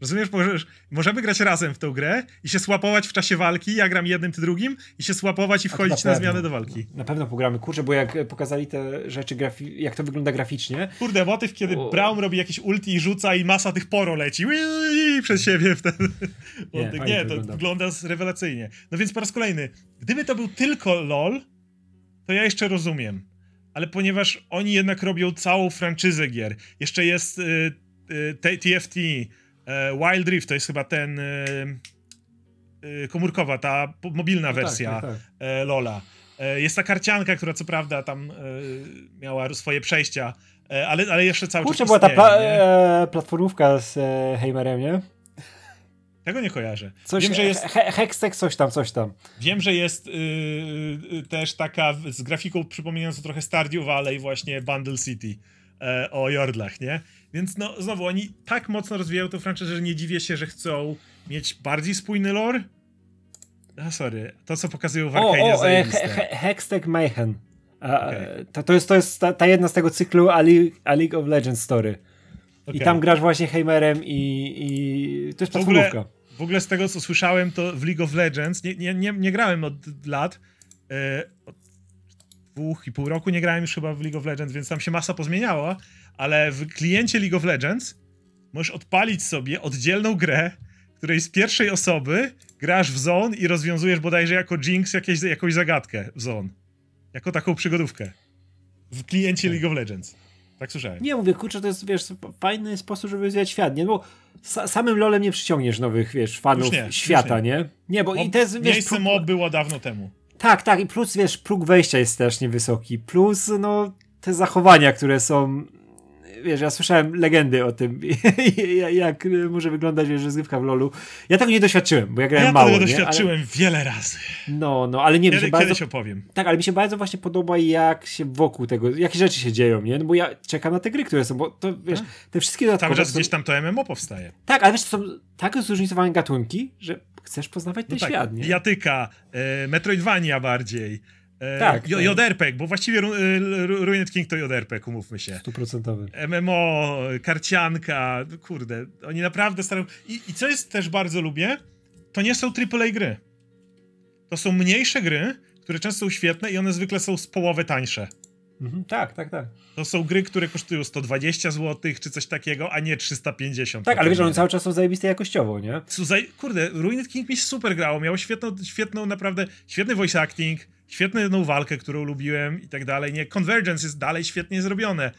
Rozumiesz? Możesz, możemy grać razem w tą grę i się słapować w czasie walki, ja gram jednym, ty drugim, i się słapować i wchodzić na, na, zmianę do walki. Na pewno pogramy, kurczę, bo jak pokazali te rzeczy, jak to wygląda graficznie. Kurde, motyw, kiedy o. Braum robi jakieś ulti i rzuca i masa tych poro leci Uii, przez siebie w ten...
[laughs] Nie, nie, nie to wygląda.
wygląda rewelacyjnie. No więc po raz kolejny, gdyby to był tylko LOL, to ja jeszcze rozumiem. Ale ponieważ oni jednak robią całą franczyzę gier, jeszcze jest y, y, TFT, E, Wild Rift to jest chyba ten e, e, komórkowa, ta mobilna no tak, wersja tak, tak. Lola. Jest ta karcianka, która co prawda tam miała swoje przejścia, ale, ale jeszcze cały Kurczę, czas była ta pla
nie? platformówka z Heimerem, nie?
Tego nie kojarzę. Coś, Wiem, że jest... He
Hextech coś tam, coś tam.
Wiem, że jest yy, też taka z grafiką przypominającą trochę Stardew Valley właśnie Bundle City yy, o Jordlach, nie? Więc no, znowu, oni tak mocno rozwijają tę franczyzę, że nie dziwię się, że chcą mieć bardziej spójny lore. A sorry, to co pokazują w Arkanie O, o e,
Hextech Mayhem. A, okay. to, to, jest, to jest ta, ta, jedna z tego cyklu A League, A League of Legends Story. Okay. I tam grasz właśnie Heimerem i, i to jest platformówka. prostu
w ogóle z tego co słyszałem, to w League of Legends, nie, nie, nie, nie grałem od lat, yy, od dwóch i pół roku nie grałem już chyba w League of Legends, więc tam się masa pozmieniała, ale w kliencie League of Legends możesz odpalić sobie oddzielną grę, której z pierwszej osoby grasz w zone i rozwiązujesz bodajże jako Jinx jakieś, jakąś zagadkę w zone. Jako taką przygodówkę. W kliencie tak. League of Legends.
Tak słyszałem. Nie, mówię, kurczę, to jest, wiesz, fajny sposób, żeby zwiać świat, nie? Bo sa samym LoLem nie przyciągniesz nowych, wiesz, fanów nie, świata, nie. nie?
nie? bo Mob, i te wiesz... Miejsce mob było dawno temu.
Tak, tak, i plus, wiesz, próg wejścia jest strasznie wysoki, plus, no, te zachowania, które są wiesz, ja słyszałem legendy o tym, [laughs] jak może wyglądać rozgrywka w LoLu. Ja tego nie doświadczyłem, bo ja grałem ja mało. Ja tego doświadczyłem
ale... wiele razy.
No, no, ale nie wiem, Kiedy, bardzo... Kiedyś opowiem. Tak, ale mi się bardzo właśnie podoba, jak się wokół tego, jakie rzeczy się dzieją, nie? No bo ja czekam na te gry, które są, bo to, wiesz, tak. te wszystkie dodatkowe... Cały czas gdzieś
tam to MMO powstaje. Tak, ale wiesz, to są tak zróżnicowane gatunki, że chcesz poznawać ten no tak, świat, nie? e, Metroidvania bardziej, E, tak, tak. joderpek, bo właściwie Ru, y, Ru, Ruined King to joderpek, umówmy się. Stuprocentowy. MMO, karcianka, no kurde, oni naprawdę starają... I, I, co jest też bardzo lubię, to nie są AAA gry. To są mniejsze gry, które często są świetne i one zwykle są z połowy tańsze. Mhm, tak, tak, tak. To są gry, które kosztują 120 zł czy coś takiego, a nie 350. Tak, ale wiesz, one cały
czas są zajebiste jakościowo, nie?
Kurde, Ruined King mi się super grało, miało świetną, świetną naprawdę, świetny voice acting, świetną walkę, którą lubiłem i tak dalej. Nie, Convergence jest dalej świetnie zrobione.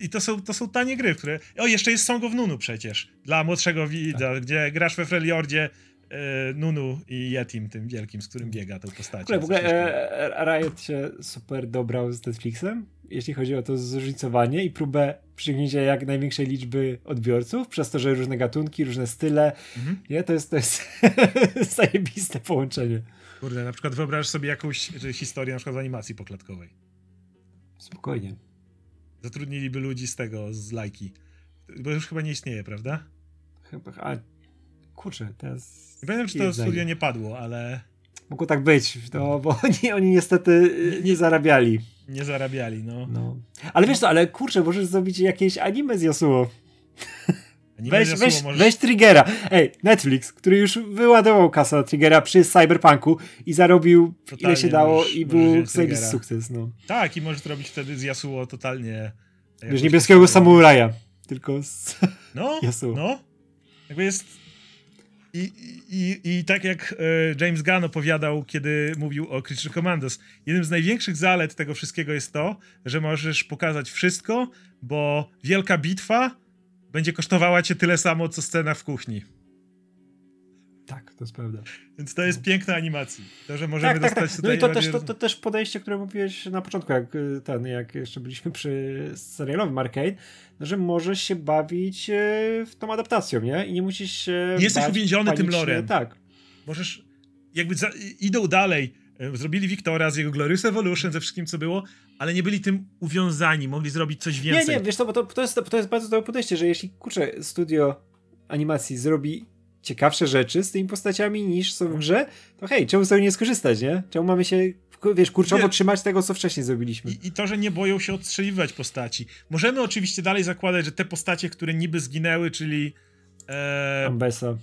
I to są, to są tanie gry, które... O, jeszcze jest Song of Nunu przecież, dla młodszego widza, tak. gdzie grasz we Freljordzie yy, e, Nunu i Yetim, tym wielkim, z którym biega tą postacią. Kule, w ogóle
e, Riot się super dobrał z Netflixem, jeśli chodzi o to zróżnicowanie i próbę przyciągnięcia jak największej liczby odbiorców, przez to, że różne gatunki, różne style. Mhm.
Nie, to jest, to jest [laughs] zajebiste połączenie. Kurde, na przykład wyobrażasz sobie jakąś historię na przykład animacji poklatkowej. Spokojnie. Zatrudniliby ludzi z tego, z lajki. Bo już chyba nie istnieje, prawda? Chyba, a kurczę, teraz... Nie pamiętam, czy to studio
nie padło, ale... Mogło tak być, no, bo [laughs] oni, oni niestety y, nie, nie zarabiali.
Nie zarabiali, no. no.
Ale wiesz co, ale kurczę, możesz zrobić jakieś anime z Yasuo.
Weź, weź, weź
Triggera. Ej, Netflix, który już wyładował kasę Triggera przy Cyberpunku i zarobił totalnie ile się dało i był zajebisty sukces. No.
Tak, i możesz zrobić wtedy z Yasuo totalnie... Już niebieskiego samuraja, tylko z [laughs] no, Yasuo. No, jakby jest... I, i, I tak jak e, James Gunn opowiadał, kiedy mówił o Creature Commandos, jednym z największych zalet tego wszystkiego jest to, że możesz pokazać wszystko, bo wielka bitwa będzie kosztowała cię tyle samo, co scena w kuchni. Tak, to jest prawda. Więc to jest no. piękna animacja. To, że możemy tak, tak, dostać tak. No i to też, to, to,
też podejście, które mówiłeś na początku, jak y, ten, jak jeszcze byliśmy przy serialowym Arcade, no, że możesz się bawić y, w tą adaptacją, nie? I nie musisz się. Nie jesteś uwięziony panicznie. tym y, lorem. Tak.
Możesz. Jakby za, idą dalej E, zrobili Wiktora z jego Glorious Evolution, ze wszystkim co było, ale nie byli tym uwiązani, mogli zrobić coś więcej. Nie, nie,
wiesz bo to, to, jest, to jest bardzo dobre podejście, że jeśli, kurczę, studio animacji zrobi ciekawsze rzeczy z tymi postaciami niż są w grze, to hej, czemu sobie nie skorzystać, nie? Czemu mamy się wiesz, kurczowo trzymać tego, co wcześniej zrobiliśmy. I,
I, to, że nie boją się odstrzeliwać postaci. Możemy oczywiście dalej zakładać, że te postacie, które niby zginęły, czyli Eee, Ambesa.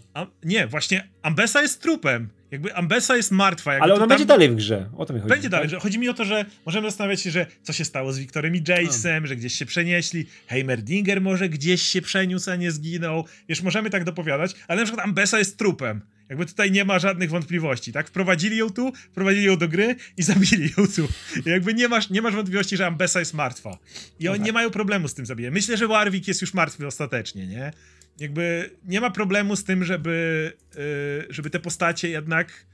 nie, właśnie Ambesa jest trupem. Jakby Ambesa jest martwa. Ale ona tam... będzie dalej w grze. O
to mi chodzi. Będzie tak? dalej.
Że chodzi mi o to, że możemy zastanawiać się, że co się stało z Wiktorem i Jace'em, że gdzieś się przenieśli. Heimerdinger może gdzieś się przeniósł, a nie zginął. Wiesz, możemy tak dopowiadać, ale na przykład Ambesa jest trupem. Jakby tutaj nie ma żadnych wątpliwości, tak? Wprowadzili ją tu, wprowadzili ją do gry i [laughs] zabili ją tu. I jakby nie masz, nie masz wątpliwości, że Ambesa jest martwa. I oni nie mają problemu z tym zabijem. Myślę, że Warwick jest już martwy ostatecznie, nie? jakby nie ma problemu z tym, żeby, e, żeby te postacie jednak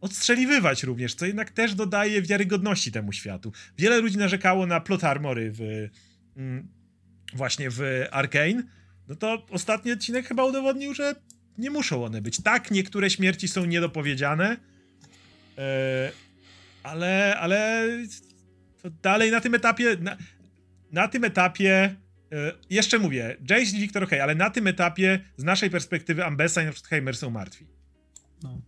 odstrzeliwywać również, co jednak też dodaje wiarygodności temu światu. Wiele ludzi narzekało na plot armory w, mm, właśnie w Arkane, no to ostatni odcinek chyba udowodnił, że nie muszą one być. Tak, niektóre śmierci są niedopowiedziane, e, ale, ale to dalej na tym etapie, na, na tym etapie E, jeszcze mówię, Jace i Wiktor ok, ale na tym etapie z naszej perspektywy Ambessa i na przykład Heimer są martwi. No.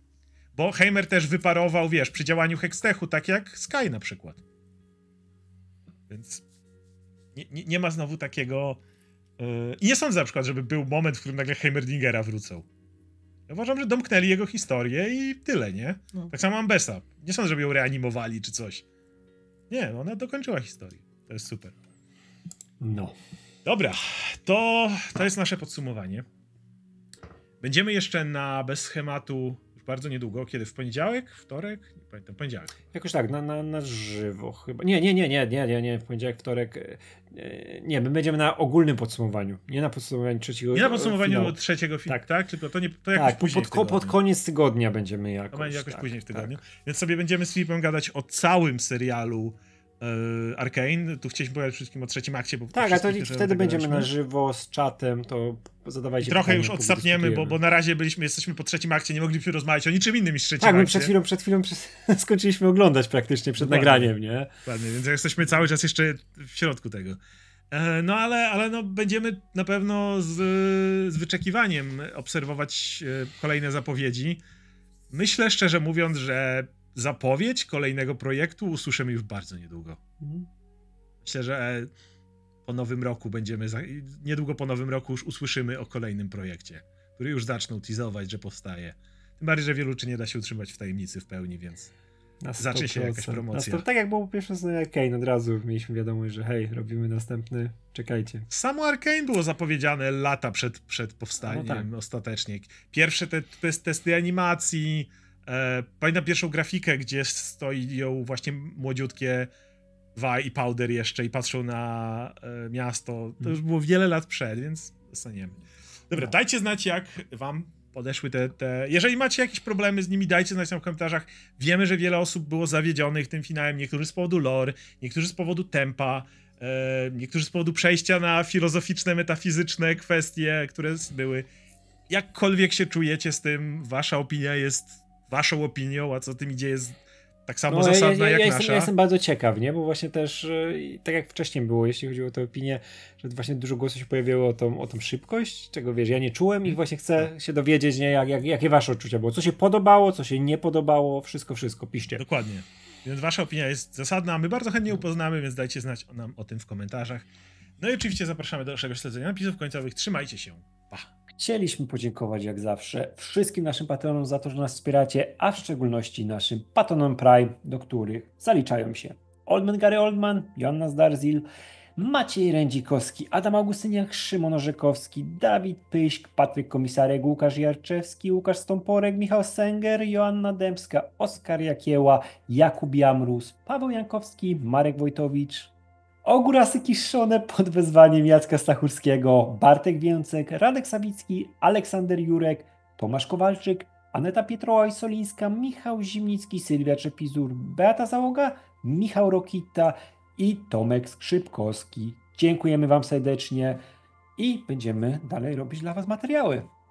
Bo Heimer też wyparował, wiesz, przy działaniu Hextechu, tak jak Sky na przykład. Więc nie, nie, nie ma znowu takiego... E, I nie sądzę na przykład, żeby był moment, w którym nagle Heimerdingera wrócą. Ja uważam, że domknęli jego historię i tyle, nie? No. Tak samo Ambessa. Nie sądzę, żeby ją reanimowali czy coś. Nie, ona dokończyła historię. To jest super. No. Dobra, to, to jest nasze podsumowanie. Będziemy jeszcze na bez schematu już bardzo niedługo, kiedy w poniedziałek, wtorek, nie pamiętam, poniedziałek. Jakoś tak, na, na, na żywo chyba. Nie,
nie, nie, nie, nie, nie, nie, w poniedziałek, wtorek. E, e, nie, my będziemy na ogólnym podsumowaniu, nie na podsumowaniu trzeciego Nie na podsumowaniu finału.
trzeciego filmu, tak. tak? Tylko to, nie, to jakoś tak, później pod, pod koniec tygodnia będziemy jakoś. To będzie jakoś tak, później w tak. tygodniu. Tak. Więc sobie będziemy z Filipem gadać o całym serialu E, Arkane. Tu chcieliśmy powiedzieć wszystkim o trzecim akcie, bo Tak, a to wtedy będziemy na żywo z czatem, to zadawajcie I Trochę już odstapniemy, bo, bo na razie byliśmy, jesteśmy po trzecim akcie, nie mogliśmy rozmawiać o niczym innym niż trzecim tak, akcie. Tak, my przed chwilą,
przed chwilą [laughs] skończyliśmy oglądać
praktycznie przed Dokładnie. nagraniem, nie? Dokładnie, więc jesteśmy cały czas jeszcze w środku tego. E, no ale, ale no, będziemy na pewno z, z wyczekiwaniem obserwować e, kolejne zapowiedzi. Myślę szczerze mówiąc, że zapowiedź kolejnego projektu usłyszymy już bardzo niedługo. Mhm. Myślę, że e, po nowym roku będziemy, za... niedługo po nowym roku już usłyszymy o kolejnym projekcie, który już zaczną teasować, że powstaje. Tym bardziej, że wielu czy nie da się utrzymać w tajemnicy w pełni, więc zacznie się jakaś promocja. Na 100, tak jak
było po pierwsze z Arkane, no od razu mieliśmy wiadomość, że hej, robimy następny, czekajcie.
Samo Arkane było zapowiedziane lata przed, przed powstaniem no tak. ostatecznie. Pierwsze te, te testy animacji, E, pamiętam pierwszą grafikę, gdzie stoją właśnie młodziutkie Wa i Powder jeszcze i patrzą na e, miasto. To już było wiele lat przed, więc zostaniemy. Dobra, no. dajcie znać, jak wam podeszły te, te... Jeżeli macie jakieś problemy z nimi, dajcie znać nam w komentarzach. Wiemy, że wiele osób było zawiedzionych tym finałem. Niektórzy z powodu lore, niektórzy z powodu tempa, e, niektórzy z powodu przejścia na filozoficzne, metafizyczne kwestie, które były. Jakkolwiek się czujecie z tym, wasza opinia jest waszą opinią, a co tym idzie, jest tak samo no, zasadna ja, ja, jak ja nasza. Jestem, ja jestem
bardzo ciekaw, nie? Bo właśnie też, y, tak jak wcześniej było, jeśli chodziło o tę opinię, że właśnie dużo głosów się pojawiło o tą, o tą szybkość, czego wiesz, ja nie czułem i właśnie chcę tak. się dowiedzieć, nie? Jak, jak, jakie wasze odczucia było. Co się podobało, co się nie podobało, wszystko, wszystko, piszcie. Dokładnie.
Więc wasza opinia jest zasadna, my bardzo chętnie upoznamy, więc dajcie znać nam o tym w komentarzach. No i oczywiście zapraszamy do naszego śledzenia napisów końcowych. Trzymajcie się. Pa.
Chcieliśmy podziękować jak zawsze wszystkim naszym patronom za to, że nas wspieracie, a w szczególności naszym patronom Prime, do których zaliczają się Oldman Gary Oldman, Joanna Zdarzil, Maciej Rędzikowski, Adam Augustyniak, Szymon Orzekowski, Dawid Pyśk, Patryk Komisarek, Łukasz Jarczewski, Łukasz Stomporek, Michał Senger, Joanna Dębska, Oskar Jakieła, Jakub Jamrus, Paweł Jankowski, Marek Wojtowicz, Ogórasy kiszone pod wezwaniem Jacka Stachurskiego, Bartek Więcek, Radek Sawicki, Aleksander Jurek, Tomasz Kowalczyk, Aneta Pietrołaj-Solińska, Michał Zimnicki, Sylwia Czepizur, Beata Załoga, Michał Rokita i Tomek Skrzypkowski. Dziękujemy Wam serdecznie i będziemy dalej robić dla Was materiały.